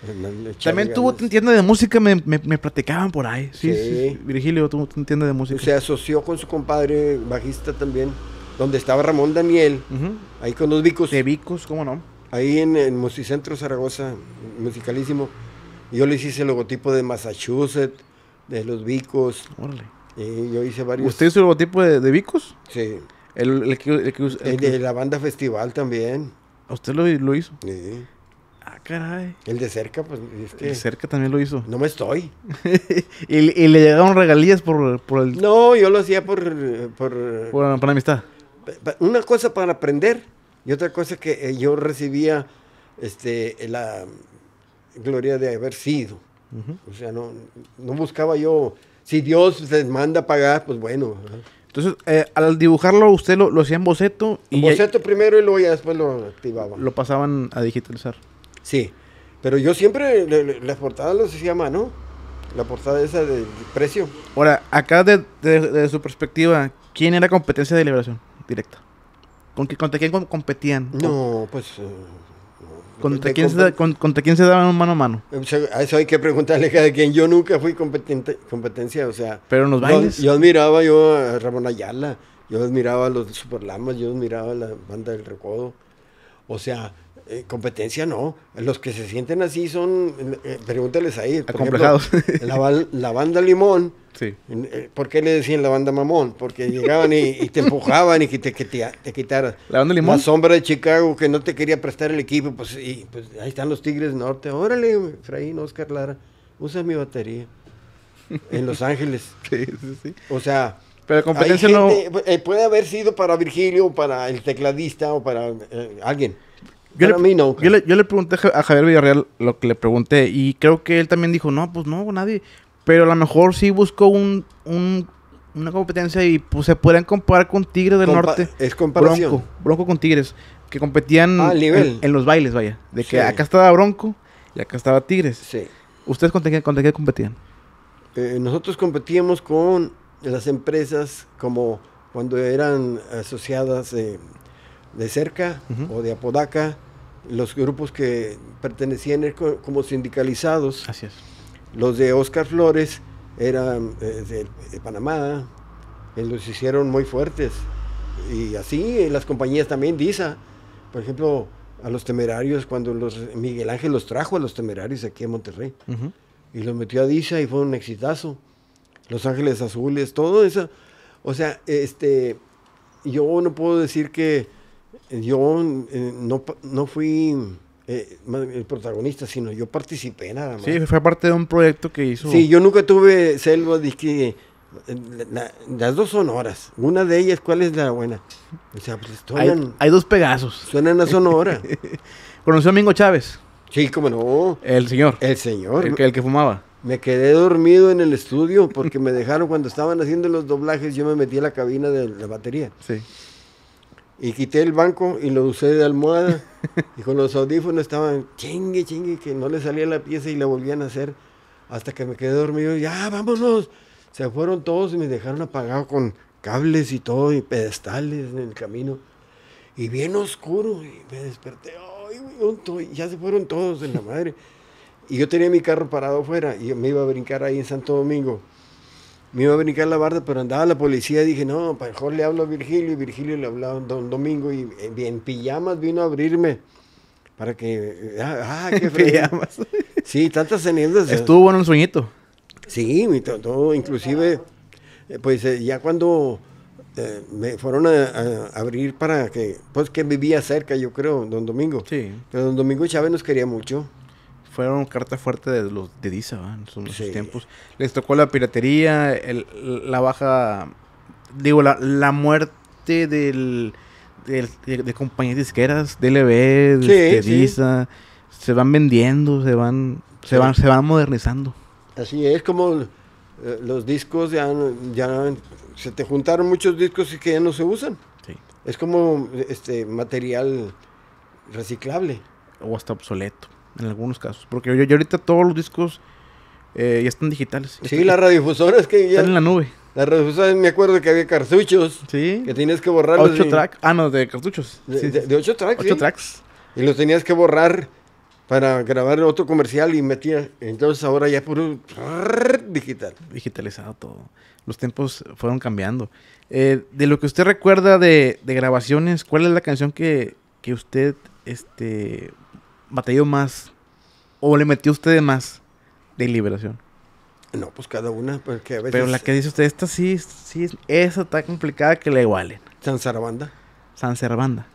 Pues, también tuvo tienda de música, me, me, platicaban por ahí. Sí, sí. Virgilio tuvo tienda de música. Se asoció con su compadre bajista también donde estaba Ramón Daniel, ahí con los Vicos. De Vicos, cómo no. Ahí en el Musicentro Zaragoza, musicalísimo. Yo le hice el logotipo de Massachusetts, de los Vicos. Órale. Y yo hice varios. ¿Usted hizo el logotipo de, Vicos? Sí. El, que, el, de la banda Festival también. ¿A usted lo, lo hizo? Sí. Ah, caray. El de cerca, pues. Es este. de cerca también lo hizo. No me estoy. ¿Y, ¿Y, le llegaron regalías por, el.? No, yo lo hacía por. Por, por, por amistad una cosa para aprender y otra cosa que eh, yo recibía este, la gloria de haber sido. O sea, no, buscaba yo, si Dios les manda pagar, pues bueno. Entonces, eh, al dibujarlo, usted lo, lo hacía en boceto. Y boceto primero y luego ya después lo activaba. Lo pasaban a digitalizar. Sí, pero yo siempre la las portadas las hacía a mano. La portada esa del precio. Ahora, acá desde de, su perspectiva, ¿quién era competencia de liberación? directa. ¿Con, que, ¿Contra quién competían? No, pues... Eh, ¿Contra, quién se, daban mano a mano? Eh, a eso hay que preguntarle a quien. Yo nunca fui competente, competencia, o sea... Pero en bailes... Yo, admiraba yo a Ramón Ayala, yo admiraba a los Superlamas, yo admiraba a la banda del Recodo. O sea, eh, competencia no. Los que se sienten así son, pregúntales ahí. Acomplejados. la, banda Limón Sí. Eh, ¿Por qué le decían la banda mamón? Porque llegaban y, te empujaban y que te, que te, ¿La banda limón? La sombra de Chicago que no te quería prestar el equipo. Pues, y, pues ahí están los Tigres Norte. Órale, Efraín, Oscar Lara, usa mi batería. En Los Ángeles. sí, sí, sí. O sea... Pero competencia no... Pues, eh, puede haber sido para Virgilio, para el tecladista o para eh, alguien. mí no. Yo le, yo le pregunté a Javier Villarreal lo que le pregunté y creo que él también dijo, no, pues no, nadie pero a lo mejor sí busco un, una competencia y pues, se pueden comparar con Tigres del Norte. Es comparación. Bronco, Bronco con Tigres, que competían ah, en, en, los bailes, vaya. De que acá estaba Bronco y acá estaba Tigres. Sí. ¿Ustedes con qué, qué competían? Eh, nosotros competíamos con las empresas como cuando eran asociadas de cerca o de Apodaca, los grupos que pertenecían como sindicalizados. Así es los de Oscar Flores eran eh, de, Panamá, eh, los hicieron muy fuertes. Y así las compañías también, DISA, por ejemplo, a los temerarios, cuando los, Miguel Ángel los trajo a los temerarios aquí en Monterrey, y los metió a DISA y fue un exitazo. Los Ángeles Azules, todo eso. O sea, este, yo no puedo decir que yo eh, no, no fui eh, el protagonista, sino yo participé nada más. Sí, fue parte de un proyecto que hizo. Sí, yo nunca tuve selva, eh, las dos sonoras. Una de ellas, ¿cuál es la buena? Pues, hay, dos pegazos Suenan a Sonora. ¿Conoció a Mingo Chávez? Sí, cómo no. El señor. El señor. el que fumaba. Me quedé dormido en el estudio porque me dejaron cuando estaban haciendo los doblajes. Yo me metí a la cabina de la batería. Sí. Y quité el banco y lo usé de almohada. y con los audífonos estaban chingue, chingue, que no le salía la pieza y la volvían a hacer hasta que me quedé dormido. Ya, vámonos. Se fueron todos y me dejaron apagado con cables y todo y pedestales en el camino. Y bien oscuro. Y me desperté. Ay, y ya se fueron todos en la madre. Y yo tenía mi carro parado afuera y me iba a brincar ahí en Santo Domingo me iba a brincar la barda, pero andaba la policía y dije, no, mejor le hablo a Virgilio, y Virgilio le hablaba a Don Domingo, y en pijamas vino a abrirme para que... Ah, ah qué pijamas. Sí, tantas cenizas. Estuvo bueno el sueñito. Sí, todo, inclusive, eh, pues eh, ya cuando eh, me fueron a, abrir para que, pues que vivía cerca, yo creo, Don Domingo. Sí. Pero Don Domingo Chávez nos quería mucho fueron carta fuerte de los de Disa en sus, tiempos. Les tocó la piratería, el, la baja, digo, la, muerte del, del de, compañías disqueras, DLB, de, este, Disa. Se van vendiendo, se van, se van, se van modernizando. Así es como eh, los discos ya, ya se te juntaron muchos discos y que ya no se usan. Es como este material reciclable. O hasta obsoleto en algunos casos. Porque yo, ahorita todos los discos eh, ya están digitales. sí, las es que ya... Están en la nube. Las radiodifusora me acuerdo que había cartuchos. Sí. Que tenías que borrar. Ocho tracks. Ah, no, de cartuchos. De, de, ocho tracks, Ocho tracks. Y los tenías que borrar para grabar otro comercial y metías Entonces ahora ya puro digital. Digitalizado todo. Los tiempos fueron cambiando. Eh, de lo que usted recuerda de, grabaciones, ¿cuál es la canción que, que usted este, batalló más o le metió usted más de liberación? No, pues cada una, porque Pero la que dice usted, esta sí, sí, esa está complicada que la igualen. San Sarabanda. San Sarabanda.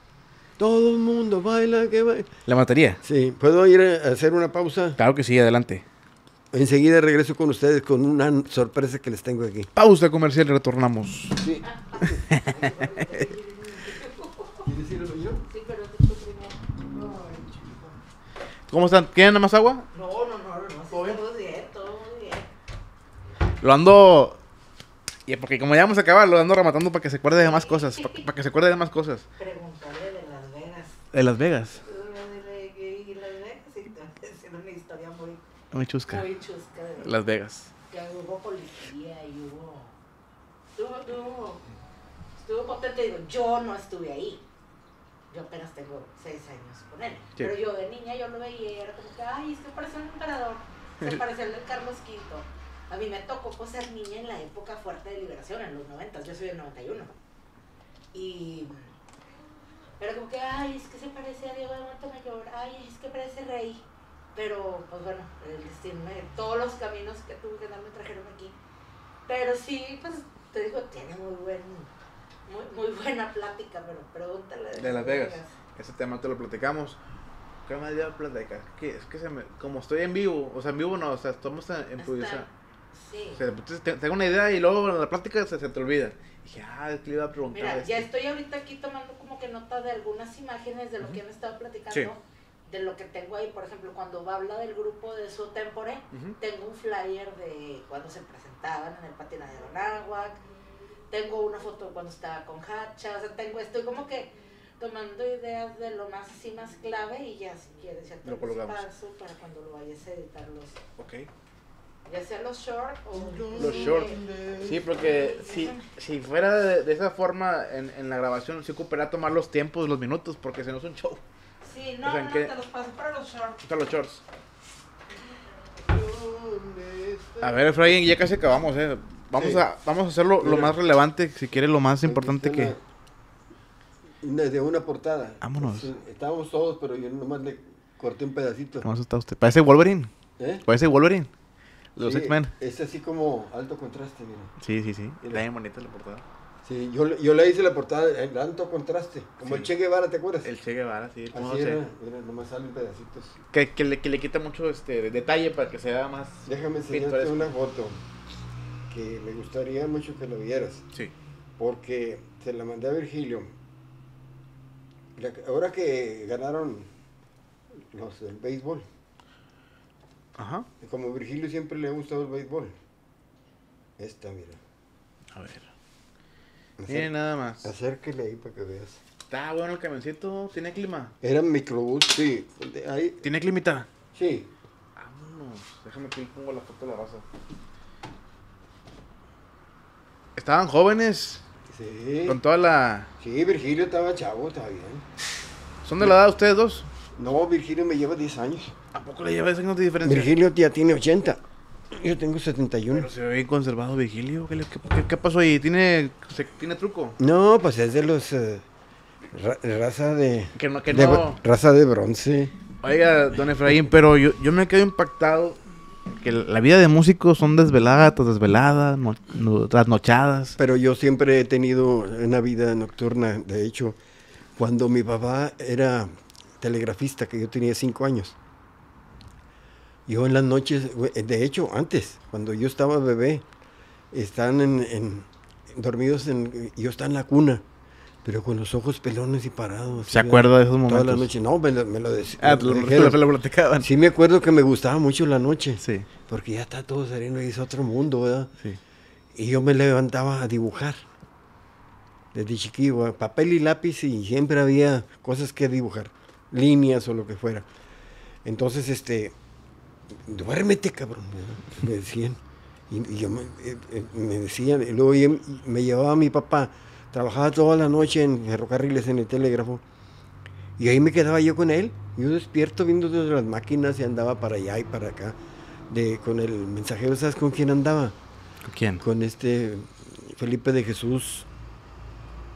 Todo el mundo baila, que baila. ¿La batería Sí. ¿Puedo ir a hacer una pausa? Claro que sí, adelante. Enseguida regreso con ustedes con una sorpresa que les tengo aquí. Pausa comercial, y retornamos. Sí. ¿Cómo están? ¿Quieren más agua? No, no, no, no. Todo bien, todo bien. bien. Lo ando. Y porque como ya vamos a acabar, lo ando rematando para que se acuerde de más cosas. Para, que se acuerde de más cosas. Preguntarle de Las Vegas. ¿De Las Vegas? De Las Vegas una historia muy. chusca. chusca. Las Vegas. Que hubo policía y hubo. Estuvo, estuvo. Estuvo Digo, yo no estuve ahí yo apenas tengo seis años con él. Pero yo de niña yo lo veía y era como que, ay, es que parece un emperador, se parece al de Carlos V. A mí me tocó pues, ser niña en la época fuerte de liberación, en los 90, yo soy del 91. Y. Pero como que, ay, es que se parece a Diego de Montemayor, ay, es que parece rey. Pero, pues bueno, el destino, todos los caminos que tuve que dar me trajeron aquí. Pero sí, pues, te digo, tiene muy buen muy, muy buena plática, pero pregúntale. De, de Las Vegas. Ese tema te lo platicamos. ¿Qué más ya platicas? Que es que como estoy en vivo, o sea, en vivo no, o sea, estamos en publicidad. Sí. Pues, tengo una idea y luego en la plática se, se te olvida. dije, ah, es que le iba a preguntar. Mira, este". ya estoy ahorita aquí tomando como que nota de algunas imágenes de lo que han estado platicando. de lo que tengo ahí, por ejemplo, cuando va del grupo de su tempore, tengo un flyer de cuando se presentaban en el patinadero Nahuac, tengo una foto cuando estaba con Hacha, o sea, tengo, estoy como que tomando ideas de lo más así más clave y ya si quieres ya te lo paso para cuando lo vayas a editar los okay. ya sea los shorts o los shorts sí porque si, si fuera de, esa forma en, en, la grabación sí ocupará tomar los tiempos los minutos porque se nos es un show sí no, no te los paso para los shorts para los shorts a ver Efraín ya casi acabamos eh Vamos, a, vamos a hacerlo lo más relevante, si quiere lo más importante que... Desde una portada. Vámonos. estábamos todos, pero yo nomás le corté un pedacito. ¿Cómo está usted? Parece Wolverine. ¿Eh? Parece Wolverine. Los X-Men. Es así como alto contraste, mira. Sí, sí, sí. Está bien bonita la portada. Sí, yo, yo le hice la portada en alto contraste. Como el Che Guevara, ¿te acuerdas? El Che Guevara, sí. Así era, nomás salen pedacitos. Que, que, le, quita mucho este detalle para que se vea más... Déjame enseñarte una foto me gustaría mucho que lo vieras. Sí. Porque se la mandé a Virgilio. Ahora que ganaron los del béisbol. Ajá. Como Virgilio siempre le ha gustado el béisbol. Esta, mira. A ver. nada más. Acérquele ahí para que veas. Está bueno el camioncito, tiene clima. Era microbús, sí. Ahí. ¿Tiene climita? Sí. Vámonos. Déjame que pongo la foto de la raza. Estaban jóvenes. Sí. Con toda la. Sí, Virgilio estaba chavo, estaba bien. ¿Son de la edad ustedes dos? No, Virgilio me lleva 10 años. ¿A poco le lleva 10 años de diferencia? Virgilio ya tiene 80. Yo tengo 71. Pero se ve bien conservado Virgilio. ¿Qué, pasó ahí? ¿Tiene, ¿Tiene truco? No, pues es de los... Eh, raza de... Que no, Raza de bronce. Oiga, don Efraín, pero yo, yo me quedo impactado que la vida de músicos son desveladas, desveladas, trasnochadas. Pero yo siempre he tenido una vida nocturna. De hecho, cuando mi papá era telegrafista, que yo tenía cinco años, yo en las noches, eh, de hecho, antes, cuando yo estaba bebé, están en, dormidos en, yo estaba en la cuna pero con los ojos pelones y parados. ¿Se acuerda de esos momentos? No, me lo, me lo decían. Ah, platicaban. Sí, me acuerdo que me gustaba mucho la noche. Sí. Porque ya está todo sereno y es otro mundo, ¿verdad? Sí. Y yo me levantaba a dibujar. Desde chiquillo, papel y lápiz, y siempre había cosas que dibujar, líneas o lo que fuera. Entonces, este, duérmete, cabrón, me decían. Y, yo eh, eh, me, decían, y luego me llevaba a mi papá Trabajaba toda la noche en ferrocarriles, en el telégrafo. Y ahí me quedaba yo con él. Yo despierto viendo desde las máquinas y andaba para allá y para acá. De, con el mensajero, ¿sabes con quién andaba? ¿Con quién? Con este Felipe de Jesús,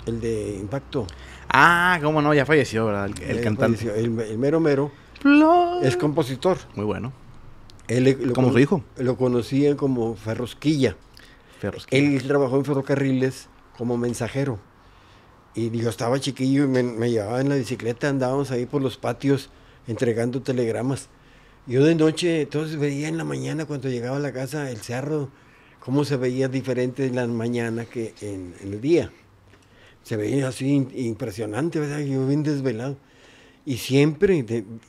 el de Impacto. Ah, cómo no, ya falleció, ¿verdad? El, cantante. El, mero mero. Es compositor. Muy bueno. Él, lo ¿Cómo Lo conocían como Ferrosquilla. Ferrosquilla. Él trabajó en ferrocarriles como mensajero. Y yo estaba chiquillo y me, llevaba en la bicicleta, andábamos ahí por los patios entregando telegramas. Yo de noche, entonces veía en la mañana cuando llegaba a la casa el cerro, cómo se veía diferente en la mañana que en, el día. Se veía así impresionante, Yo bien desvelado. Y siempre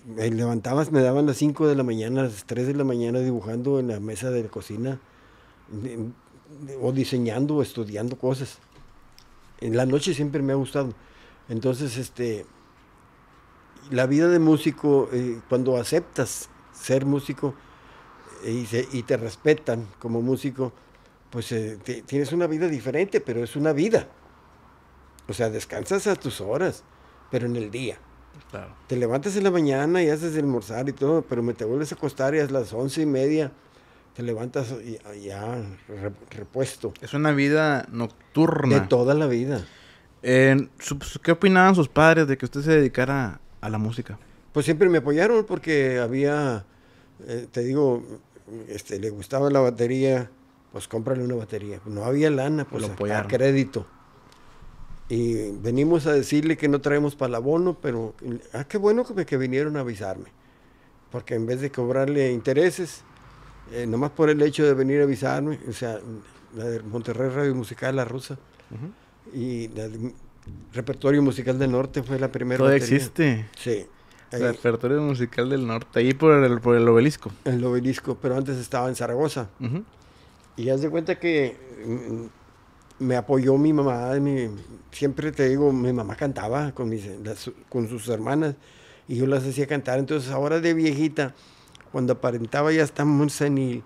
me levantabas, me daban las 5 de la mañana, a las 3 de la mañana dibujando en la mesa de la cocina, o diseñando o estudiando cosas en la noche siempre me ha gustado. Entonces, este, la vida de músico, eh, cuando aceptas ser músico eh, y, te respetan como músico, pues eh, tienes una vida diferente, pero es una vida. O sea, descansas a tus horas, pero en el día. Te levantas en la mañana y haces el almorzar y todo, pero me te vuelves a acostar y a las once y media te levantas y, ya repuesto. Es una vida nocturna. De toda la vida. Pues, ¿Qué opinaban sus padres de que usted se dedicara a la música? Pues siempre me apoyaron porque había, eh, te digo, este, le gustaba la batería, pues cómprale una batería. No había lana, pues Lo a, crédito. Y venimos a decirle que no traemos para el abono, pero ah, qué bueno que vinieron a avisarme. Porque en vez de cobrarle intereses, eh, nomás por el hecho de venir a avisarme, o sea, la de Monterrey Radio Musical La Rusa y la Repertorio Musical del Norte fue la primera. existe. Sí. el Repertorio Musical del Norte, ahí por el, por el obelisco. El obelisco, pero antes estaba en Zaragoza. Y haz de cuenta que mm, me apoyó mi mamá, siempre te digo, mi mamá cantaba con, mis, con sus hermanas y yo las hacía cantar, entonces ahora de viejita cuando aparentaba ya estar muy y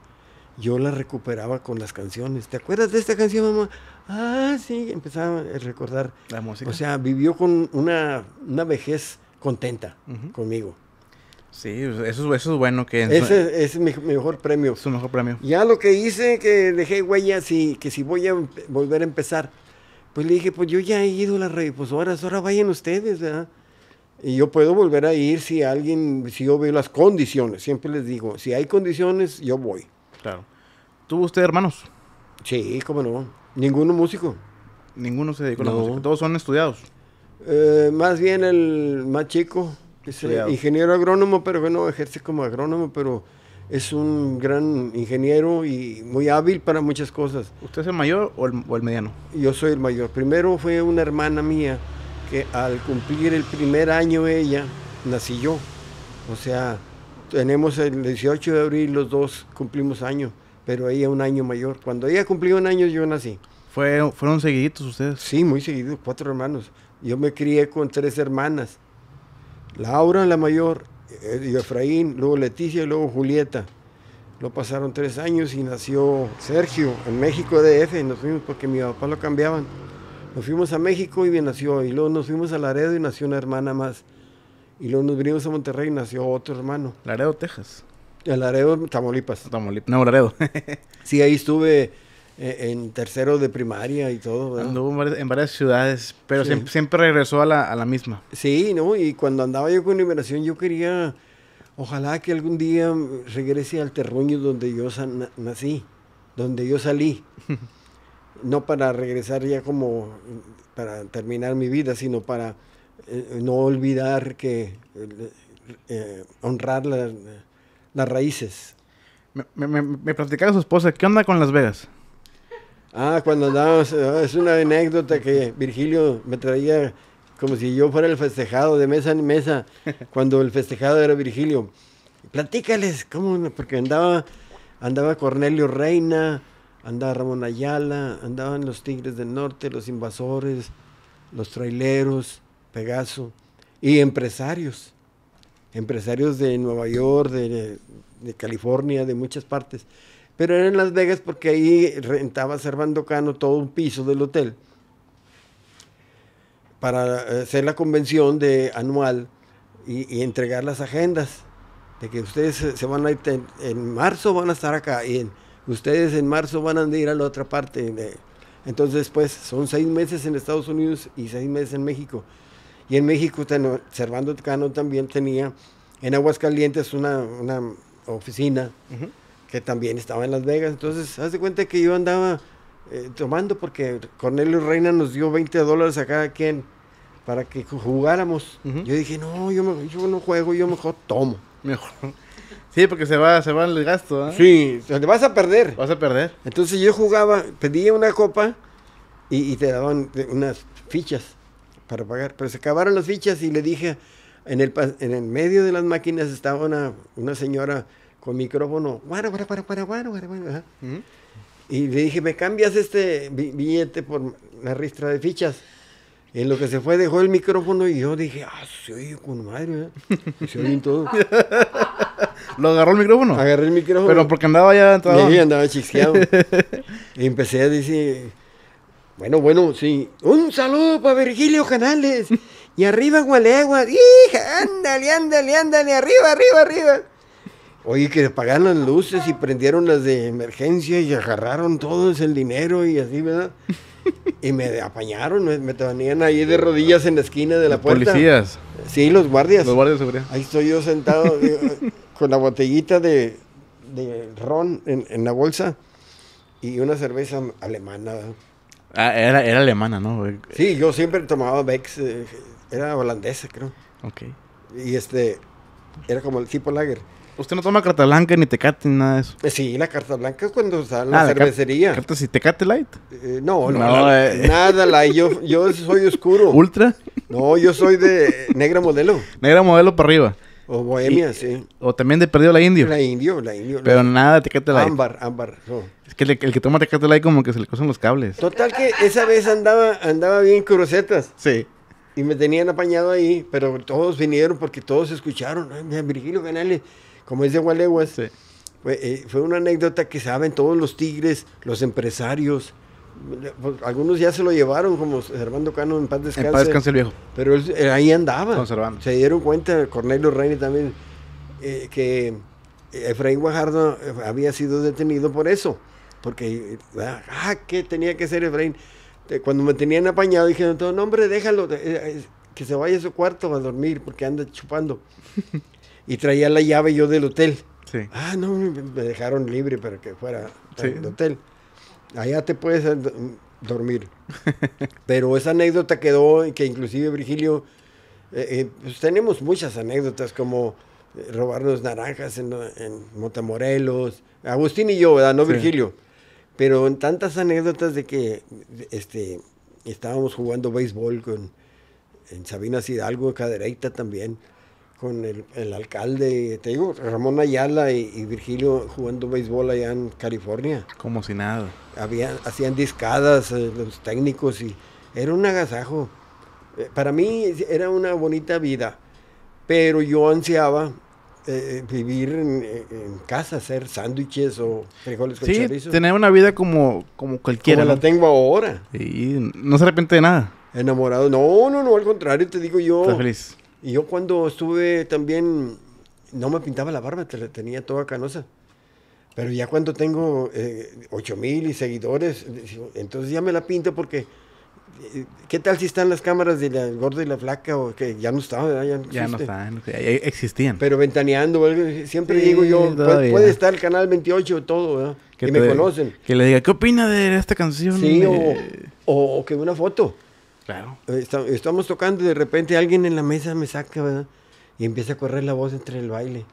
yo la recuperaba con las canciones. ¿Te acuerdas de esta canción, mamá? Ah, sí, empezaba a recordar. La música. O sea, vivió con una, vejez contenta conmigo. Sí, eso, eso es bueno que... Ese, es mi, mejor premio. Su mejor premio. Ya lo que hice, que dejé huellas y que si voy a volver a empezar, pues le dije, pues yo ya he ido a la rey, ahora, ahora vayan ustedes, ¿verdad? Y yo puedo volver a ir si alguien, si yo veo las condiciones. Siempre les digo, si hay condiciones, yo voy. Claro. ¿Tuvo usted hermanos? Sí, cómo no. Ninguno músico. Ninguno se dedicó a la música. Todos son estudiados. Eh, más bien el más chico, es ingeniero agrónomo, pero bueno, ejerce como agrónomo, pero es un gran ingeniero y muy hábil para muchas cosas. ¿Usted es el mayor o el mediano? Yo soy el mayor. Primero fue una hermana mía que al cumplir el primer año ella, nací yo. O sea, tenemos el 18 de abril, los dos cumplimos año, pero ella un año mayor. Cuando ella cumplió un año, yo nací. ¿Fueron, fueron seguiditos ustedes? Sí, muy seguidos, cuatro hermanos. Yo me crié con tres hermanas. Laura, la mayor, eh, Efraín, luego Leticia y luego Julieta. Lo pasaron tres años y nació Sergio en México DF. Nos fuimos porque mi papá lo cambiaban. Nos fuimos a México y bien nació. Y luego nos fuimos a Laredo y nació una hermana más. Y luego nos vinimos a Monterrey y nació otro hermano. Laredo, Texas. el Laredo, Tamaulipas. Tamaulipas. No, Laredo. sí, ahí estuve eh, en tercero de primaria y todo. Anduvo en varias ciudades, pero siempre, regresó a la, a la, misma. Sí, ¿no? Y cuando andaba yo con Liberación, yo quería, ojalá que algún día regrese al terruño donde yo nací, donde yo salí. no para regresar ya como para terminar mi vida, sino para eh, no olvidar que eh, eh, honrar las raíces. Me, platicaba su esposa, ¿qué onda con Las Vegas? Ah, cuando andábamos, ah, es una anécdota que Virgilio me traía como si yo fuera el festejado de mesa en mesa, cuando el festejado era Virgilio. Platícales, ¿cómo? Porque andaba, andaba Cornelio Reina, andaba Ramón Ayala, andaban los Tigres del Norte, los invasores, los traileros, Pegaso, y empresarios, empresarios de Nueva York, de, California, de muchas partes. Pero era en Las Vegas porque ahí rentaba Servando Cano todo un piso del hotel para hacer la convención de anual y, entregar las agendas de que ustedes se van a ir en, en marzo van a estar acá y en, ustedes en marzo van a ir a la otra parte. Entonces, pues, son seis meses en Estados Unidos y seis meses en México. Y en México, Servando Cano también tenía en Aguascalientes una, una oficina que también estaba en Las Vegas. Entonces, haz de cuenta que yo andaba eh, tomando porque Cornelio Reina nos dio 20 dólares a cada quien para que jugáramos. Yo dije, no, yo, yo no juego, yo mejor tomo. Mejor. Sí, porque se va, se va el gasto. ¿eh? Sí, te vas a perder. Vas a perder. Entonces yo jugaba, pedía una copa y, te daban unas fichas para pagar. Pero se acabaron las fichas y le dije, en el, en el medio de las máquinas estaba una, señora con micrófono. bueno, bueno, Y le dije, ¿me cambias este billete por la ristra de fichas? En lo que se fue dejó el micrófono y yo dije, ah, se oye con madre, Se Se en todo. ¿Lo agarró el micrófono? Agarré el micrófono. Pero porque andaba ya todo. Sí, andaba chisqueado. y empecé a decir, bueno, bueno, sí. Un saludo para Virgilio Canales. Y arriba Gualeguas. Hija, ándale, ándale, ándale, arriba, arriba, arriba. Oye, que apagaron las luces y prendieron las de emergencia y agarraron todo ese dinero y así, ¿verdad? y me apañaron, me, tenían ahí de rodillas en la esquina de la puerta. ¿Policías? Sí, los guardias. Los guardias de seguridad. Ahí estoy yo sentado con la botellita de, ron en, la bolsa y una cerveza alemana. Ah, era, era alemana, ¿no? Sí, yo siempre tomaba Bex, eh, era holandesa, creo. Ok. Y este, era como el tipo Lager. Usted no toma carta blanca ni tecate ni nada de eso. Eh, sí, la carta blanca es cuando sale la, ah, cervecería. ¿Carta si tecate light? Eh, no, no, no eh. nada light. Yo, yo soy oscuro. ¿Ultra? No, yo soy de negra modelo. Negra modelo para arriba. O bohemia, sí. O también de perdido la indio. La indio, la indio. Pero nada tecate light. Ámbar, ámbar. Es que el, que toma tecate light como que se le cosen los cables. Total que esa vez andaba, andaba bien crucetas. Sí. Y me tenían apañado ahí, pero todos vinieron porque todos escucharon. Ay, Virgilio Canales como dice de eh, fue, una anécdota que saben todos los tigres, los empresarios. Pues, algunos ya se lo llevaron, como Servando Cano en paz descanse. En paz viejo. Pero eh, ahí andaba. Se dieron cuenta, Cornelio Reina también, eh, que Efraín Guajardo había sido detenido por eso. Porque, ah, ah ¿qué tenía que ser Efraín? Cuando me tenían apañado, dijeron, no, hombre, déjalo, que se vaya a su cuarto a dormir porque anda chupando. y traía la llave yo del hotel. Ah, no, me dejaron libre para que fuera del hotel. Allá te puedes dormir. Pero esa anécdota quedó, que inclusive Virgilio, eh, eh, pues tenemos muchas anécdotas como eh, robarnos naranjas en, Motamorelos Agustín y yo, ¿verdad? No Virgilio. Pero en tantas anécdotas de que este, estábamos jugando béisbol con, Sabina Sabinas Hidalgo, de Cadereyta también con el, alcalde, te digo, Ramón Ayala y, Virgilio jugando béisbol allá en California. Como si nada. Había, hacían discadas eh, los técnicos y era un agasajo. Eh, para mí era una bonita vida, pero yo ansiaba eh, vivir en, casa, hacer sándwiches o frijoles con sí, tener una vida como, como cualquiera. la tengo ahora. Y no se arrepiente de nada. Enamorado. No, no, no, al contrario, te digo yo. Estás feliz y yo cuando estuve también, no me pintaba la barba, te la tenía toda canosa. Pero ya cuando tengo eh, ocho mil y seguidores, entonces ya me la pinto porque... Eh, ¿Qué tal si están las cámaras de la gorda y la flaca? O que ya no estaban, ya no, ya están, existían. Pero ventaneando, siempre digo yo, puede, estar el canal 28 todo, ¿verdad? Que y me conocen. Que le diga, ¿qué opina de esta canción? Sí, o, eh. o, o, que una foto. Claro. Eh, estamos tocando y de repente alguien en la mesa me saca, Y empieza a correr la voz entre el baile.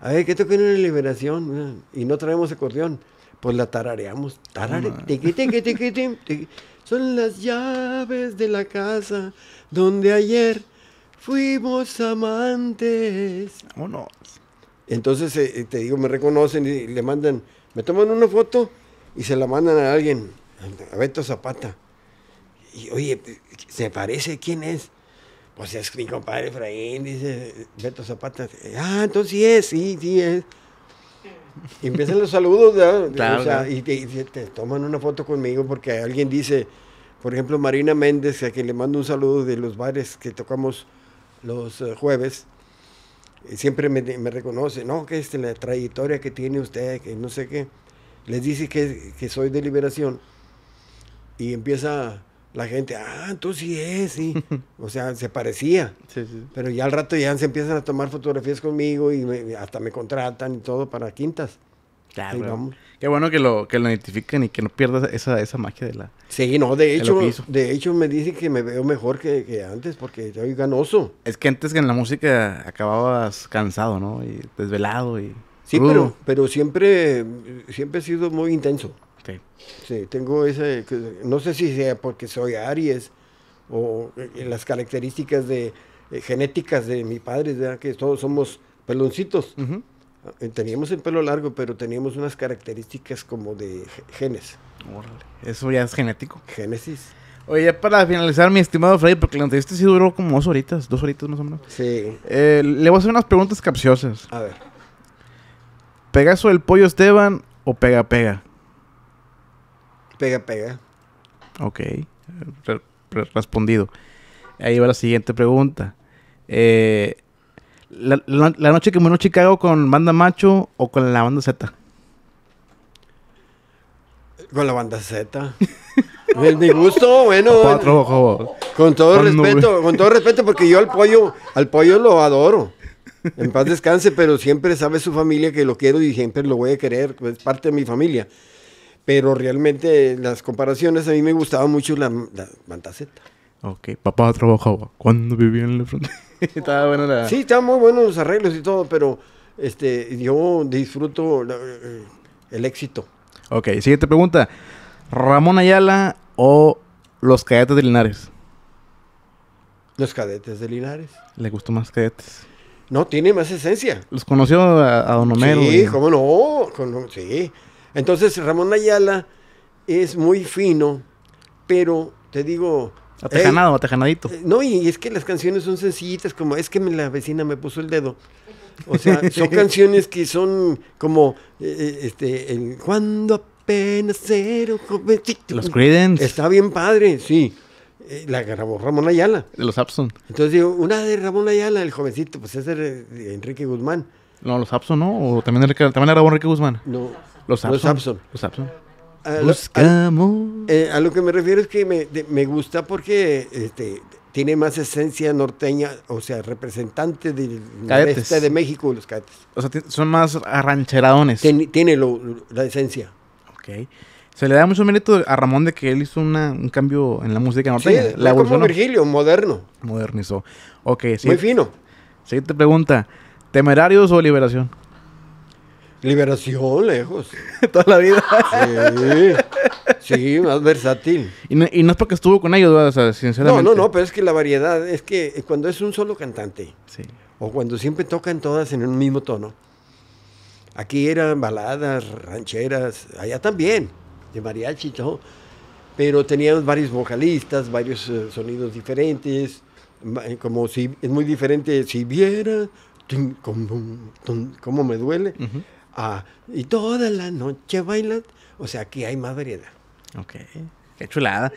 A ver, ¿qué toca en la liberación? Y no traemos acordeón. Pues la tarareamos. Tarare, Son las llaves de la casa donde ayer fuimos amantes. Vámonos. Entonces, eh, eh, te digo, me reconocen y le mandan, me toman una foto y se la mandan a alguien, a Beto Zapata y oye, ¿se parece quién es? Pues es mi compadre Efraín, dice Beto Zapata. Ah, entonces sí es, sí, sí es. empiezan los saludos, ¿no? claro, y, te, toman una foto conmigo porque alguien dice, por ejemplo, Marina Méndez, a quien le mando un saludo de los bares que tocamos los eh, jueves, eh, siempre me, reconoce, no, que es este, la trayectoria que tiene usted, que no sé qué. Les dice que, que soy de liberación y empieza la gente, ah, tú sí es, sí. O sea, se parecía. Sí, sí. Pero ya al rato ya se empiezan a tomar fotografías conmigo y hasta me contratan y todo para quintas. Claro. Qué bueno que lo, que lo identifiquen y que no pierdas esa, esa magia de la. Sí, no, de hecho, de, hecho me dicen que me veo mejor que, que, antes porque soy ganoso. Es que antes que en la música acababas cansado, ¿no? Y desvelado y. Sí, pero, pero siempre, siempre he sido muy intenso. Sí, tengo ese, no sé si sea porque soy Aries o eh, las características de eh, genéticas de mi padre, que todos somos peloncitos. Eh, teníamos el pelo largo, pero teníamos unas características como de genes. Eso ya es genético. Génesis. Oye, para finalizar, mi estimado Freddy, porque la entrevista sí duró como dos horitas, dos horitas más o menos. Sí. le voy a hacer unas preguntas capciosas. A ver. ¿Pegaso el pollo Esteban o pega pega? Pega, pega. Ok, respondido. Ahí va la siguiente pregunta. Eh, la, noche que murió Chicago con banda macho o con la banda Z? Con la banda Z. mi gusto, bueno. con todo respeto, con todo respeto, porque yo al pollo, al pollo lo adoro. En paz descanse, pero siempre sabe su familia que lo quiero y siempre lo voy a querer. Es parte de mi familia pero realmente las comparaciones a mí me gustaba mucho la, la Mantaceta. Ok, papá trabajaba cuando vivía en la frontera. Sí, estaban muy buenos los arreglos y todo, pero este, yo disfruto eh, el éxito. Ok, siguiente pregunta. ¿Ramón Ayala o los cadetes de Linares? Los cadetes de Linares. ¿Le gustó más cadetes? No, tiene más esencia. ¿Los conoció a, Don Sí, cómo no. sí. Entonces Ramón Ayala es muy fino, pero te digo... Atejanado, atejanadito. Eh, no, y es que las canciones son sencillitas, como es que la vecina me puso el dedo. O sea, son canciones que son como, eh, eh, este, en cuando apenas cero Los Creedence. Está bien padre, sí. la grabó Ramón Ayala. De los Abson. Entonces digo, una de Ramón Ayala, el jovencito, pues es de Enrique Guzmán. No, los Abson, ¿no? ¿O también, también la grabó Enrique Guzmán? No. Los Samson. Los Abson. Los A lo, eh, lo que me refiero es que me, gusta porque este, tiene más esencia norteña, o sea, representante del de México, los cadetes. O sea, son más arrancheradones. tiene la esencia. Ok. Se le da mucho mérito a Ramón de que él hizo un cambio en la música norteña. Sí, como Virgilio, moderno. Modernizó. Ok, sí. Muy fino. Siguiente pregunta. ¿Temerarios o liberación? Liberación, lejos. Toda la vida. Sí, sí más versátil. Y no, es porque estuvo con ellos, sinceramente. No, no, no, pero es que la variedad, es que cuando es un solo cantante, o cuando siempre tocan todas en un mismo tono, aquí eran baladas, rancheras, allá también, de mariachi y todo, pero teníamos varios vocalistas, varios eh, sonidos diferentes, eh, como si, es muy diferente si viera, como me duele y toda la noche bailan. O sea, aquí hay más variedad. Ok, qué chulada.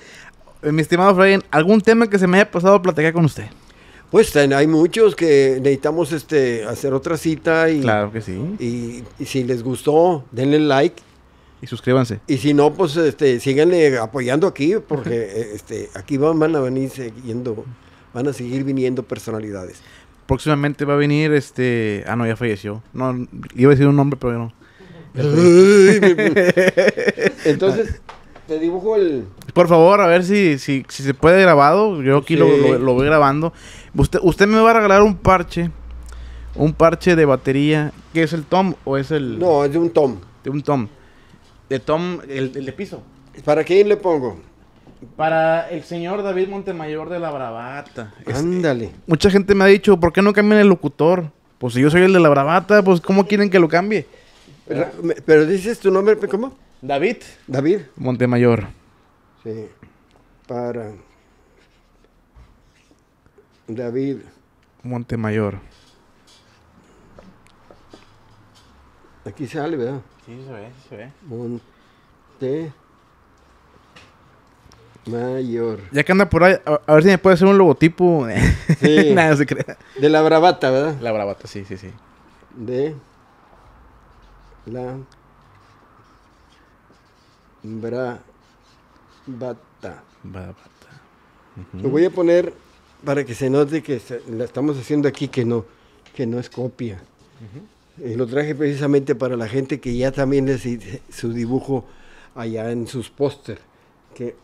Eh, mi estimado Brian, ¿algún tema que se me haya pasado a platicar con usted? Pues hay muchos que necesitamos este, hacer otra cita. Y, claro que sí. Y, si les gustó, denle like. Y suscríbanse. Y si no, pues este, síganle apoyando aquí, porque este, aquí van, van a venir siguiendo, van a seguir viniendo personalidades próximamente va a venir este. Ah, no, ya falleció. No, iba a decir un nombre, pero no. Entonces, te dibujo el. Por favor, a ver si, si, se puede grabado. Yo aquí lo, voy grabando. Usted, usted me va a regalar un parche. Un parche de batería. ¿Qué es el Tom o es el.? No, es de un Tom. De un Tom. De Tom, el, de piso. ¿Para qué le pongo? Para el señor David Montemayor de la Bravata. Este, Ándale. mucha gente me ha dicho, ¿por qué no cambian el locutor? Pues si yo soy el de la Bravata, pues ¿cómo quieren que lo cambie? Pero, dices tu nombre, ¿cómo? David. David. Montemayor. Sí. Para. David. Montemayor. Aquí sale, ¿verdad? Sí, se ve, se ve. Monte. Mayor. Ya que anda por ahí, a, ver si me puede hacer un logotipo. De la bravata, ¿verdad? La bravata, sí, sí, sí. De la bravata. Bravata. Lo voy a poner para que se note que la estamos haciendo aquí, que no, que no es copia. lo traje precisamente para la gente que ya también les su dibujo allá en sus póster. Que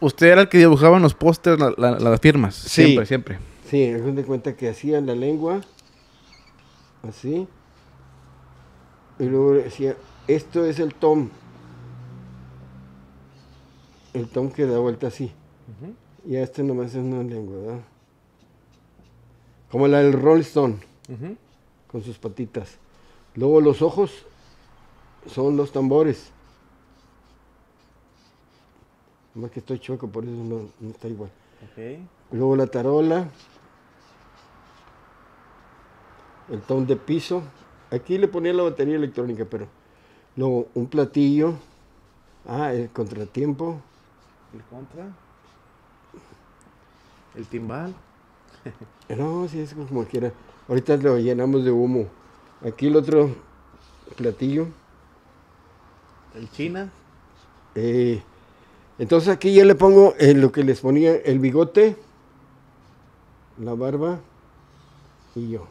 Usted era el que dibujaba los pósters las firmas. Siempre, siempre. Sí, hagan de cuenta que hacían la lengua. Así. Y luego decía, esto es el tom. El tom que da vuelta así. y Y este nomás es una lengua, ¿verdad? Como la del Rolling Stone. Con sus patitas. Luego los ojos son los tambores. Más que estoy choco, por eso no, está igual. Luego la tarola. El ton de piso. Aquí le ponía la batería electrónica, pero. Luego un platillo. Ah, el contratiempo. ¿El contra? ¿El timbal? no, si es como quiera. Ahorita lo llenamos de humo. Aquí el otro platillo. ¿El china? Eh, entonces aquí ya le pongo eh, lo que les ponía el bigote, la barba y yo,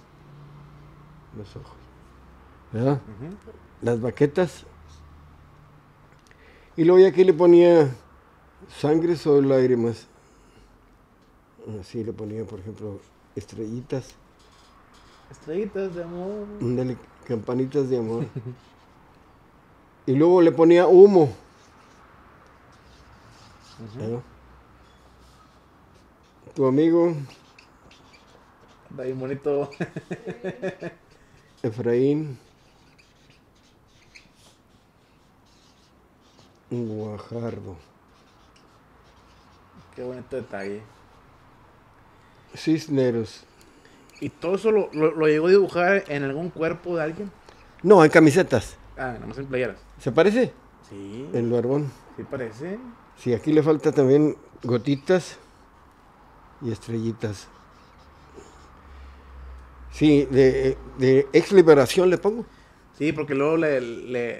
los ojos, ¿verdad? Las baquetas. Y luego ya aquí le ponía sangre sobre más. Así le ponía, por ejemplo, estrellitas. Estrellitas de amor. Dale, campanitas de amor. y luego le ponía humo. Tu amigo. David Monito. Efraín. Guajardo. Qué bonito detalle. Cisneros. ¿Y todo eso lo, llegó a dibujar en algún cuerpo de alguien? No, en camisetas. Ah, nada más en playeras. ¿Se parece? Sí. El barbón. Sí parece. Sí, aquí le falta también gotitas y estrellitas. Sí, de, ex liberación le pongo. Sí, porque luego le,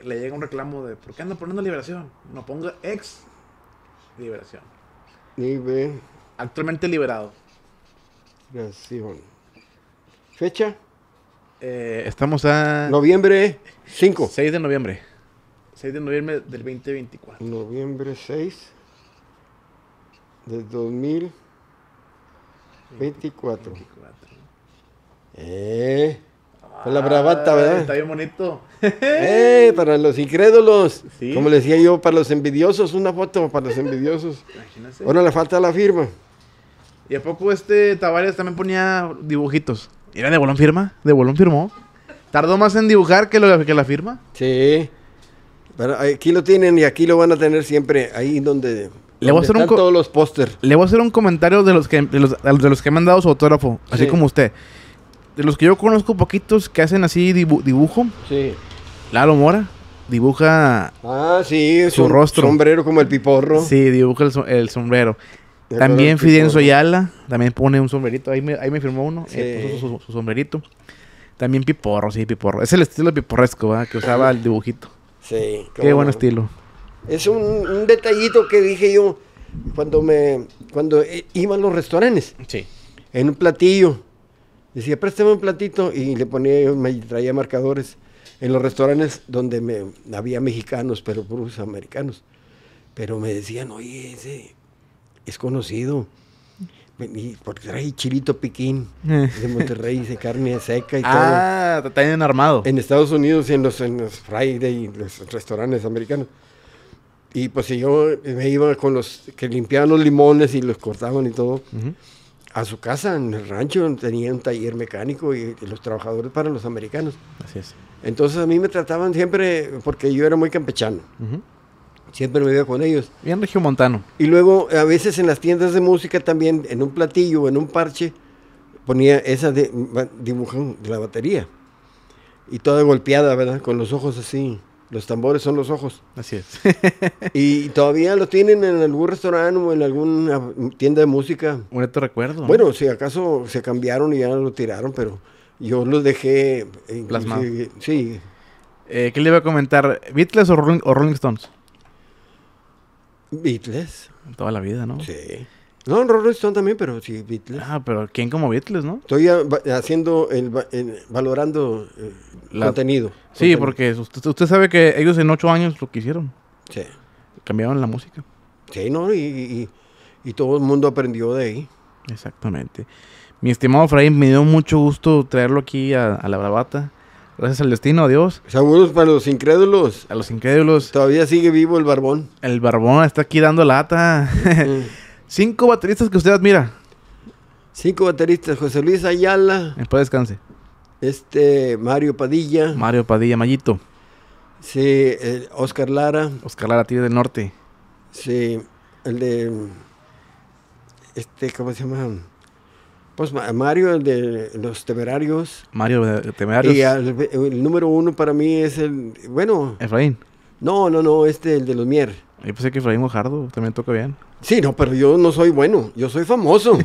llega un reclamo de ¿por qué anda poniendo liberación? No ponga ex liberación. Actualmente liberado. Liberación. ¿Fecha? Eh, estamos a... Noviembre 5. 6 de noviembre. 6 de noviembre del 2024. Noviembre 6 del 2024. 24. Eh. la bravata, ¿verdad? Está bien bonito. Eh, para los incrédulos. Como les decía yo, para los envidiosos, una foto para los envidiosos. Ahora le falta la firma. ¿Y a poco este Tavares también ponía dibujitos? ¿Era de Bolón firma? ¿De Bolón firmó? ¿Tardó más en dibujar que, lo, que la firma? Sí aquí lo tienen y aquí lo van a tener siempre, ahí donde, le a hacer un todos los póster. Le voy a hacer un comentario de los que, de los, que me han dado su autógrafo, así como usted. De los que yo conozco poquitos que hacen así dibujo. Sí. Lalo Mora dibuja ah, sí, su rostro. Sombrero como el piporro. Sí, dibuja el, sombrero. también Fidenzo Yala, también pone un sombrerito. Ahí me, firmó uno, eh, puso su, sombrerito. También piporro, sí, piporro. Es el estilo piporresco que usaba el dibujito. Sí. Qué buen estilo. Es un, detallito que dije yo cuando me cuando e, iba a los restaurantes. Sí. En un platillo. Decía, préstame un platito y le ponía me traía marcadores en los restaurantes donde había mexicanos, pero puros americanos. Pero me decían, oye, ese es conocido porque trae chilito piquín eh. de Monterrey, de carne seca y ah, todo. Ah, también armado. En Estados Unidos y en los, en los Friday, los restaurantes americanos. Y pues yo me iba con los que limpiaban los limones y los cortaban y todo. A su casa, en el rancho, tenía un taller mecánico y, los trabajadores para los americanos. Así es. Entonces a mí me trataban siempre, porque yo era muy campechano. Siempre me veo con ellos. Bien regiomontano. Y luego, a veces en las tiendas de música también, en un platillo, en un parche, ponía esa de, dibujón de la batería. Y toda golpeada, ¿verdad? Con los ojos así. Los tambores son los ojos. Así es. y todavía lo tienen en algún restaurante o en alguna tienda de música. Bonito recuerdo. Bueno, si acaso se cambiaron y ya lo tiraron, pero yo los dejé. Eh, Plasmado. Sí. Eh, ¿Qué le iba a comentar? ¿Beatles o Rolling Stones? Beatles. Toda la vida, ¿no? Sí. No, Rolling Stone también, pero sí, Beatles. Ah, pero ¿quién como Beatles, no? Estoy haciendo, el, valorando el eh, contenido. Sí, porque usted, sabe que ellos en ocho años lo quisieron. hicieron. Sí. Cambiaron la música. Sí, ¿no? Y, todo el mundo aprendió de ahí. Exactamente. Mi estimado Fray, me dio mucho gusto traerlo aquí a, a La Bravata. Gracias al destino, adiós. Saludos para los incrédulos. A los incrédulos. Todavía sigue vivo el barbón. El barbón está aquí dando lata. Cinco bateristas que usted admira. Cinco bateristas. José Luis Ayala. Después descanse. Este, Mario Padilla. Mario Padilla, Mayito. Sí, eh, Oscar Lara. Oscar Lara, tío del norte. Sí, el de... Este, ¿cómo se llama? Pues Mario, el de los temerarios. Mario, de temerarios. Y el, número uno para mí es el, bueno. Efraín. No, no, no, este, el de los Mier. Yo pensé que Efraín Mojardo también toca bien. Sí, no, pero yo no soy bueno, yo soy famoso.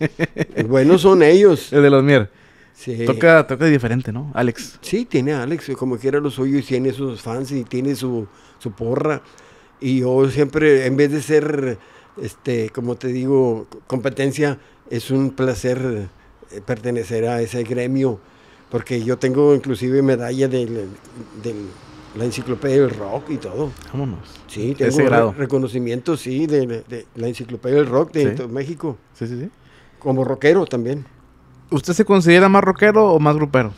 Buenos son ellos. El de los Mier. Sí. Toca, diferente, ¿no? Alex. Sí, tiene Alex, como quiera lo suyo, y tiene sus fans y tiene su, su porra. Y yo siempre, en vez de ser, este, como te digo, competencia, es un placer eh, pertenecer a ese gremio, porque yo tengo inclusive medalla de, la enciclopedia del rock y todo. Vámonos. Sí, tengo reconocimiento, sí, de, la enciclopedia del rock de México. Sí, sí, sí. Como rockero también. ¿Usted se considera más rockero o más grupero?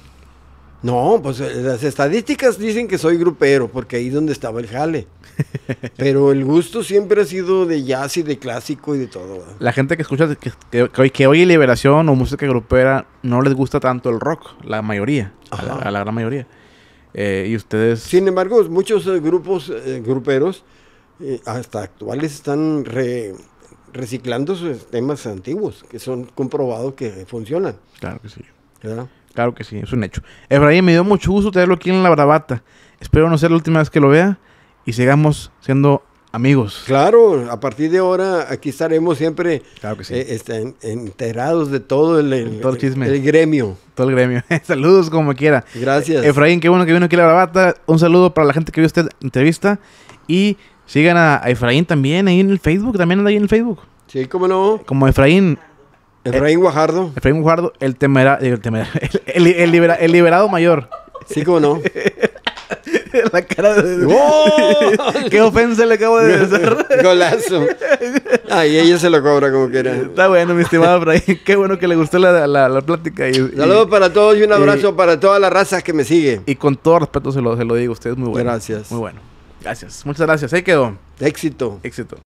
No, pues eh, las estadísticas dicen que soy grupero, porque ahí es donde estaba el jale. Pero el gusto siempre ha sido de jazz y de clásico y de todo. La gente que escucha que, oye Liberación o música grupera no les gusta tanto el rock, la mayoría, a la, gran mayoría. Eh, y ustedes... Sin embargo, muchos eh, grupos gruperos, hasta actuales, están reciclando sus temas antiguos, que son comprobados que funcionan. Claro que sí. Claro que sí, es un hecho. Efraín, me dio mucho gusto tenerlo aquí en la bravata. Espero no ser la última vez que lo vea y sigamos siendo amigos. Claro, a partir de ahora aquí estaremos siempre eh, este, enterados de todo el, gremio. Todo el gremio. Saludos como quiera. Gracias. Eh, Efraín, qué bueno que vino aquí en la bravata. Un saludo para la gente que vio esta entrevista y sigan a, a Efraín también ahí en el Facebook, también anda ahí en el Facebook. Sí, cómo no. Como Efraín el Guajardo. Guajardo, el temera, el, el, el, el, liberado mayor. Sí, ¿cómo no. La cara de. ¡Oh! ¡Qué ofensa le acabo de hacer! ¡Golazo! Ay, ella se lo cobra como quiera. Está bueno, mi estimado Efraín. Qué bueno que le gustó la, la, plática. Saludos para todos y un abrazo para todas las razas que me siguen. Y con todo respeto se lo, se lo digo. a ustedes. muy bueno. Gracias. Muy bueno. Gracias. Muchas gracias. Ahí quedó. Éxito. Éxito.